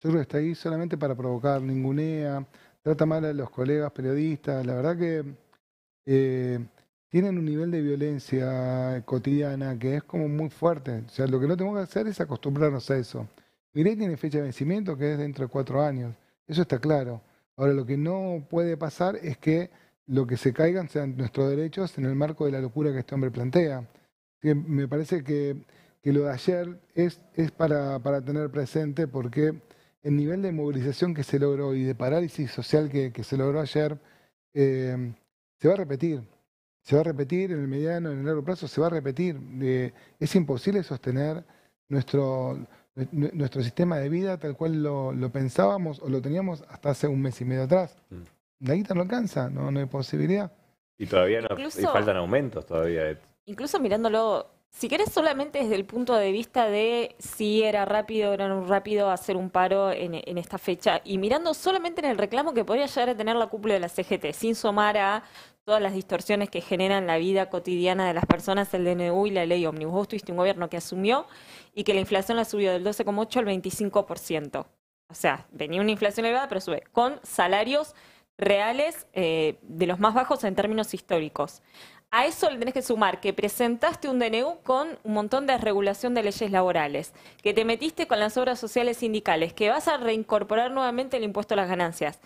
Yo creo que está ahí solamente para provocar, ningunea, trata mal a los colegas periodistas. La verdad que eh, tienen un nivel de violencia cotidiana que es como muy fuerte. O sea, lo que no tenemos que hacer es acostumbrarnos a eso. Mire, tiene fecha de vencimiento que es dentro de cuatro años. Eso está claro. Ahora, lo que no puede pasar es que lo que se caigan sean nuestros derechos en el marco de la locura que este hombre plantea. me parece que, lo de ayer es, para, tener presente porque el nivel de movilización que se logró y de parálisis social que, se logró ayer eh, se va a repetir. Se va a repetir en el mediano, en el largo plazo, se va a repetir. Eh, es imposible sostener nuestro, nuestro sistema de vida tal cual lo, pensábamos o lo teníamos hasta hace un mes y medio atrás. Mm. La guita no alcanza, no, no hay posibilidad. Y todavía no, y faltan aumentos todavía. Eh. Incluso mirándolo, si querés solamente desde el punto de vista de si era rápido o no rápido hacer un paro en, esta fecha, y mirando solamente en el reclamo que podría llegar a tener la cúpula de la CGT, sin sumar a todas las distorsiones que generan la vida cotidiana de las personas, el DNU y la ley Omnibus. Vos tuviste un gobierno que asumió y que la inflación la subió del 12,8 al 25%. O sea, venía una inflación elevada, pero sube con salarios reales eh, de los más bajos en términos históricos. A eso le tenés que sumar que presentaste un DNU con un montón de regulación de leyes laborales, que te metiste con las obras sociales sindicales, que vas a reincorporar nuevamente el impuesto a las ganancias.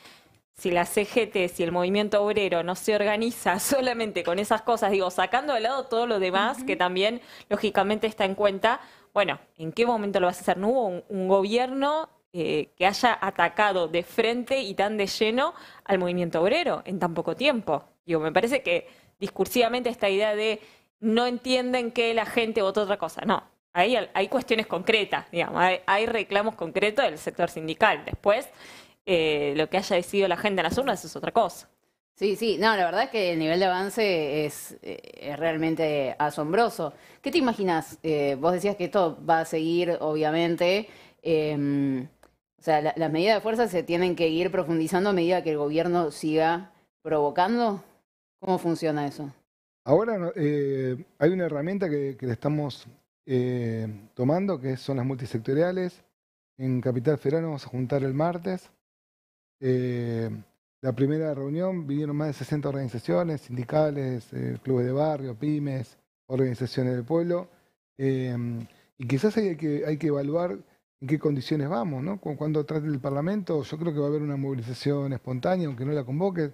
Si la CGT, si el movimiento obrero no se organiza <laughs> solamente con esas cosas, digo, sacando de lado todo lo demás, que también lógicamente está en cuenta, bueno, ¿en qué momento lo vas a hacer? No hubo un gobierno eh, que haya atacado de frente y tan de lleno al movimiento obrero en tan poco tiempo. Digo, me parece que discursivamente esta idea de no entienden que la gente votó otra cosa, no. Ahí hay, cuestiones concretas, digamos, hay, reclamos concretos del sector sindical. Después, eh, lo que haya decidido la gente en las urnas es otra cosa. Sí, sí, no, la verdad es que el nivel de avance es, eh, realmente asombroso. ¿Qué te imaginas? vos decías que esto va a seguir, obviamente. Em, o sea, las medidas de fuerza se tienen que ir profundizando a medida que el gobierno siga provocando. ¿Cómo funciona eso? Ahora eh, hay una herramienta que, le estamos eh, tomando, que son las multisectoriales. En Capital Federal vamos a juntar el martes. Eh, la primera reunión vinieron más de 60 organizaciones, sindicales, clubes de barrio, pymes, organizaciones del pueblo. y quizás que, hay que evaluar en qué condiciones vamos, ¿no? Cuando trate el Parlamento, yo creo que va a haber una movilización espontánea, aunque no la convoque.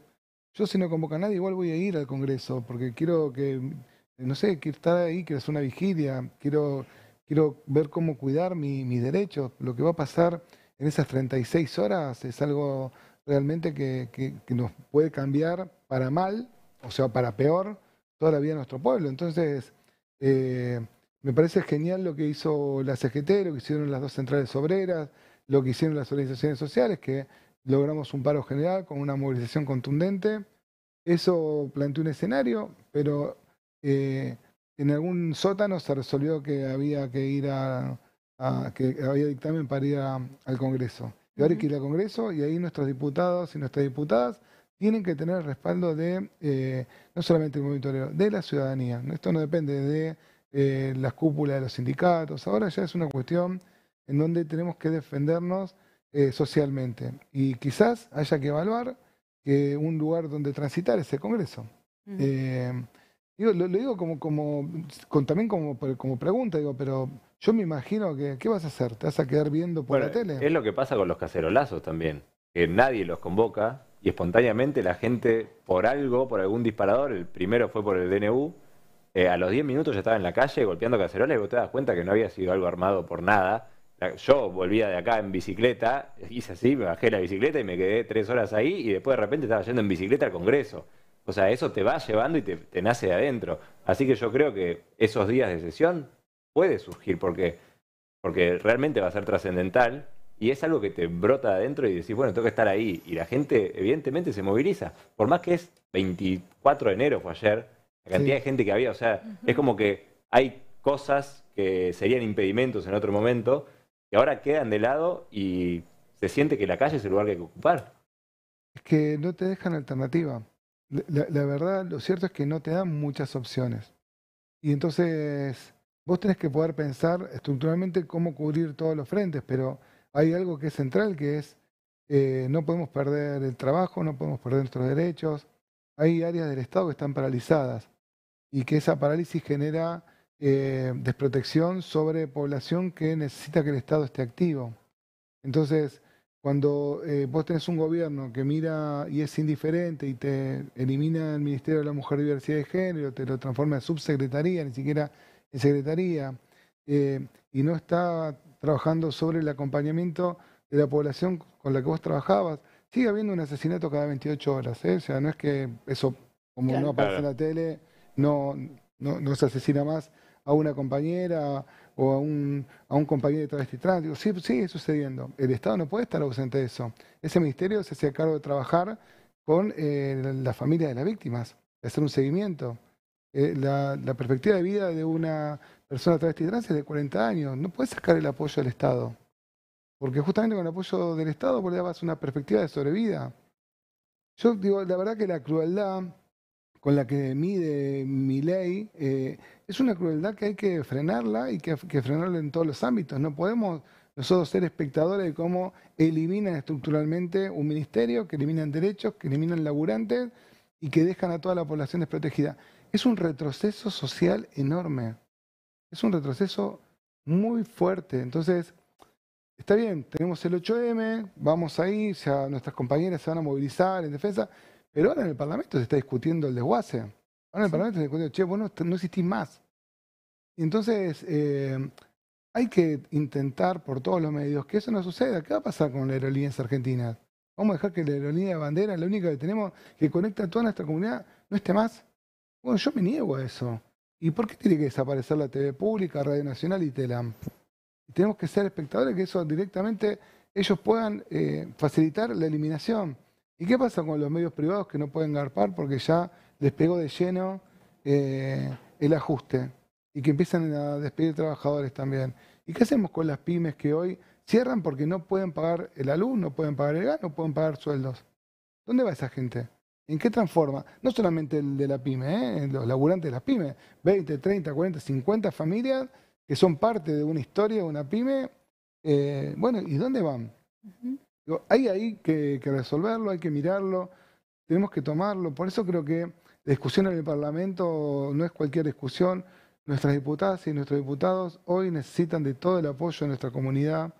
Yo si no convoca a nadie, igual voy a ir al Congreso, porque quiero que, no sé, quiero estar ahí, quiero hacer una vigilia, quiero, quiero ver cómo cuidar mi, mis derechos. Lo que va a pasar en esas 36 horas es algo realmente que, nos puede cambiar para mal, o sea, para peor, toda la vida de nuestro pueblo. Entonces, eh, me parece genial lo que hizo la CGT, lo que hicieron las dos centrales obreras, lo que hicieron las organizaciones sociales, que logramos un paro general con una movilización contundente. Eso planteó un escenario, pero eh, en algún sótano se resolvió que había que ir a, que había dictamen para ir al Congreso. Y ahora hay que ir al Congreso y ahí nuestros diputados y nuestras diputadas tienen que tener el respaldo de eh, no solamente el movimiento de la ciudadanía. Esto no depende de eh, las cúpulas de los sindicatos. Ahora ya es una cuestión en donde tenemos que defendernos eh, socialmente. Y quizás haya que evaluar un lugar donde transitar ese Congreso. Mm. Eh, digo, lo, digo como, como también como, pregunta, digo, pero yo me imagino que, ¿qué vas a hacer? ¿Te vas a quedar viendo por la tele? Es lo que pasa con los cacerolazos también, que nadie los convoca y espontáneamente la gente, por algo, por algún disparador, el primero fue por el DNU, eh, a los 10 minutos ya estaba en la calle golpeando caceroles y vos te das cuenta que no había sido algo armado por nada. Yo volvía de acá en bicicleta, <laughs> hice así, me bajé la bicicleta y me quedé tres horas ahí y después de repente estaba yendo en bicicleta al Congreso. O sea, eso te va llevando y te, nace de adentro. Así que yo creo que esos días de sesión puede surgir porque, porque realmente va a ser trascendental y es algo que te brota de adentro y decís, bueno, tengo que estar ahí. Y la gente evidentemente se moviliza. Por más que es 24 de enero, fue ayer, la cantidad de gente que había, o sea, es como que hay cosas que serían impedimentos en otro momento, que ahora quedan de lado y se siente que la calle es el lugar que hay que ocupar. Es que no te dejan alternativa. La, verdad, lo cierto es que no te dan muchas opciones. Y entonces vos tenés que poder pensar estructuralmente cómo cubrir todos los frentes, pero hay algo que es central, que es eh, no podemos perder el trabajo, no podemos perder nuestros derechos, hay áreas del Estado que están paralizadas y que esa parálisis genera eh, desprotección sobre población que necesita que el Estado esté activo. Entonces, cuando eh, vos tenés un gobierno que mira y es indiferente y te elimina el Ministerio de la Mujer, Diversidad de Género, te lo transforma en subsecretaría, ni siquiera en secretaría, eh, y no está trabajando sobre el acompañamiento de la población con la que vos trabajabas, sigue habiendo un asesinato cada 28 horas, ¿eh? O sea, no es que eso, como no aparece en la tele, no, no, se asesina más a una compañera o a un, a un compañero de travesti trans. sí, sigue sucediendo. El Estado no puede estar ausente de eso. Ese ministerio se hace cargo de trabajar con eh, la familia de las víctimas, de hacer un seguimiento. Eh, la, la, perspectiva de vida de una persona travesti trans es de 40 años. No puede sacar el apoyo del Estado. Porque justamente con el apoyo del Estado vos le una perspectiva de sobrevida. Yo digo, la verdad que la crueldad con la que mide mi ley eh, es una crueldad que hay que frenarla y que, que, frenarla en todos los ámbitos. No podemos nosotros ser espectadores de cómo eliminan estructuralmente un ministerio, que eliminan derechos, que eliminan laburantes y que dejan a toda la población desprotegida. Es un retroceso social enorme. Es un retroceso muy fuerte. Entonces, está bien, tenemos el 8M, vamos ahí, ya nuestras compañeras se van a movilizar en defensa, pero ahora en el Parlamento se está discutiendo el desguace. Ahora en el Parlamento se está discutiendo, che, vos no, existís más. Y entonces eh, hay que intentar por todos los medios que eso no suceda. ¿Qué va a pasar con las aerolíneas argentinas? ¿Vamos a dejar que la aerolínea de bandera, la única que tenemos que conecta a toda nuestra comunidad, no esté más? Bueno, yo me niego a eso. ¿Y por qué tiene que desaparecer la TV pública, Radio Nacional y TELAM? Tenemos que ser espectadores que eso directamente ellos puedan eh, facilitar la eliminación. ¿Y qué pasa con los medios privados que no pueden garpar porque ya les pegó de lleno eh, el ajuste y que empiezan a despedir trabajadores también? ¿Y qué hacemos con las pymes que hoy cierran porque no pueden pagar el luz, no pueden pagar el gas, no pueden pagar sueldos? ¿Dónde va esa gente? ¿En qué transforma? No solamente el de la pyme, ¿eh? los laburantes de las pymes, 20, 30, 40, 50 familias que son parte de una historia, una pyme, eh, bueno, ¿y dónde van? Hay ahí que, que, resolverlo, hay que mirarlo, tenemos que tomarlo. Por eso creo que la discusión en el Parlamento no es cualquier discusión. Nuestras diputadas y nuestros diputados hoy necesitan de todo el apoyo de nuestra comunidad.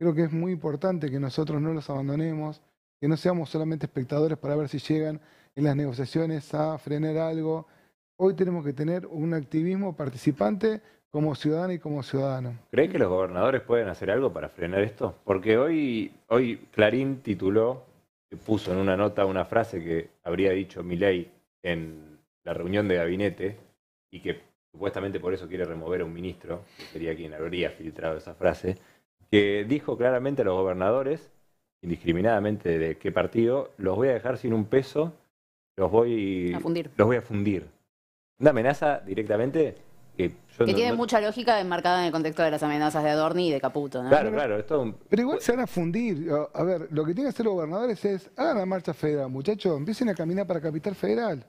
Creo que es muy importante que nosotros no los abandonemos, que no seamos solamente espectadores para ver si llegan en las negociaciones a frenar algo. Hoy tenemos que tener un activismo participante como ciudadano y como ciudadano. ¿Cree que los gobernadores pueden hacer algo para frenar esto? Porque hoy, hoy Clarín tituló, eh, puso en una nota una frase que habría dicho Milei en la reunión de gabinete y que supuestamente por eso quiere remover a un ministro, que sería quien habría filtrado esa frase, que dijo claramente a los gobernadores, indiscriminadamente de qué partido, los voy a dejar sin un peso, los voy a Los voy a fundir. Una amenaza directamente que, tiene mucha lógica enmarcada en el contexto de las amenazas de Adorni y de Caputo. ¿no? Claro, claro. Pero igual se van a fundir. A ver, lo que tienen que hacer los gobernadores es, hagan la marcha federal, muchachos, empiecen a caminar para Capital Federal.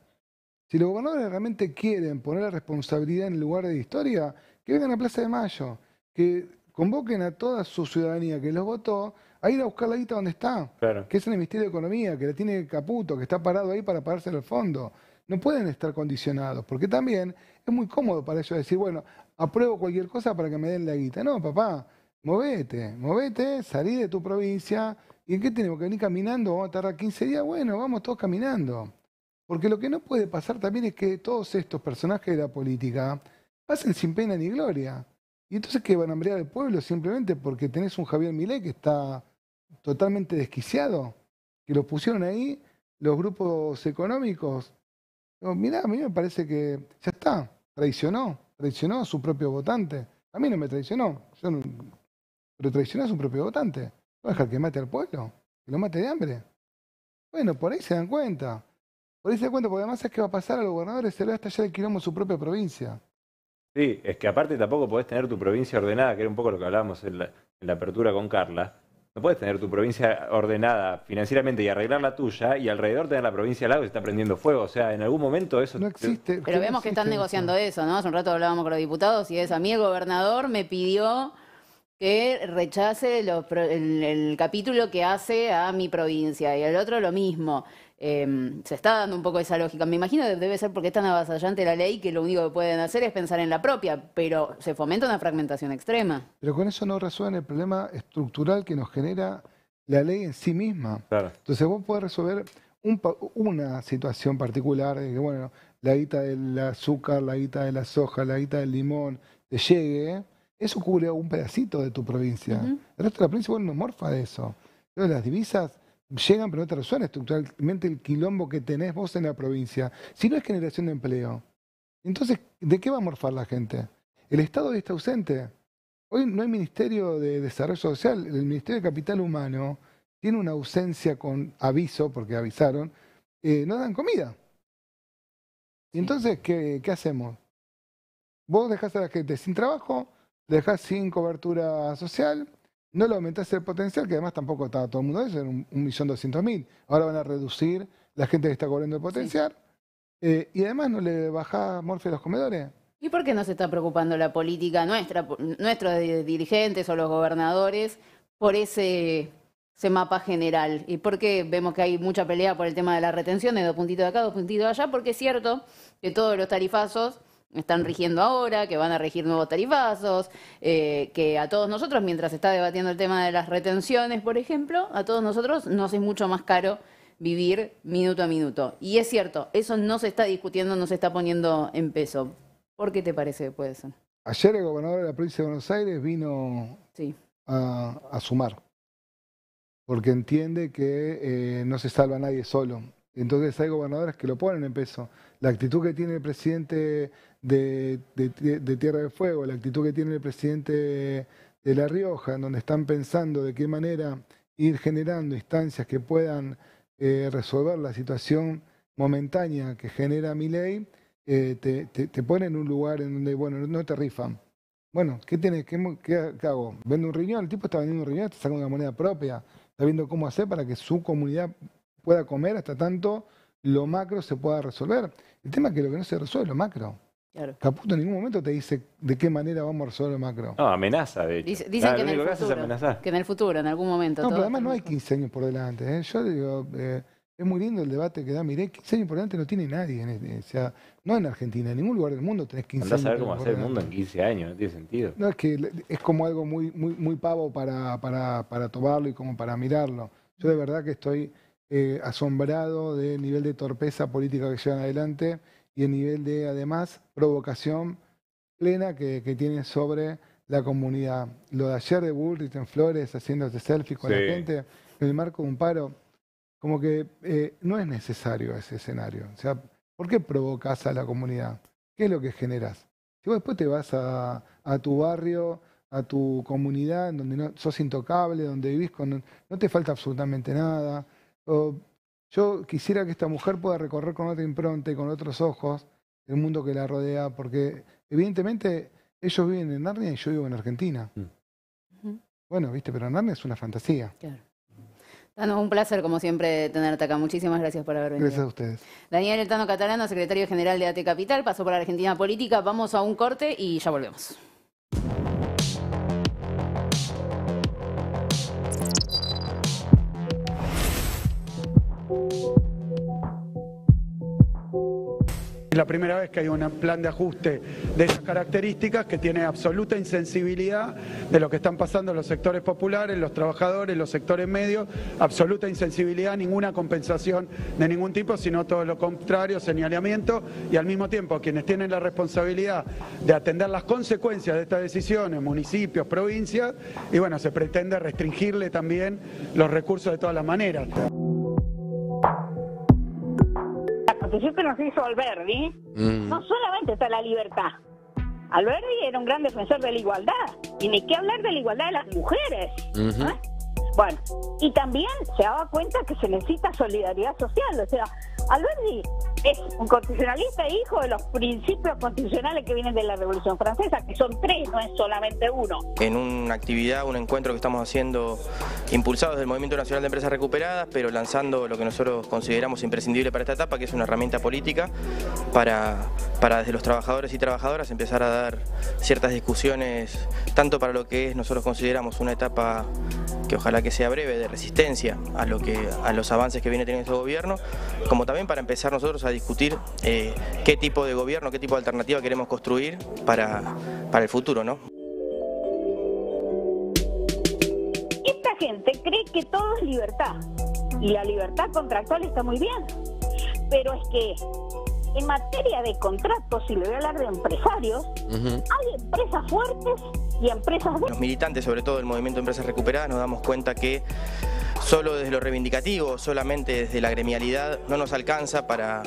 Si los gobernadores realmente quieren poner la responsabilidad en el lugar de historia, que vengan a Plaza de Mayo, que convoquen a toda su ciudadanía que los votó a ir a buscar la guita donde está, claro. que es en el Ministerio de Economía, que la tiene Caputo, que está parado ahí para en el fondo no pueden estar condicionados, porque también es muy cómodo para ellos decir, bueno, apruebo cualquier cosa para que me den la guita. No, papá, movete, movete, salí de tu provincia. ¿Y en qué tenemos que venir caminando? ¿Vamos a tardar 15 días? Bueno, vamos todos caminando. Porque lo que no puede pasar también es que todos estos personajes de la política pasen sin pena ni gloria. Y entonces que van a hambrear al pueblo simplemente porque tenés un Javier Milei que está totalmente desquiciado, que lo pusieron ahí los grupos económicos Digo, mirá, a mí me parece que ya está, traicionó, traicionó a su propio votante. A mí no me traicionó, yo no, pero traicionó a su propio votante. No dejar que mate al pueblo, que lo mate de hambre. Bueno, por ahí se dan cuenta. Por ahí se dan cuenta, porque además es que va a pasar a los gobernadores, se le va a estallar el quilombo su propia provincia. Sí, es que aparte tampoco podés tener tu provincia ordenada, que era un poco lo que hablábamos en en la apertura con Carla no puedes tener tu provincia ordenada financieramente y arreglar la tuya y alrededor tener la provincia al lado que está prendiendo fuego. O sea, en algún momento eso. No existe. Pero vemos que están negociando eso, ¿no? Hace un rato hablábamos con los diputados y es a mí el gobernador me pidió que rechace el, el capítulo que hace a mi provincia y al otro lo mismo. Em, se está dando un poco esa lógica. Me imagino que debe ser porque es tan avasallante la ley que lo único que pueden hacer es pensar en la propia, pero se fomenta una fragmentación extrema. Pero con eso no resuelven el problema estructural que nos genera la ley en sí misma. Entonces vos podés resolver una situación particular de que, bueno, la guita del azúcar, la guita de la soja, la guita del limón, te llegue, ¿eh? eso cubre un pedacito de tu provincia. El resto de la provincia, no morfa de eso. Entonces las divisas llegan, pero no te estructuralmente el quilombo que tenés vos en la provincia. Si no es generación de empleo, entonces, ¿de qué va a morfar la gente? El Estado hoy está ausente. Hoy no hay Ministerio de Desarrollo Social, el Ministerio de Capital Humano tiene una ausencia con aviso, porque avisaron, eh, no dan comida. entonces, ¿qué, ¿qué hacemos? Vos dejás a la gente sin trabajo, dejás sin cobertura social, no le aumentaste el potencial, que además tampoco está todo el mundo eso, era un, millón doscientos mil. Ahora van a reducir la gente que está cobrando el potencial. Eh, y además no le baja morfe a los comedores. ¿Y por qué no se está preocupando la política nuestra, nuestros dirigentes o los gobernadores por ese, ese mapa general? ¿Y por qué vemos que hay mucha pelea por el tema de la retención de dos puntitos de acá, dos puntitos de allá? Porque es cierto que todos los tarifazos están rigiendo ahora, que van a regir nuevos tarifazos, eh, que a todos nosotros, mientras se está debatiendo el tema de las retenciones, por ejemplo, a todos nosotros nos es mucho más caro vivir minuto a minuto. Y es cierto, eso no se está discutiendo, no se está poniendo en peso. ¿Por qué te parece que puede ser? Ayer el gobernador de la provincia de Buenos Aires vino a, sumar, porque entiende que eh, no se salva nadie solo. Entonces hay gobernadores que lo ponen en peso. La actitud que tiene el presidente de, Tierra de, Fuego, la actitud que tiene el presidente de La Rioja, en donde están pensando de qué manera ir generando instancias que puedan eh, resolver la situación momentánea que genera mi ley, eh, te, pone ponen en un lugar en donde, bueno, no te rifan. Bueno, ¿qué, tiene, qué, hago? ¿Vendo un riñón? El tipo está vendiendo un riñón, está sacando una moneda propia, está viendo cómo hacer para que su comunidad pueda comer hasta tanto lo macro se pueda resolver. El tema es que lo que no se resuelve es lo macro. Caputo en ningún momento te dice de qué manera vamos a resolver el macro. No, amenaza, de hecho. Dice, dicen que, en el futuro, que en algún momento. No, pero además no hay 15 años por delante. ¿eh? Yo digo, eh, es muy lindo el debate que da Miré, 15 años por delante no tiene nadie. Este, sea, no en Argentina, en ningún lugar del mundo tenés 15 años. a ver cómo ser el mundo en 15 años, no tiene sentido. No, es que es como algo muy, muy, muy pavo para, para, tomarlo y como para mirarlo. Yo de verdad que estoy eh, asombrado del nivel de torpeza política que llevan adelante y el nivel de, además, provocación plena que, que tiene sobre la comunidad. Lo de ayer de Bullrich en Flores haciéndose selfie con la gente en el marco de un paro, como que eh, no es necesario ese escenario. O sea, ¿por qué provocas a la comunidad? ¿Qué es lo que generas? Si vos después te vas a, tu barrio, a tu comunidad, en donde sos intocable, donde vivís con... No te falta absolutamente nada. Yo quisiera que esta mujer pueda recorrer con otra impronta y con otros ojos el mundo que la rodea, porque evidentemente ellos viven en Narnia y yo vivo en Argentina. Mm. Bueno, viste, pero Narnia es una fantasía. Claro. Tano, un placer como siempre tenerte acá. Muchísimas gracias por haber venido. Gracias a ustedes. Daniel Eltano Catalano, secretario general de AT Capital, pasó por Argentina Política. Vamos a un corte y ya volvemos. la primera vez que hay un plan de ajuste de esas características que tiene absoluta insensibilidad de lo que están pasando los sectores populares, los trabajadores, los sectores medios, absoluta insensibilidad, ninguna compensación de ningún tipo, sino todo lo contrario, señalamiento y al mismo tiempo quienes tienen la responsabilidad de atender las consecuencias de estas decisiones, municipios, provincias, y bueno, se pretende restringirle también los recursos de todas las maneras. porque siempre nos hizo Alberdi, mm. no solamente está la libertad. Alberti era un gran defensor de la igualdad, y ni que hablar de la igualdad de las mujeres. Bueno, y también se daba cuenta que se necesita solidaridad social, o sea, Alberti es un constitucionalista hijo de los principios constitucionales que vienen de la Revolución Francesa, que son tres, no es solamente uno. En una actividad, un encuentro que estamos haciendo impulsados del Movimiento Nacional de Empresas Recuperadas, pero lanzando lo que nosotros consideramos imprescindible para esta etapa, que es una herramienta política para, para desde los trabajadores y trabajadoras empezar a dar ciertas discusiones, tanto para lo que es nosotros consideramos una etapa que ojalá que sea breve, de resistencia a, lo que, a los avances que viene teniendo este gobierno, como también para empezar nosotros a discutir eh, qué tipo de gobierno, qué tipo de alternativa queremos construir para, para el futuro, ¿no? Esta gente cree que todo es libertad y la libertad contractual está muy bien, pero es que en materia de contratos, si le voy a hablar de empresarios, hay empresas fuertes y empresas buenas. Los militantes, sobre todo del movimiento Empresas Recuperadas, nos damos cuenta que solo desde lo reivindicativo, solamente desde la gremialidad, no nos alcanza para...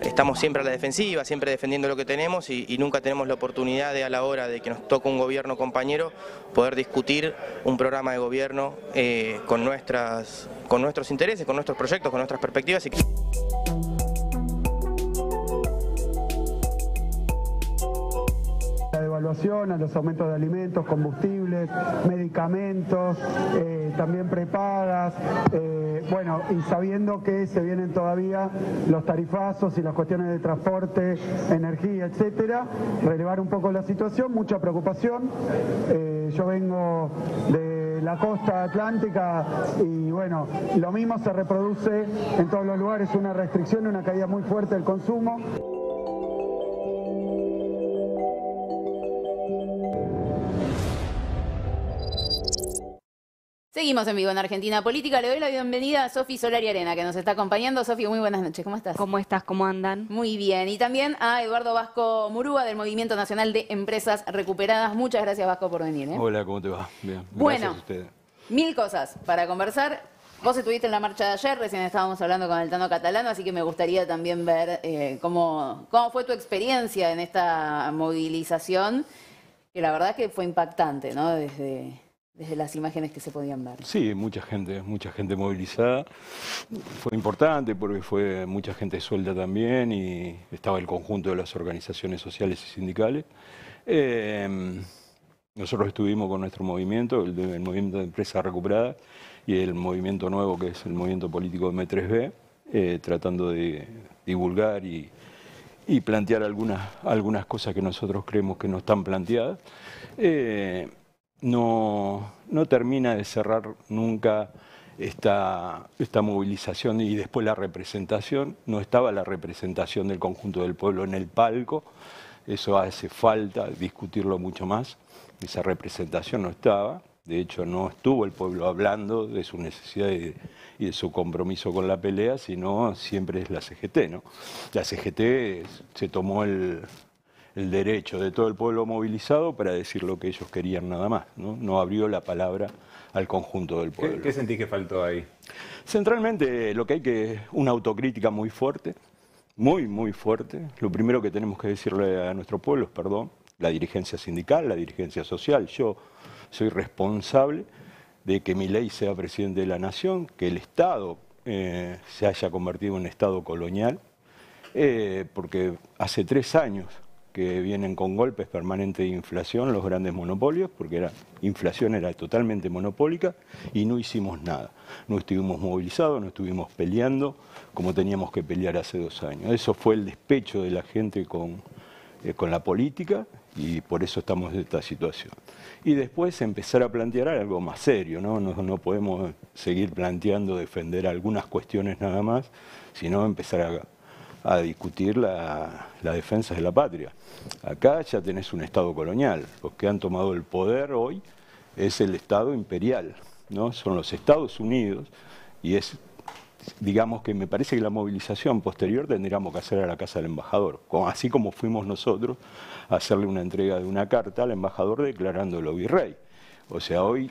Estamos siempre a la defensiva, siempre defendiendo lo que tenemos y, nunca tenemos la oportunidad de a la hora de que nos toque un gobierno compañero poder discutir un programa de gobierno eh, con, nuestras, con nuestros intereses, con nuestros proyectos, con nuestras perspectivas. evaluación a los aumentos de alimentos, combustibles, medicamentos, eh, también prepagas, eh, bueno, y sabiendo que se vienen todavía los tarifazos y las cuestiones de transporte, energía, etcétera, relevar un poco la situación, mucha preocupación. Eh, yo vengo de la costa atlántica y bueno, lo mismo se reproduce en todos los lugares, una restricción, una caída muy fuerte del consumo. Seguimos en vivo en Argentina Política. Le doy la bienvenida a Sofi Solari Arena, que nos está acompañando. Sofi, muy buenas noches. ¿Cómo estás? ¿Cómo estás? ¿Cómo andan? Muy bien. Y también a Eduardo Vasco Murúa, del Movimiento Nacional de Empresas Recuperadas. Muchas gracias, Vasco, por venir. ¿eh? Hola, ¿cómo te va? Bien. Bueno, gracias a mil cosas para conversar. Vos estuviste en la marcha de ayer, recién estábamos hablando con el Tano Catalano, así que me gustaría también ver eh, cómo, cómo fue tu experiencia en esta movilización, que la verdad es que fue impactante, ¿no? Desde desde las imágenes que se podían ver. Sí, mucha gente, mucha gente movilizada. Fue importante porque fue mucha gente suelta también y estaba el conjunto de las organizaciones sociales y sindicales. Em, nosotros estuvimos con nuestro movimiento, el, movimiento de Empresas Recuperadas y el movimiento nuevo que es el movimiento político de M3B, eh, tratando de divulgar y, plantear algunas, algunas cosas que nosotros creemos que no están planteadas. Eh, no, no termina de cerrar nunca esta, esta movilización y después la representación. No estaba la representación del conjunto del pueblo en el palco, eso hace falta discutirlo mucho más. Esa representación no estaba, de hecho no estuvo el pueblo hablando de su necesidad y de, su compromiso con la pelea, sino siempre es la CGT. ¿no? La CGT se tomó el, el derecho de todo el pueblo movilizado para decir lo que ellos querían nada más. No, abrió la palabra al conjunto del pueblo. ¿Qué, sentí sentís que faltó ahí? Centralmente lo que hay que una autocrítica muy fuerte, muy, muy fuerte. Lo primero que tenemos que decirle a nuestro pueblo es perdón, la dirigencia sindical, la dirigencia social. Yo soy responsable de que mi ley sea presidente de la nación, que el Estado eh, se haya convertido en Estado colonial, eh, porque hace tres años que vienen con golpes permanentes de inflación, los grandes monopolios, porque la inflación era totalmente monopólica y no hicimos nada. No estuvimos movilizados, no estuvimos peleando como teníamos que pelear hace dos años. Eso fue el despecho de la gente con, eh, con la política y por eso estamos en esta situación. Y después empezar a plantear algo más serio, No, no podemos seguir planteando defender algunas cuestiones nada más, sino empezar a a discutir la, defensa de la patria. Acá ya tenés un Estado colonial. Los que han tomado el poder hoy es el Estado imperial, ¿no? Son los Estados Unidos y es, digamos que me parece que la movilización posterior tendríamos que hacer a la casa del embajador, así como fuimos nosotros a hacerle una entrega de una carta al embajador declarándolo virrey. O sea, hoy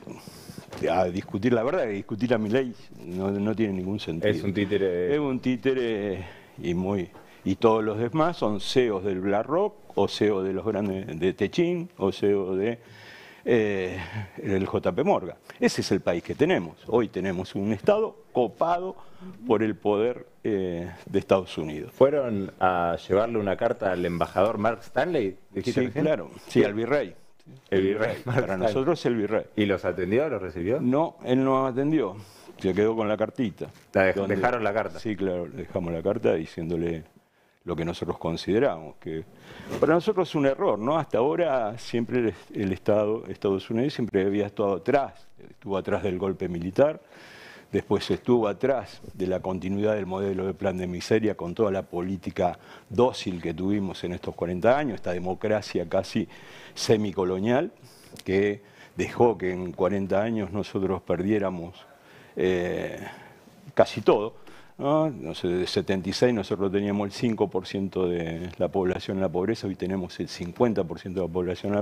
a discutir la verdad, que discutir a mi ley no, no tiene ningún sentido. Es un títere. Es un títere y muy y todos los demás son CEOs del BlackRock, o CEO de los grandes de Techín, o CEO de eh, el JP Morgan. Ese es el país que tenemos. Hoy tenemos un Estado copado por el poder eh, de Estados Unidos. ¿Fueron a llevarle una carta al embajador Mark Stanley? Sí, claro, sí, al virrey. El virrey. Para nosotros es el virrey. ¿Y los atendió, los recibió? No, él no atendió. Se quedó con la cartita. ¿Dejaron la carta? Sí, claro, dejamos la carta diciéndole lo que nosotros consideramos, que para nosotros es un error, ¿no? Hasta ahora siempre el, estado Estados Unidos siempre había estado atrás, estuvo atrás del golpe militar, después estuvo atrás de la continuidad del modelo de plan de miseria con toda la política dócil que tuvimos en estos 40 años, esta democracia casi semicolonial que dejó que en 40 años nosotros perdiéramos eh, casi todo. ¿no? el sé, de 76 nosotros teníamos el 5% de la población en la pobreza, hoy tenemos el 50% de la población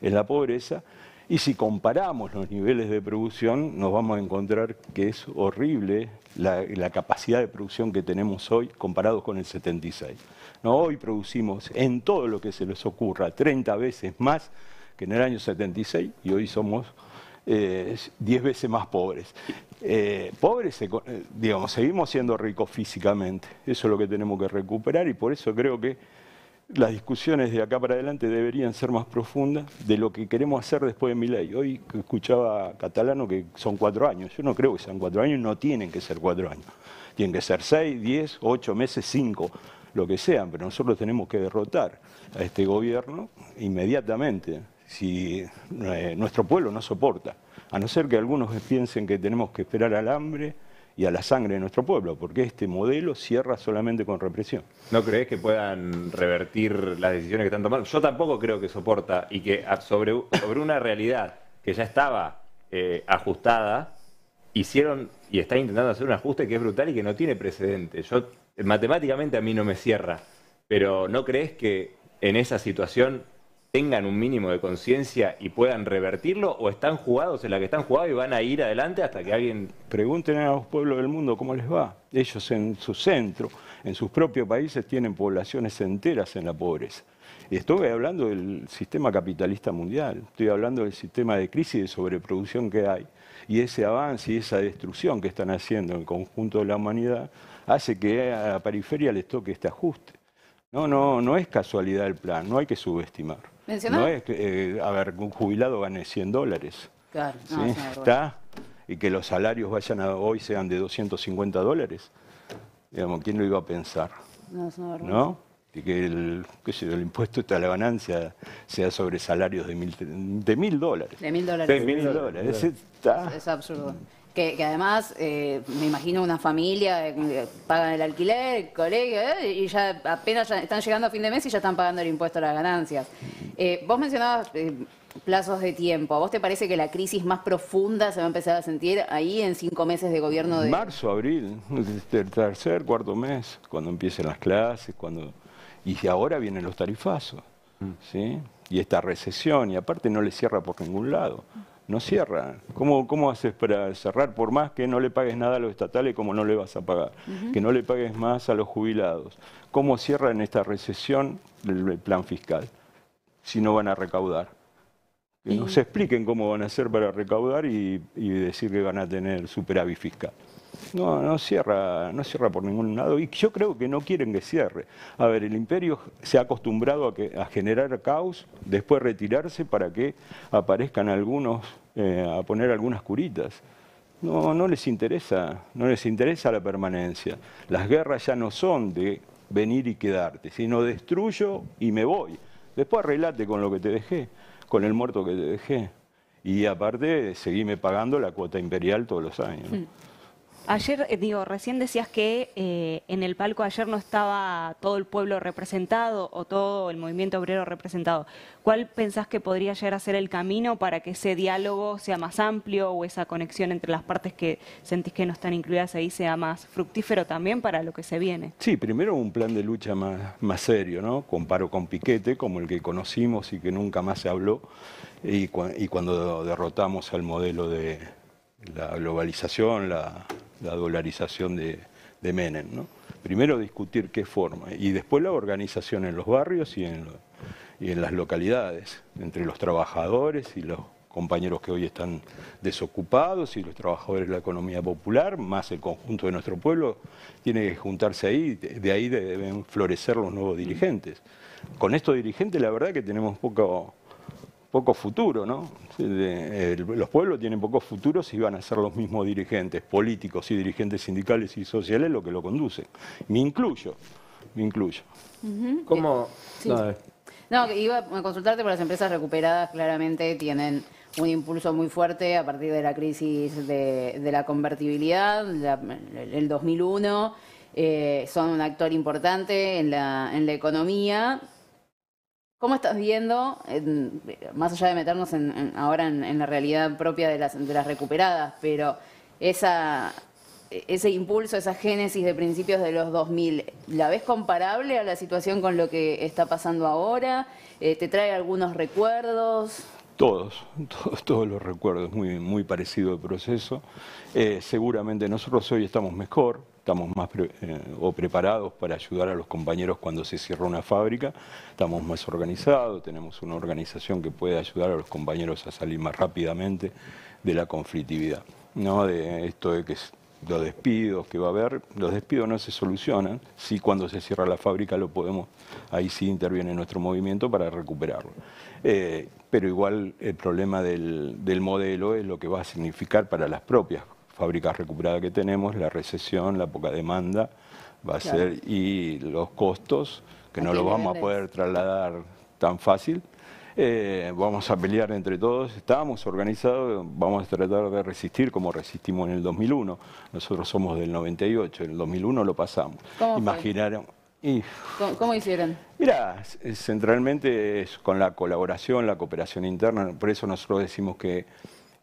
en la pobreza. Y si comparamos los niveles de producción, nos vamos a encontrar que es horrible la, capacidad de producción que tenemos hoy comparados con el 76. ¿No? Hoy producimos en todo lo que se les ocurra 30 veces más que en el año 76 y hoy somos 10 eh, diez veces más pobres. Eh, pobres, eh, digamos, seguimos siendo ricos físicamente. Eso es lo que tenemos que recuperar y por eso creo que las discusiones de acá para adelante deberían ser más profundas de lo que queremos hacer después de mi ley. Hoy escuchaba Catalano que son cuatro años. Yo no creo que sean cuatro años, no tienen que ser cuatro años. Tienen que ser seis, diez, ocho meses, cinco, lo que sean, pero nosotros tenemos que derrotar a este gobierno inmediatamente si eh, nuestro pueblo no soporta, a no ser que algunos piensen que tenemos que esperar al hambre y a la sangre de nuestro pueblo, porque este modelo cierra solamente con represión. ¿No crees que puedan revertir las decisiones que están tomando? Yo tampoco creo que soporta y que sobre, sobre una realidad que ya estaba eh, ajustada, hicieron y están intentando hacer un ajuste que es brutal y que no tiene precedente. Yo eh, matemáticamente a mí no me cierra, pero ¿no crees que en esa situación tengan un mínimo de conciencia y puedan revertirlo o están jugados en la que están jugados y van a ir adelante hasta que alguien... Pregunten a los pueblos del mundo cómo les va. Ellos en su centro, en sus propios países, tienen poblaciones enteras en la pobreza. estoy hablando del sistema capitalista mundial, estoy hablando del sistema de crisis y de sobreproducción que hay. Y ese avance y esa destrucción que están haciendo en el conjunto de la humanidad hace que a la periferia les toque este ajuste. No, no, no es casualidad el plan, no hay que subestimar. No es que, eh, a ver, un jubilado gane 100 dólares. Claro, ¿sí? Está, y que los salarios vayan a hoy sean de 250 dólares. Digamos, ¿quién lo iba a pensar? No, es ¿No? Y que el, qué sé, el impuesto está la ganancia sea sobre salarios de mil, de mil dólares. De mil dólares. De mil dólares. es absurdo que, además, eh, me imagino una familia, eh, eh, pagan el alquiler, el colegio, y ya apenas están llegando a fin de mes y ya están pagando el impuesto a las ganancias. vos mencionabas plazos de tiempo. ¿A vos te parece que la crisis más profunda se va a empezar a sentir ahí en cinco meses de gobierno de... Marzo, abril, este, el tercer, cuarto mes, cuando empiecen las clases, cuando... Y ahora vienen los tarifazos, mm. Y esta recesión, y aparte no le cierra por ningún lado no cierra. ¿Cómo, haces para cerrar? Por más que no le pagues nada a los estatales, como no le vas a pagar? Que no le pagues más a los jubilados. ¿Cómo cierra en esta recesión el plan fiscal si no van a recaudar? Que nos expliquen cómo van a hacer para recaudar y, y decir que van a tener superávit fiscal no, no, cierra, no cierra por ningún lado y yo creo que no quieren que cierre. A ver, el imperio se ha acostumbrado a, generar caos, después retirarse para que aparezcan algunos, eh, a poner algunas curitas. No, no les interesa, no les interesa la permanencia. Las guerras ya no son de venir y quedarte, sino destruyo y me voy. Después arreglate con lo que te dejé, con el muerto que te dejé. Y aparte, seguime pagando la cuota imperial todos los años. Mm. Ayer, eh, digo, recién decías que eh, en el palco ayer no estaba todo el pueblo representado o todo el movimiento obrero representado. ¿Cuál pensás que podría llegar a ser el camino para que ese diálogo sea más amplio o esa conexión entre las partes que sentís que no están incluidas ahí sea más fructífero también para lo que se viene? Sí, primero un plan de lucha más, más serio, ¿no? Comparo con Piquete, como el que conocimos y que nunca más se habló, y, y cuando derrotamos al modelo de la globalización, la la dolarización de, Menem. Primero discutir qué forma y después la organización en los barrios y en, en las localidades, entre los trabajadores y los compañeros que hoy están desocupados y los trabajadores de la economía popular, más el conjunto de nuestro pueblo, tiene que juntarse ahí, de ahí deben florecer los nuevos dirigentes. Con estos dirigentes la verdad que tenemos poco poco futuro, ¿no? los pueblos tienen poco futuro si van a ser los mismos dirigentes políticos y dirigentes sindicales y sociales lo que lo conducen. Me incluyo, me incluyo. ¿Cómo? Eh, no, iba a consultarte, por las empresas recuperadas claramente tienen un impulso muy fuerte a partir de la crisis de, la convertibilidad, el 2001. Eh, son un actor importante en la, en la economía ¿Cómo estás viendo, más allá de meternos ahora en, la realidad propia de las, recuperadas, pero ese impulso, esa génesis de principios de los 2000, ¿la ves comparable a la situación con lo que está pasando ahora? Eh, ¿Te trae algunos recuerdos? Todos, <laughs> todos, los recuerdos, muy, parecido el proceso. Eh, seguramente nosotros hoy estamos mejor, estamos más eh, o preparados para ayudar a los compañeros cuando se cierra una fábrica, estamos más organizados, tenemos una organización que puede ayudar a los compañeros a salir más rápidamente de la conflictividad. ¿no? De esto de que los despidos que va a haber, los despidos no se solucionan, si cuando se cierra la fábrica lo podemos, ahí sí interviene nuestro movimiento para recuperarlo. Eh, pero igual el problema del, del modelo es lo que va a significar para las propias fábricas recuperadas que tenemos, la recesión, la poca demanda va a ser y los costos, que no los vamos a poder trasladar tan fácil. Eh, vamos a pelear entre todos, estamos organizados, vamos a tratar de resistir como resistimos en el 2001. Nosotros somos del 98, en el 2001 lo pasamos. Imaginaron. Y... ¿Cómo, ¿Cómo, hicieron? Mira, centralmente es con la colaboración, la cooperación interna, por eso nosotros decimos que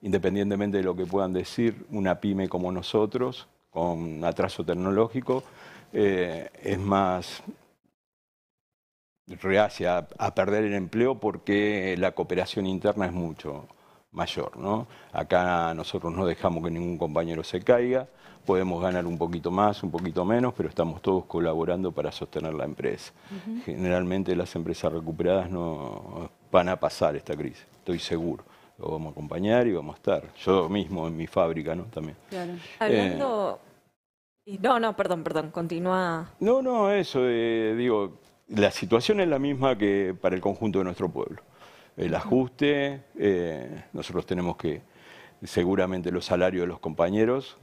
independientemente de lo que puedan decir, una pyme como nosotros, con atraso tecnológico, eh, es más reacia a perder el empleo porque la cooperación interna es mucho mayor. ¿no? Acá nosotros no dejamos que ningún compañero se caiga, podemos ganar un poquito más, un poquito menos, pero estamos todos colaborando para sostener la empresa. Generalmente las empresas recuperadas no van a pasar esta crisis, estoy seguro lo vamos a acompañar y vamos a estar. Yo mismo en mi fábrica, ¿no? También. Claro. Eh, no, no, perdón, perdón, continúa. No, no, eso, eh, digo, la situación es la misma que para el conjunto de nuestro pueblo. El ajuste, eh, nosotros tenemos que, seguramente los salarios de los compañeros,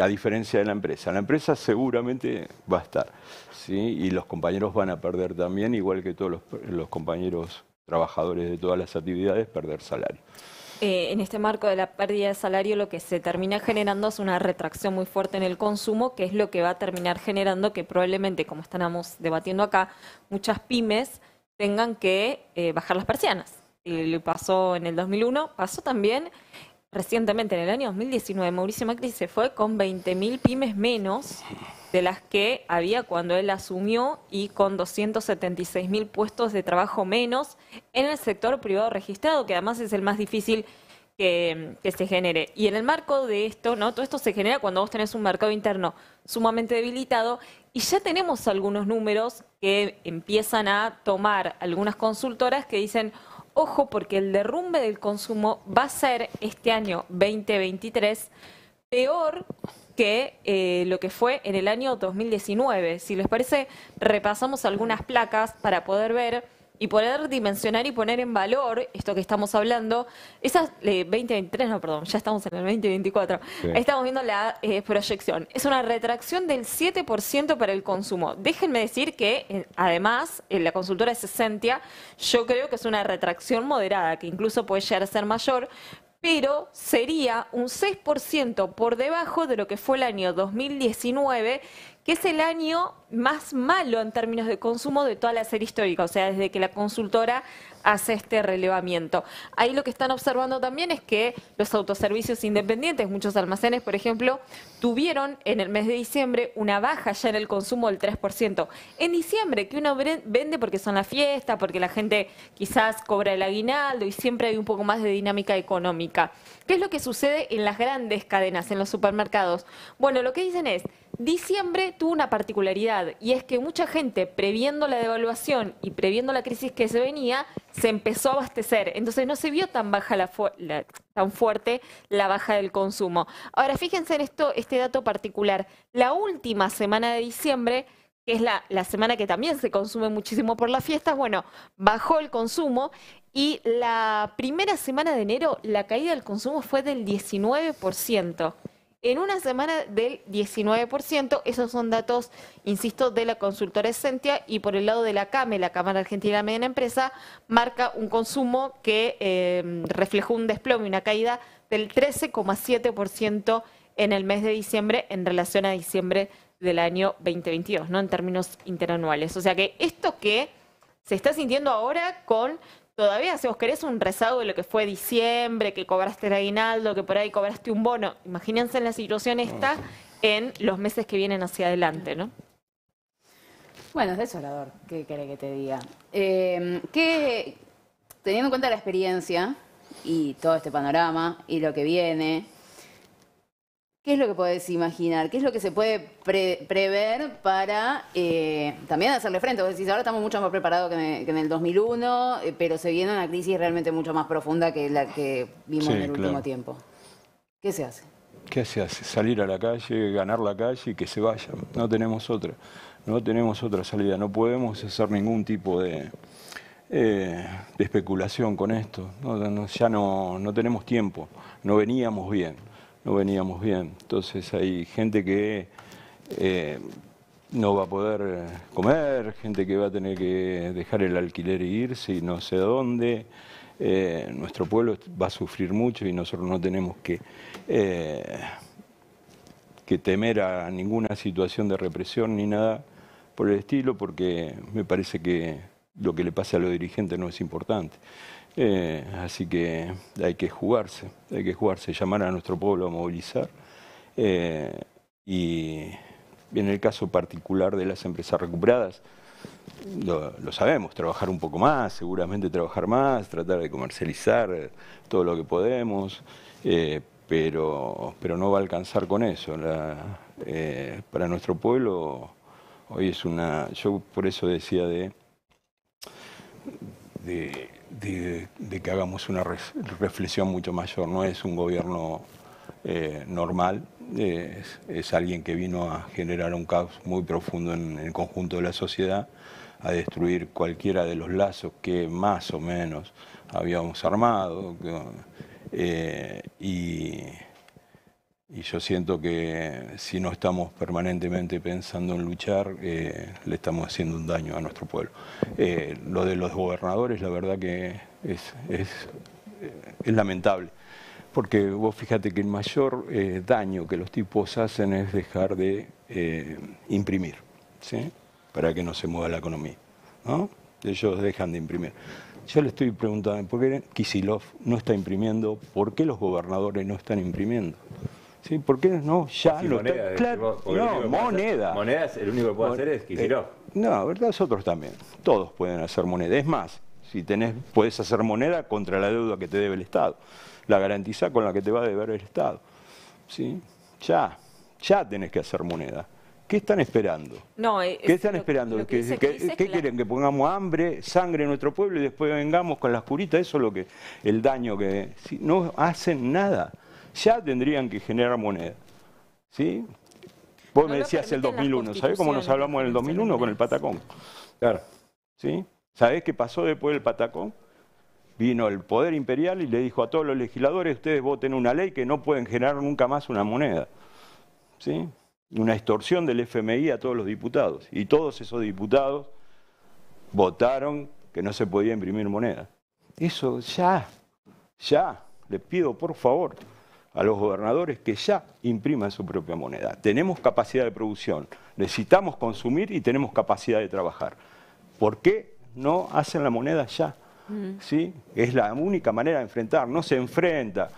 a diferencia de la empresa. La empresa seguramente va a estar, ¿sí? Y los compañeros van a perder también, igual que todos los, los compañeros trabajadores de todas las actividades, perder salario. Eh, en este marco de la pérdida de salario lo que se termina generando es una retracción muy fuerte en el consumo, que es lo que va a terminar generando que probablemente, como estamos debatiendo acá, muchas pymes tengan que eh, bajar las persianas. Y pasó en el 2001, pasó también recientemente en el año 2019. Mauricio Macri se fue con 20.000 pymes menos de las que había cuando él asumió y con 276 mil puestos de trabajo menos en el sector privado registrado, que además es el más difícil que, se genere. Y en el marco de esto, ¿no? Todo esto se genera cuando vos tenés un mercado interno sumamente debilitado y ya tenemos algunos números que empiezan a tomar algunas consultoras que dicen, ojo, porque el derrumbe del consumo va a ser este año 2023 peor que eh, lo que fue en el año 2019. Si les parece, repasamos algunas placas para poder ver y poder dimensionar y poner en valor esto que estamos hablando. Esas 2023, eh, no, perdón, ya estamos en el 2024. estamos viendo la eh, proyección. Es una retracción del 7% para el consumo. Déjenme decir que, además, la consultora de yo creo que es una retracción moderada, que incluso puede llegar a ser mayor, pero sería un 6% por debajo de lo que fue el año 2019, que es el año más malo en términos de consumo de toda la serie histórica, o sea, desde que la consultora hace este relevamiento. Ahí lo que están observando también es que los autoservicios independientes, muchos almacenes, por ejemplo, tuvieron en el mes de diciembre una baja ya en el consumo del 3%. En diciembre, que uno vende porque son las fiestas, porque la gente quizás cobra el aguinaldo y siempre hay un poco más de dinámica económica. ¿Qué es lo que sucede en las grandes cadenas, en los supermercados? Bueno, lo que dicen es, Diciembre tuvo una particularidad y es que mucha gente, previendo la devaluación y previendo la crisis que se venía, se empezó a abastecer. Entonces no se vio tan baja tan fuerte la baja del consumo. Ahora fíjense en esto, este dato particular. La última semana de diciembre que es la, la, semana que también se consume muchísimo por las fiestas, bueno, bajó el consumo y la primera semana de enero la caída del consumo fue del 19% en una semana del 19%. Esos son datos, insisto, de la consultora Essentia y por el lado de la CAME, la Cámara Argentina de Mediana Empresa, marca un consumo que eh, reflejó un desplome, una caída del 13,7% en el mes de diciembre en relación a diciembre del año 2022, ¿no? En términos interanuales. O sea que esto que se está sintiendo ahora con todavía si os querés un rezago de lo que fue diciembre, que cobraste el aguinaldo, que por ahí cobraste un bono, imagínense en la situación esta en los meses que vienen hacia adelante, ¿no? Bueno, es desolador, ¿qué querés que te diga? Em, que teniendo en cuenta la experiencia y todo este panorama y lo que viene, ¿Qué es lo que puedes imaginar? ¿Qué es lo que se puede prever para eh, también hacerle frente? Vos ahora estamos mucho más preparados que, en el 2001, eh, pero se viene una crisis realmente mucho más profunda que la que vimos en el último tiempo. ¿Qué se hace? ¿Qué se hace? Salir a la calle, ganar la calle y que se vaya. No tenemos otra. No tenemos otra salida. No podemos hacer ningún tipo de, eh, especulación con esto. ya no, no tenemos tiempo. No veníamos bien no veníamos bien. Entonces hay gente que eh, no va a poder eh, comer, gente que va a tener que dejar el alquiler e irse y no sé dónde. Eh, nuestro pueblo va a sufrir mucho y nosotros no tenemos que, que temer a ninguna situación de represión ni nada por el estilo, porque me parece que lo que le pasa a los dirigentes no es importante. Eh, así que hay que jugarse, hay que jugarse, llamar a nuestro pueblo a movilizar. Eh, y en el caso particular de las empresas recuperadas, lo, sabemos, trabajar un poco más, seguramente trabajar más, tratar de comercializar eh, todo lo que podemos, pero, pero no va a alcanzar con eso. para nuestro pueblo hoy es una, yo por eso decía de, de de, que hagamos una reflexión mucho mayor. No es un gobierno eh, normal, es, alguien que vino a generar un caos muy profundo en, el conjunto de la sociedad, a destruir cualquiera de los lazos que más o menos habíamos armado. Eh, y y yo siento que si no estamos permanentemente pensando en luchar, eh, le estamos haciendo un daño a nuestro pueblo. Eh, lo de los gobernadores, la verdad que es, eh, lamentable. Porque vos fíjate que el mayor daño que los tipos hacen es dejar de imprimir, ¿sí? para que no se mueva la economía. ¿no? Ellos dejan de imprimir. Yo le estoy preguntando, ¿por qué Kisilov no está imprimiendo? ¿Por qué los gobernadores no están imprimiendo? Sí, ¿por qué no? Ya moneda, claro, no, moneda. monedas, el único que puede hacer es Kicillof. Eh, no, verdad nosotros también. Todos pueden hacer moneda. Es más, si tenés, puedes hacer moneda contra la deuda que te debe el Estado. La garantiza con la que te va a deber el Estado. ¿Sí? Ya, ya tenés que hacer moneda. ¿Qué están esperando? No, ¿Qué están esperando? ¿Qué, quieren? ¿Que pongamos hambre, sangre en nuestro pueblo y después vengamos con las curitas? Eso es lo que, el daño que... Si no hacen nada ya tendrían que generar moneda. ¿Sí? Vos me decías el 2001, ¿sabés cómo nos hablamos en el 2001 con el patacón? Claro, ¿sí? ¿Sabés qué pasó después del patacón? Vino el poder imperial y le dijo a todos los legisladores, ustedes voten una ley que no pueden generar nunca más una moneda. ¿Sí? Una extorsión del FMI a todos los diputados. Y todos esos diputados votaron que no se podía imprimir moneda. Eso ya, ya, les pido por favor a los gobernadores que ya impriman su propia moneda. Tenemos capacidad de producción, necesitamos consumir y tenemos capacidad de trabajar. ¿Por qué no hacen la moneda ya? Mm. Es la única manera de enfrentar, no se enfrenta.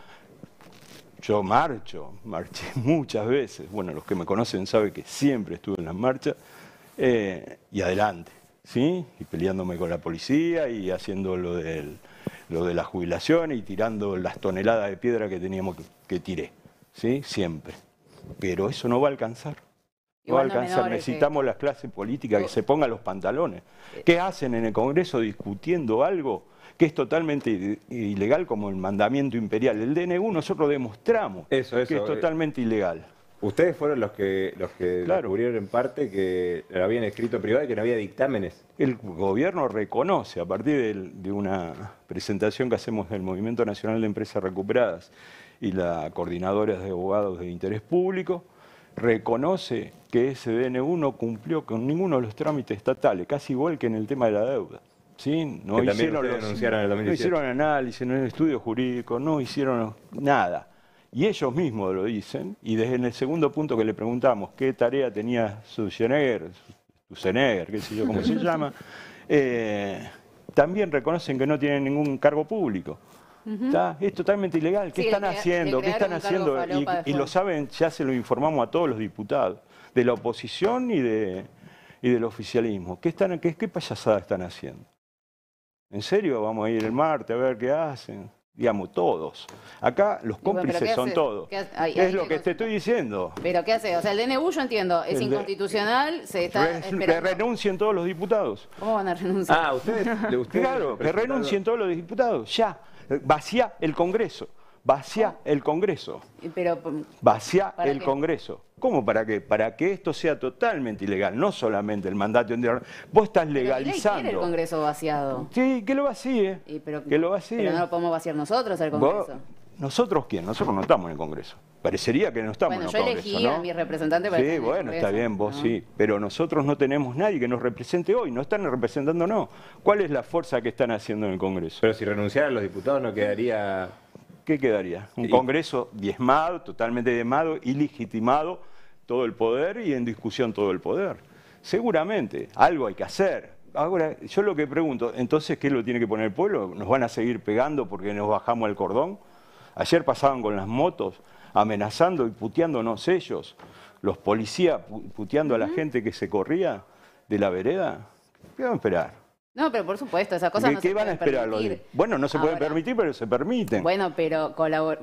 Yo marcho, marché <laughs> muchas veces, bueno, los que me conocen saben que siempre estuve en las marchas, eh, y adelante, ¿sí? Y peleándome con la policía y haciendo lo de la jubilación y tirando las toneladas de piedra que teníamos que que tiré, ¿sí? Siempre. Pero eso no va a alcanzar. No va a alcanzar. Necesitamos las clases políticas que se pongan los pantalones. Eh. ¿Qué hacen en el Congreso discutiendo algo? que es totalmente ilegal como el mandamiento imperial. El DNU nosotros demostramos que es eh. totalmente ilegal. Ustedes fueron los que, los que claro. descubrieron en parte que lo habían escrito privado y que no había dictámenes. El gobierno reconoce, a partir de una presentación que hacemos del Movimiento Nacional de Empresas Recuperadas, y la Coordinadora de Abogados de Interés Público, reconoce que ese DNU no cumplió con ninguno de los trámites estatales, casi igual que en el tema de la deuda. ¿sí? No, hicieron análisis, no hicieron análisis, no estudios jurídicos, no hicieron nada. Y ellos mismos lo dicen, y desde el segundo punto que le preguntamos qué tarea tenía su qué sé yo cómo se <laughs> llama, eh, también reconocen que no tienen ningún cargo público. Es totalmente ilegal. ¿Qué están haciendo? ¿Qué están haciendo? Y, lo saben, ya se lo informamos a todos los diputados, de la oposición y, de, y del oficialismo. ¿Qué, están, qué, ¿Qué payasada están haciendo? ¿En serio? Vamos a ir el martes a ver qué hacen digamos, todos. Acá los cómplices son todos. es lo que te estoy diciendo. Pero ¿qué hace? O sea, el DNU yo entiendo, es inconstitucional, se está Que renuncien todos los diputados. ¿Cómo van a renunciar? Ah, ustedes, <laughs> Claro, que renuncien todos los diputados, ya vacía el Congreso. Vacía el Congreso. Pero, mm, vacía el Congreso. ¿Cómo para qué? Para que esto sea totalmente ilegal, no solamente el mandato Vos estás legalizando. Pero el Congreso vaciado. Sí, que lo vacíe. pero, que lo vacíe. no lo podemos vaciar nosotros el Congreso. ¿Nosotros quién? Nosotros no estamos en el Congreso. Parecería que no estamos en el yo elegí a mi representante para Sí, bueno, está bien, vos ah. sí. Pero nosotros no tenemos nadie que nos represente hoy. No están representando, no. ¿Cuál es la fuerza que están haciendo en el Congreso? Pero si renunciaran los diputados no quedaría... ¿Qué quedaría? Un Congreso diezmado, totalmente diezmado, ilegitimado, todo el poder y en discusión todo el poder. Seguramente, algo hay que hacer. Ahora, yo lo que pregunto, entonces, ¿qué lo tiene que poner el pueblo? ¿Nos van a seguir pegando porque nos bajamos el cordón? Ayer pasaban con las motos, amenazando y puteándonos ellos, los policías puteando a la gente que se corría de la vereda. ¿Qué van a esperar? No, pero por supuesto, esas cosas no ¿qué van a esperar? Bueno, no se puede pueden permitir, pero se permiten. Bueno, pero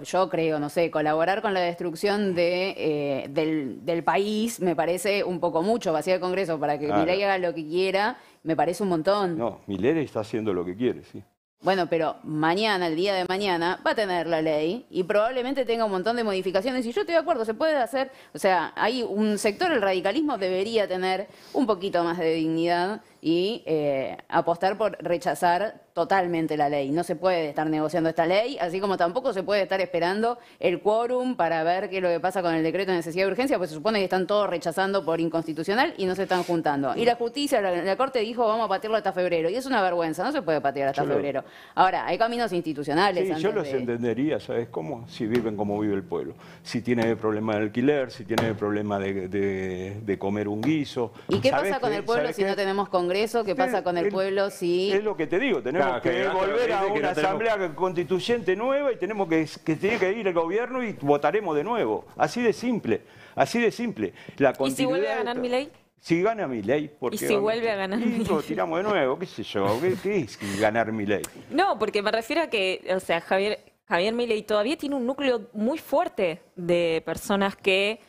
yo creo, no sé, colaborar con la destrucción de, eh, del, país me parece un poco mucho. vacía el Congreso para que claro. haga lo que quiera, me parece un montón. No, Milei está haciendo lo que quiere, sí. Bueno, pero mañana, el día de mañana, va a tener la ley y probablemente tenga un montón de modificaciones. Y yo estoy de acuerdo, se puede hacer, o sea, hay un sector, el radicalismo debería tener un poquito más de dignidad y eh, apostar por rechazar totalmente la ley. No se puede estar negociando esta ley, así como tampoco se puede estar esperando el quórum para ver qué es lo que pasa con el decreto de necesidad de urgencia, pues se supone que están todos rechazando por inconstitucional y no se están juntando. Y la justicia, la, Corte dijo, vamos a patearlo hasta febrero, y es una vergüenza, no se puede patear hasta febrero. Ahora, hay caminos institucionales. Sí, yo los entendería, ¿sabes cómo? Si viven como vive el pueblo. Si tiene el problema de alquiler, si tiene el problema de, comer un guiso. ¿Y qué pasa con el pueblo si no tenemos congreso? eso qué pasa con el pueblo si... Es lo que te digo, tenemos que, volver a una asamblea constituyente nueva y tenemos que, tiene que ir el gobierno y votaremos de nuevo. Así de simple, así de simple. ¿Y si vuelve a ganar mi ley? Si gana mi ley, porque. Y si vuelve a ganar mi ley. tiramos de nuevo, qué sé yo, qué es ganar mi ley? No, porque me refiero a que, o sea, Javier, Javier Milei todavía tiene un núcleo muy fuerte de personas que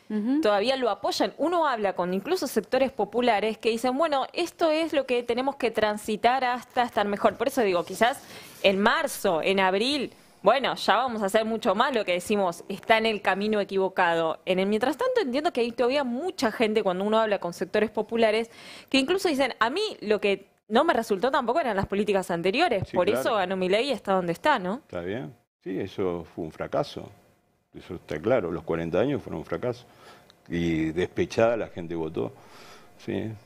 todavía lo apoyan. Uno habla con incluso sectores populares que dicen, bueno, esto es lo que tenemos que transitar hasta estar mejor. Por eso digo, quizás en marzo, en abril, bueno, ya vamos a hacer mucho más lo que decimos, está en el camino equivocado. En el mientras tanto entiendo que hay todavía mucha gente cuando uno habla con sectores populares que incluso dicen, a mí lo que no me resultó tampoco eran las políticas anteriores, por eso ganó mi está donde está, ¿no? Está bien. Sí, eso fue un fracaso. Eso está claro. Los 40 años fueron un fracaso. Y despechada la gente votó.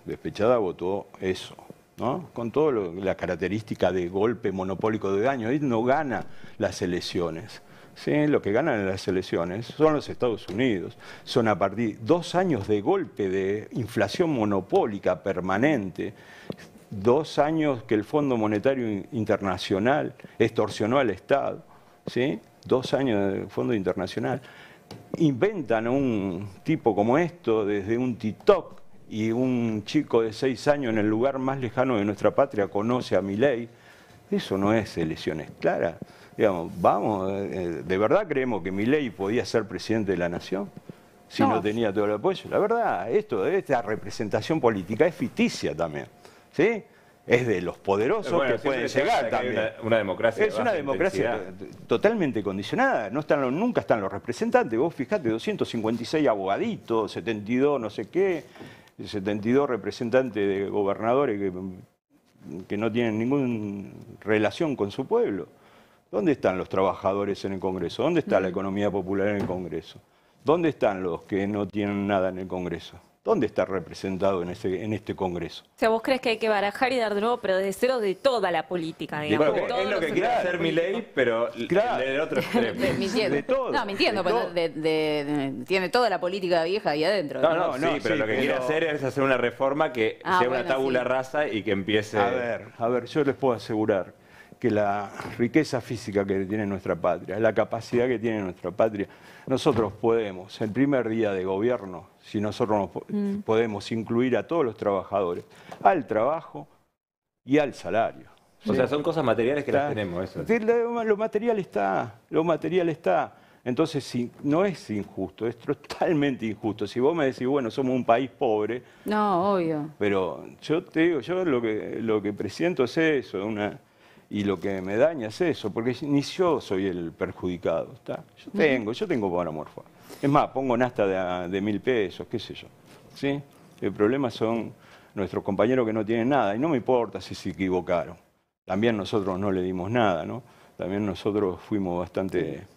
despechada votó eso. ¿no? Con toda la característica de golpe monopólico de daño. Él no gana las elecciones. ¿sí? Lo que ganan en las elecciones son los Estados Unidos. Son a partir de dos años de golpe de inflación monopólica permanente. Dos años que el Fondo Monetario Internacional extorsionó al Estado ¿sí? dos años de Fondo Internacional, inventan un tipo como esto desde un TikTok y un chico de seis años en el lugar más lejano de nuestra patria conoce a ley. eso no es elecciones claras. Digamos, vamos, eh, eh, ¿de verdad creemos que ley podía ser presidente de la nación? Si no, tenía todo el apoyo. La verdad, esto, esta representación política es ficticia también. ¿Sí? es de los poderosos que pueden llegar también. Una, democracia. Es una democracia totalmente condicionada. No están, nunca están los representantes. Vos fijate, 256 abogaditos, 72 no sé qué, 72 representantes de gobernadores que, que no tienen ninguna relación con su pueblo. ¿Dónde están los trabajadores en el Congreso? ¿Dónde está la mm. economía popular en el Congreso? ¿Dónde están los que no tienen nada en el Congreso? ¿Dónde está representado este, en, este Congreso? O sea, vos crees que hay que barajar y dar de nuevo, pero desde cero de toda la política, es lo que quiere hacer mi ley, pero claro. otro <laughs> pues, De, de todo. No, pero tiene toda la política vieja ahí adentro. No, no, no. pero lo que quiere hacer es hacer una reforma que sea ah, una tabula rasa y que empiece... A ver, a ver, yo les puedo asegurar que la riqueza física que tiene nuestra patria, la capacidad que tiene nuestra patria nosotros podemos, el primer día de gobierno, si nosotros mm. podemos incluir a todos los trabajadores, al trabajo y al salario. O sea, son cosas materiales que las tenemos. Eso. lo, material está, lo material está. Entonces, no es injusto, es totalmente injusto. Si vos me decís, bueno, somos un país pobre. No, obvio. Pero yo te digo, yo lo que, lo que presiento es eso, una, y lo que me daña es eso, porque ni yo soy el perjudicado. ¿está? Yo tengo, yo tengo morfar. Es más, pongo nasta de, de, mil pesos, qué sé yo. ¿sí? El problema son nuestros compañeros que no tienen nada. Y no me importa si se equivocaron. También nosotros no le dimos nada, ¿no? También nosotros fuimos bastante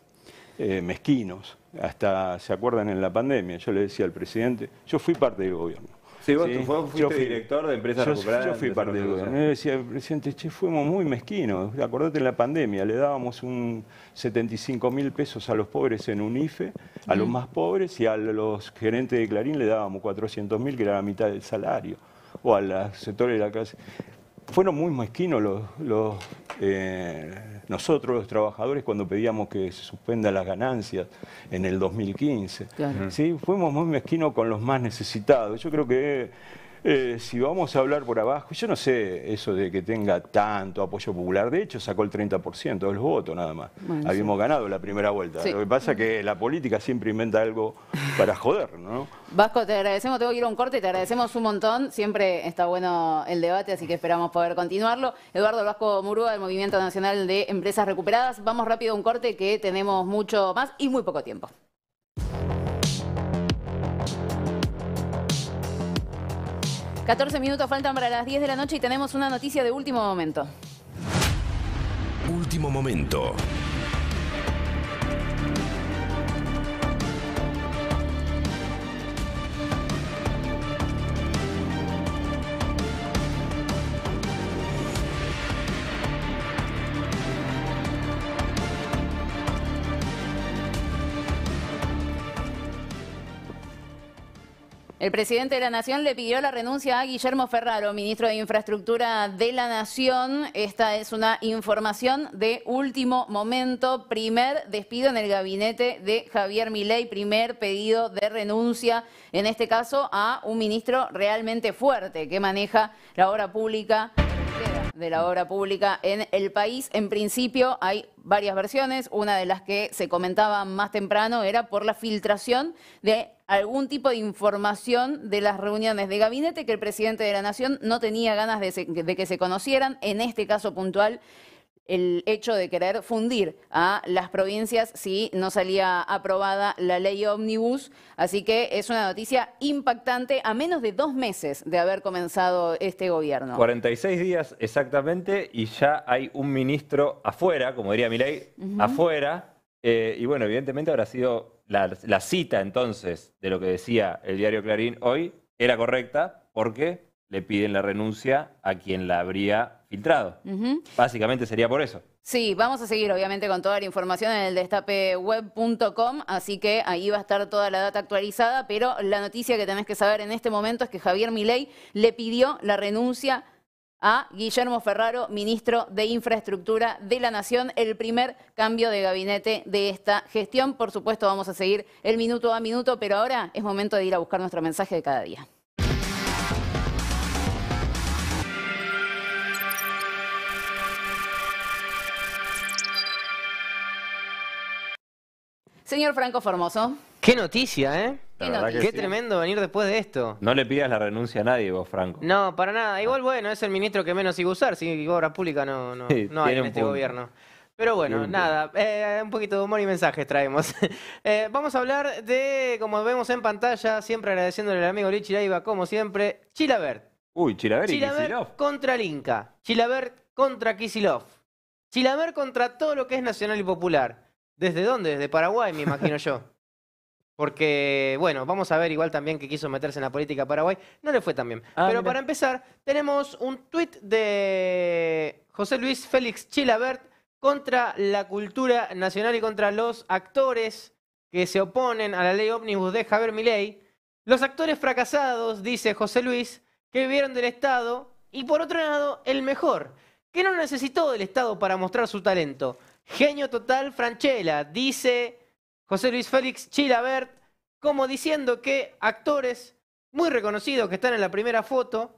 eh, mezquinos. Hasta, ¿se acuerdan? En la pandemia yo le decía al presidente, yo fui parte del gobierno. Sí, yo fui, director de Empresas yo, Recuperadas. Yo fui parte de decía, presidente, fuimos muy mezquinos. Acordate en la pandemia, le dábamos un 75 mil pesos a los pobres en Unife, a los más pobres, y a los gerentes de Clarín le dábamos 400 mil, que era la mitad del salario, o a los sectores de la clase. Fueron muy mezquinos los, eh, nosotros los trabajadores cuando pedíamos que se suspendan las ganancias en el 2015, fuimos muy mezquinos con los más necesitados. Yo creo que eh, si vamos a hablar por abajo, yo no sé eso de que tenga tanto apoyo popular. De hecho, sacó el 30% de los votos nada más. Habíamos ganado la primera vuelta. Lo que pasa es que la política siempre inventa algo para joder, ¿no? Vasco, te agradecemos, tengo que ir a un corte te agradecemos un montón. Siempre está bueno el debate, así que esperamos poder continuarlo. Eduardo Vasco Murúa, del Movimiento Nacional de Empresas Recuperadas. Vamos rápido a un corte que tenemos mucho más y muy poco tiempo. 14 minutos faltan para las 10 de la noche y tenemos una noticia de último momento. Último momento. El presidente de la Nación le pidió la renuncia a Guillermo Ferraro, ministro de Infraestructura de la Nación. Esta es una información de último momento. Primer despido en el gabinete de Javier Milei, primer pedido de renuncia, en este caso a un ministro realmente fuerte que maneja la obra pública de la obra pública en el país. En principio hay varias versiones. Una de las que se comentaba más temprano era por la filtración de algún tipo de información de las reuniones de gabinete que el presidente de la Nación no tenía ganas de, que se conocieran. En este caso puntual el hecho de querer fundir a las provincias si no salía aprobada la ley ómnibus. Así que es una noticia impactante a menos de dos meses de haber comenzado este gobierno. 46 días exactamente y ya hay un ministro afuera, como diría mi ley, afuera. Eh, y bueno, evidentemente habrá sido la, la cita entonces de lo que decía el diario Clarín hoy, era correcta porque le piden la renuncia a quien la habría filtrado. Básicamente sería por eso. Sí, vamos a seguir obviamente con toda la información en el destapeweb.com, así que ahí va a estar toda la data actualizada, pero la noticia que tenés que saber en este momento es que Javier Milei le pidió la renuncia a Guillermo Ferraro, ministro de Infraestructura de la Nación, el primer cambio de gabinete de esta gestión. Por supuesto, vamos a seguir el minuto a minuto, pero ahora es momento de ir a buscar nuestro mensaje de cada día. Señor Franco Formoso. Qué noticia, ¿eh? Qué, tremendo venir después de esto. No le pidas la renuncia a nadie vos, Franco. No, para nada. Igual, bueno, es el ministro que menos iba a usar. Si obra pública no, hay en este gobierno. Pero bueno, nada, eh, un poquito de humor y mensajes traemos. <laughs> Eh, vamos a hablar de, como vemos en pantalla, siempre agradeciéndole al amigo Lichi Laiva, como siempre, Chilabert. Uy, Chilabert, y Kisilov. contra Linca. Inca. Chilabert contra Kisilov. Chilabert contra todo lo que es nacional y popular. ¿Desde dónde? Desde Paraguay, me imagino yo. <laughs> Porque, bueno, vamos a ver igual también que quiso meterse en la política Paraguay. No le fue tan bien. Ah, Pero para empezar, tenemos un tuit de José Luis Félix Chilabert contra la cultura nacional y contra los actores que se oponen a la ley ómnibus de Javier Milei. Los actores fracasados, dice José Luis, que vivieron del Estado y por otro lado, el mejor, que no necesitó del Estado para mostrar su talento. Genio total Franchella, dice José Luis Félix Chilabert, como diciendo que actores muy reconocidos que están en la primera foto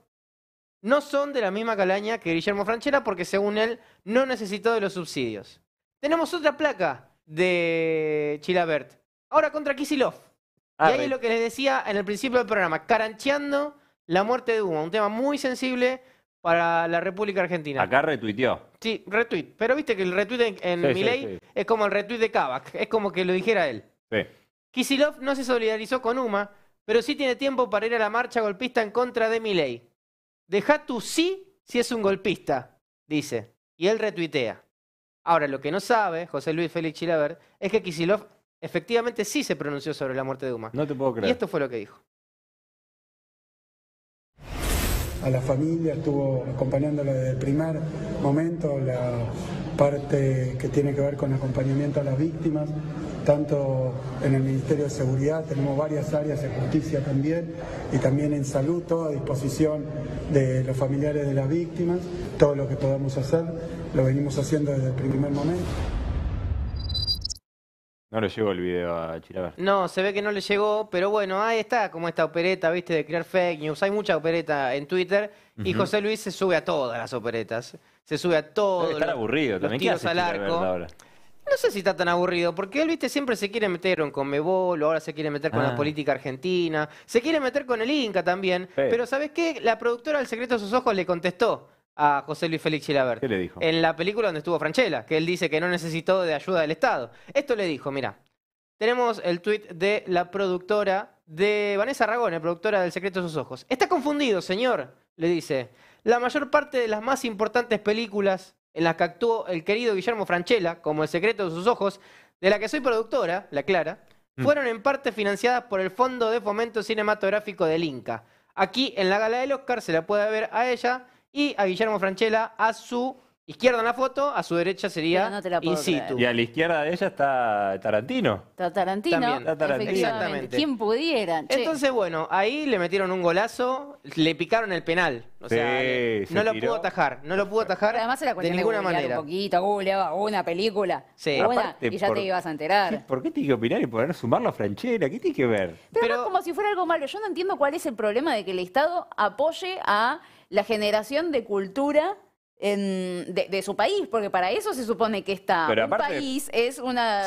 no son de la misma calaña que Guillermo Franchella porque según él no necesitó de los subsidios. Tenemos otra placa de Chilabert. Ahora contra Kisilov. y ahí es lo que les decía en el principio del programa, carancheando la muerte de Duma, un tema muy sensible para la República Argentina. Acá retuiteó. Sí, retuit. Pero viste que el retuite en, Milei es como el retweet de Kavak. Es como que lo dijera él. Sí. Kisilov no se solidarizó con UMA, pero sí tiene tiempo para ir a la marcha golpista en contra de Milei. Deja tu sí si es un golpista, dice. Y él retuitea. Ahora, lo que no sabe José Luis Félix Chilaver es que Kisilov efectivamente sí se pronunció sobre la muerte de UMA. No te puedo creer. Y esto fue lo que dijo. a la familia, estuvo acompañándola desde el primer momento, la parte que tiene que ver con acompañamiento a las víctimas, tanto en el Ministerio de Seguridad, tenemos varias áreas de justicia también, y también en salud, toda a disposición de los familiares de las víctimas, todo lo que podamos hacer, lo venimos haciendo desde el primer momento. No le llegó el video a Chilaver. No, se ve que no le llegó, pero bueno, ahí está como esta opereta, viste, de crear fake news. Hay mucha opereta en Twitter y José Luis se sube a todas las operetas. Se sube a todas Estar aburrido también. ¿Qué hace al arco. No sé si está tan aburrido, porque él, viste, siempre se quiere meter con o ahora se quiere meter con la ah. política argentina, se quiere meter con el Inca también. Pero ¿sabes qué? La productora del Secreto de sus Ojos le contestó a José Luis Félix Chilaber. ¿Qué le dijo? En la película donde estuvo Franchella, que él dice que no necesitó de ayuda del Estado. Esto le dijo, mira, tenemos el tuit de la productora de Vanessa Ragone, productora del Secreto de sus Ojos. Está confundido, señor, le dice. La mayor parte de las más importantes películas en las que actuó el querido Guillermo Franchella, como El Secreto de sus Ojos, de la que soy productora, la Clara, mm. fueron en parte financiadas por el Fondo de Fomento Cinematográfico del Inca. Aquí en la gala del Oscar se la puede ver a ella y a Guillermo Franchella a su izquierda en la foto, a su derecha sería in situ. Y a la izquierda de ella está Tarantino. Está Tarantino. También. Tarantino. Exactamente. ¿Quién pudiera? Entonces, bueno, ahí le metieron un golazo, le picaron el penal. O sea, no lo pudo atajar, no lo pudo atajar además era de ninguna manera. un poquito, googleaba una película, sí. y ya te ibas a enterar. ¿Por qué tiene que opinar y poder sumarlo a Franchella? ¿Qué tiene que ver? Pero, es como si fuera algo malo. Yo no entiendo cuál es el problema de que el Estado apoye a la generación de cultura de, su país, porque para eso se supone que está. un país es una,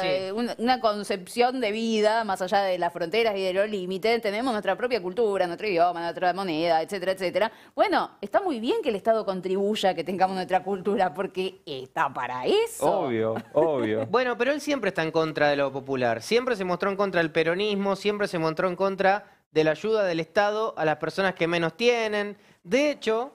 concepción de vida más allá de las fronteras y de los límites. Tenemos nuestra propia cultura, nuestro idioma, nuestra moneda, etcétera, etcétera. Bueno, está muy bien que el Estado contribuya que tengamos nuestra cultura, porque está para eso. Obvio, obvio. <laughs> bueno, pero él siempre está en contra de lo popular. Siempre se mostró en contra del peronismo, siempre se mostró en contra de la ayuda del Estado a las personas que menos tienen. De hecho,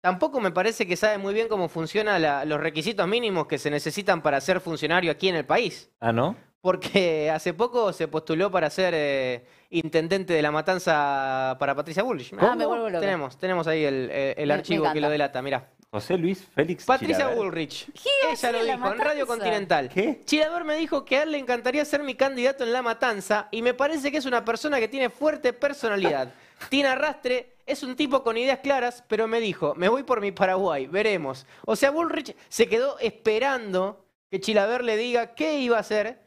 tampoco me parece que sabe muy bien cómo funcionan los requisitos mínimos que se necesitan para ser funcionario aquí en el país. Ah, ¿no? Porque hace poco se postuló para ser eh, intendente de la matanza para Patricia Bullrich. Ah, me vuelvo loco. Tenemos, tenemos ahí el, archivo que lo delata, mirá. José Luis Félix Patricia Bullrich. Ella lo dijo en Radio Continental. ¿Qué? me dijo que a él le encantaría ser mi candidato en La Matanza y me parece que es una persona que tiene fuerte personalidad. tiene arrastre es un tipo con ideas claras, pero me dijo, me voy por mi Paraguay, veremos. O sea, Bullrich se quedó esperando que Chilaver le diga qué iba a hacer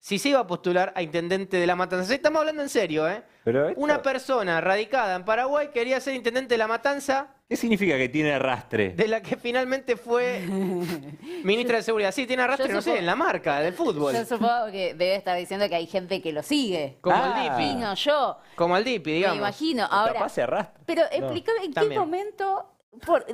si se iba a postular a intendente de la Matanza. Estamos hablando en serio, ¿eh? Pero Una persona radicada en Paraguay quería ser intendente de la Matanza ¿Qué significa que tiene arrastre? De la que finalmente fue <laughs> ministra de Seguridad. Sí, tiene arrastre, no sé, en la marca del fútbol. Yo supongo que debe estar diciendo que hay gente que lo sigue. Como el ah. Dipi. No, yo. Como el Dipi, digamos. Me imagino. Ahora, Capaz se arrastra. Pero explícame en qué momento por,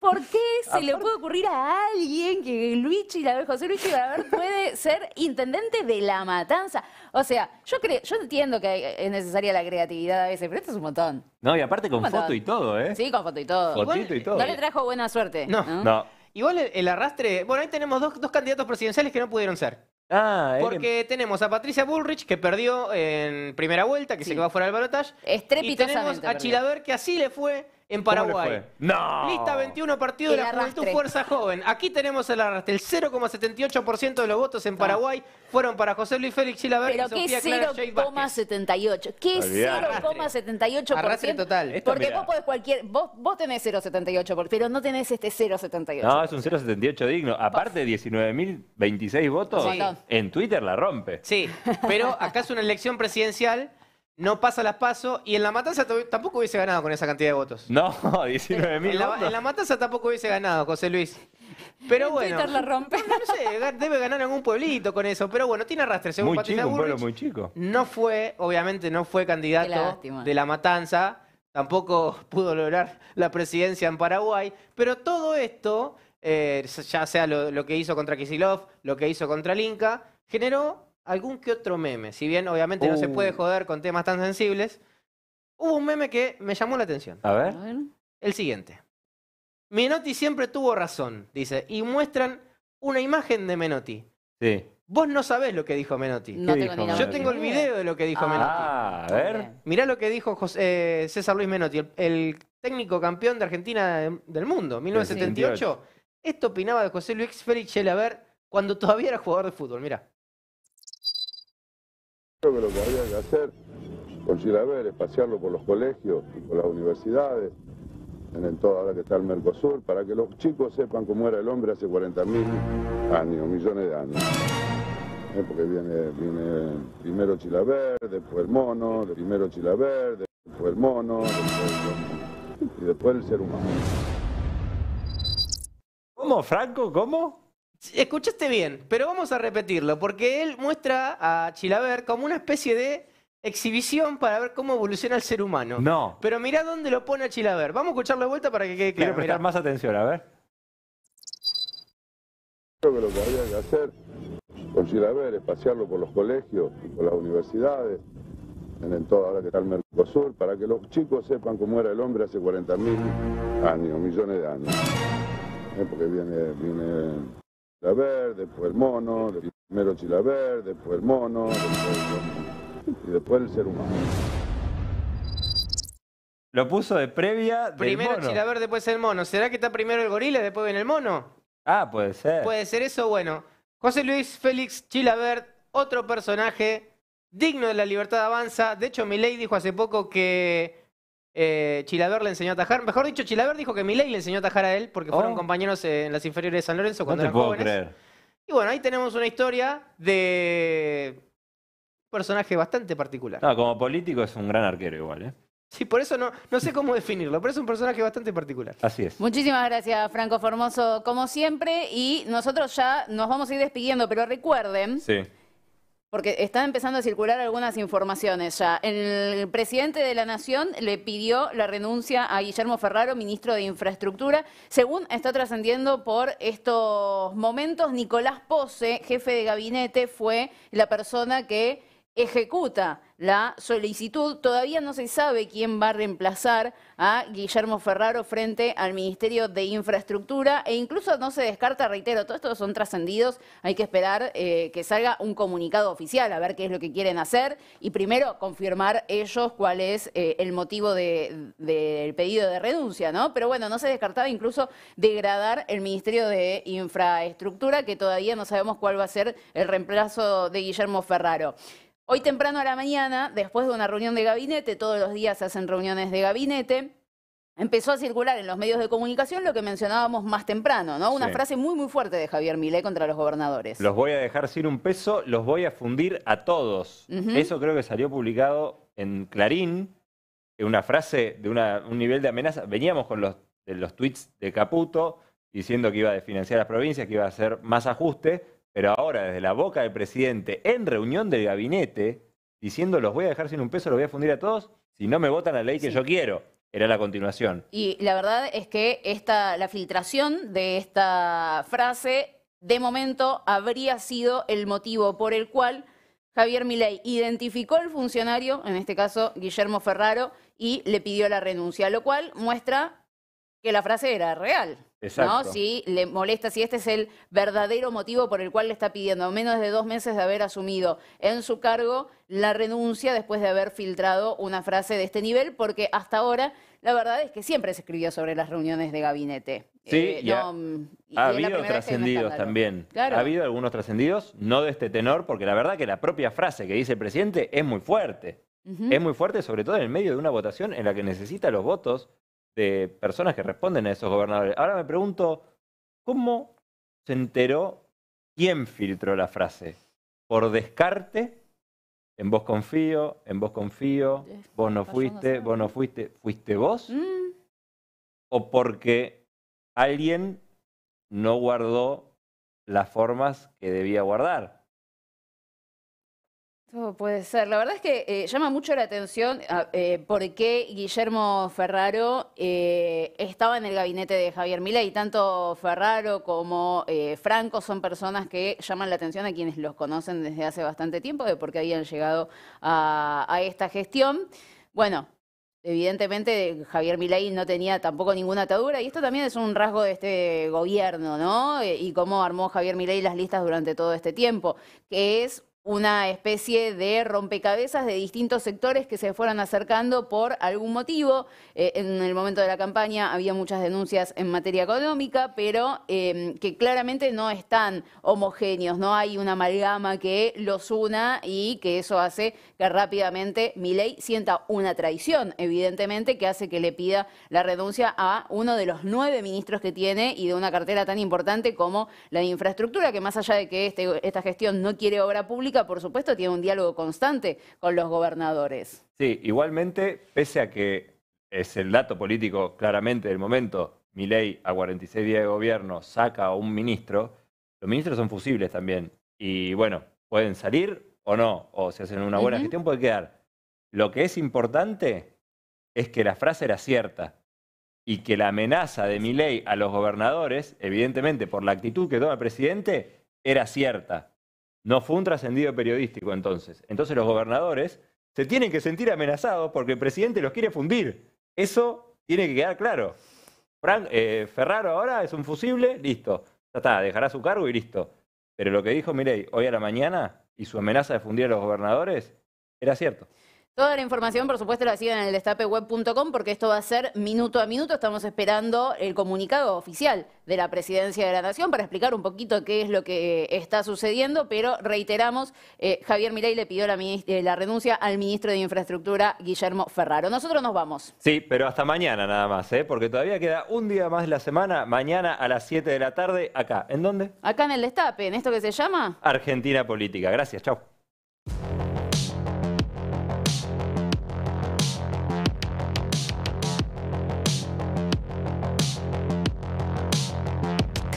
¿Por qué se le puede ocurrir a alguien que Luigi, la, José Luigi ver puede ser intendente de la matanza? O sea, yo creo, yo entiendo que es necesaria la creatividad a veces, pero esto es un montón. No, y aparte con foto y todo, ¿eh? Sí, con foto y todo. Fotito y todo. No le trajo buena suerte. No, no. no. Igual el, arrastre. Bueno, ahí tenemos dos, candidatos presidenciales que no pudieron ser. Ah, eh, Porque tenemos a Patricia Bullrich, que perdió en primera vuelta, que se quedó fuera del balotaje. Estrepitosamente. Y tenemos a Chilaber, que así le fue en Paraguay. No. Lista 21 partido de la Juventud Fuerza Joven. Aquí tenemos el arrastre. El 0,78% de los votos en Paraguay fueron para José Luis Félix Chilaver y Sofía Clara 0,78. ¿Qué 0,78%? Arrastre total. porque vos podés cualquier... Vos, vos tenés 0,78, pero no tenés este 0,78. No, es un 0,78 digno. Aparte, 19.026 votos. En Twitter la rompe. Sí, pero acá es una elección presidencial no pasa las paso y en la matanza tampoco hubiese ganado con esa cantidad de votos. No, 19 <laughs> mil. En, la- matanza tampoco hubiese ganado, José Luis. Pero bueno. <laughs> No, sé, debe ganar algún pueblito con eso. Pero bueno, tiene arrastre, según Muy un pueblo muy chico. No fue, obviamente no fue candidato de la matanza, tampoco pudo lograr la presidencia en Paraguay, pero todo esto, eh, ya sea lo, que hizo contra Kisilov, lo que hizo contra Linca, generó algún que otro meme. Si bien obviamente no se uh. puede joder con temas tan sensibles, hubo un meme que me llamó la atención. A ver. El siguiente. Menotti siempre tuvo razón, dice, y muestran una imagen de Menotti. Sí. Vos no sabés lo que dijo Menotti. No Yo tengo el video de lo que dijo Menotti. Ah, a ver. Mirá lo que dijo José, eh, César Luis Menotti, el, técnico campeón de Argentina del mundo, 1978. Esto opinaba de José Luis Félix Chelaver cuando todavía era jugador de fútbol, mirá. Creo que lo que había que hacer con Chilaver es pasearlo por los colegios, y por las universidades, en toda la que está el Mercosur, para que los chicos sepan cómo era el hombre hace 40.000 años, millones de años. Eh, porque viene, viene primero Chilaver, después el mono, primero Chilaver, después el mono, después el mono, y después el ser humano. ¿Cómo, Franco? ¿Cómo? Escuchaste bien, pero vamos a repetirlo, porque él muestra a Chilaver como una especie de exhibición para ver cómo evoluciona el ser humano. No. Pero mirá dónde lo pone a Chilaver. Vamos a escucharlo de vuelta para que quede claro. Quiero prestar más atención, a ver. Creo que lo que habría que hacer con Chilaver es pasearlo por los colegios, y por las universidades, en toda todo ahora que está el Mercosur, para que los chicos sepan cómo era el hombre hace 40.000 años, millones de años. ¿Eh? Porque viene, viene Chilaverde, después el mono, primero Chilabert, después el mono, después el... y después el ser humano. Lo puso de previa. primero Chilabert, después el mono. ¿Será que está primero el gorila y después viene el mono? Ah, puede ser. Puede ser eso, bueno. José Luis Félix Chilabert, otro personaje digno de la libertad de avanza. De hecho, mi ley dijo hace poco que eh, Chilaber le enseñó a atajar. Mejor dicho, Chilaver dijo que Milei le enseñó a Tajar a él porque fueron oh. compañeros en las inferiores de San Lorenzo cuando eran puedo jóvenes. creer. Y bueno, ahí tenemos una historia de un personaje bastante particular. como político es un gran arquero igual, ¿eh? Sí, por eso no, no sé cómo definirlo, pero es un personaje bastante particular. Así es. Muchísimas gracias, Franco Formoso, como siempre. Y nosotros ya nos vamos a ir despidiendo, pero recuerden Sí. Porque están empezando a circular algunas informaciones ya. El presidente de la Nación le pidió la renuncia a Guillermo Ferraro, ministro de Infraestructura. Según está trascendiendo por estos momentos, Nicolás Pose, jefe de gabinete, fue la persona que ejecuta la solicitud. Todavía no se sabe quién va a reemplazar a Guillermo Ferraro frente al Ministerio de Infraestructura e incluso no se descarta, reitero, todos estos son trascendidos, hay que esperar eh, que salga un comunicado oficial a ver qué es lo que quieren hacer y primero confirmar ellos cuál es eh, el motivo del pedido de renuncia, ¿no? Pero bueno, no se descartaba incluso degradar el Ministerio de Infraestructura que todavía no sabemos cuál va a ser el reemplazo de Guillermo Ferraro. Hoy temprano a la mañana, después de una reunión de gabinete, todos los días se hacen reuniones de gabinete, empezó a circular en los medios de comunicación lo que mencionábamos más temprano, ¿no? Una frase muy, muy fuerte de Javier Milei contra los gobernadores. Los voy a dejar sin un peso, los voy a fundir a todos. Eso creo que salió publicado en Clarín, una frase de un nivel de amenaza. Veníamos con los, los tweets de Caputo diciendo que iba a desfinanciar las provincias, que iba a hacer más ajuste. Pero ahora, desde la boca del presidente, en reunión de gabinete, diciendo los voy a dejar sin un peso, los voy a fundir a todos, si no me votan la ley que yo quiero. Era la continuación. Y la verdad es que esta, la filtración de esta frase, de momento, habría sido el motivo por el cual Javier Milei identificó al funcionario, en este caso Guillermo Ferraro, y le pidió la renuncia, lo cual muestra que la frase era real. ¿no? Si le molesta, si este es el verdadero motivo por el cual le está pidiendo, menos de dos meses de haber asumido en su cargo la renuncia después de haber filtrado una frase de este nivel, porque hasta ahora la verdad es que siempre se escribió sobre las reuniones de gabinete. Sí, eh, ha, habido trascendidos también. Ha habido algunos trascendidos, no de este tenor, porque la verdad que la propia frase que dice el presidente es muy fuerte. Es muy fuerte, sobre todo en el medio de una votación en la que necesita los votos de personas que responden a esos gobernadores. Ahora me pregunto, ¿cómo se enteró quién filtró la frase? ¿Por descarte? En vos confío, en vos confío, vos no fuiste, vos no fuiste, fuiste vos. Mm. O porque alguien no guardó las formas que debía guardar puede ser. La verdad es que eh, llama mucho la atención ah, eh, por qué Guillermo Ferraro eh, estaba en el gabinete de Javier Milei. Tanto Ferraro como Franco son personas que llaman la atención a quienes los conocen desde hace bastante tiempo de por qué habían llegado a, esta gestión. Bueno, Evidentemente Javier Milei no tenía tampoco ninguna atadura y esto también es un rasgo de este gobierno, ¿no? Y cómo armó Javier Milei las listas durante todo este tiempo, que es una especie de rompecabezas de distintos sectores que se fueron acercando por algún motivo. Eh, en el momento de la campaña había muchas denuncias en materia económica, pero eh, que claramente no están homogéneos, no hay una amalgama que los una y que eso hace que rápidamente Milei sienta una traición, evidentemente, que hace que le pida la renuncia a uno de los nueve ministros que tiene y de una cartera tan importante como la de infraestructura, que más allá de que este, esta gestión no quiere obra pública, por supuesto, tiene un diálogo constante con los gobernadores. Sí, igualmente, pese a que es el dato político claramente del momento, mi ley a 46 días de gobierno saca a un ministro, los ministros son fusibles también. Y bueno, pueden salir o no, o si hacen una buena gestión puede quedar. Lo que es importante es que la frase era cierta y que la amenaza de mi ley a los gobernadores, evidentemente por la actitud que toma el presidente, era cierta. No fue un trascendido periodístico entonces. Entonces los gobernadores se tienen que sentir amenazados porque el presidente los quiere fundir. Eso tiene que quedar claro. Frank, eh, Ferraro ahora es un fusible, listo. Ya está, dejará su cargo y listo. Pero lo que dijo Miley, hoy a la mañana y su amenaza de fundir a los gobernadores era cierto. Toda la información, por supuesto, la siguen en el destapeweb.com porque esto va a ser minuto a minuto. Estamos esperando el comunicado oficial de la Presidencia de la Nación para explicar un poquito qué es lo que está sucediendo, pero reiteramos, eh, Javier Milei le pidió eh, la, renuncia al ministro de Infraestructura, Guillermo Ferraro. Nosotros nos vamos. Sí, pero hasta mañana nada más, ¿eh? porque todavía queda un día más de la semana, mañana a las 7 de la tarde, acá. ¿En dónde? Acá en el Destape, en esto que se llama... Argentina Política. Gracias, chao.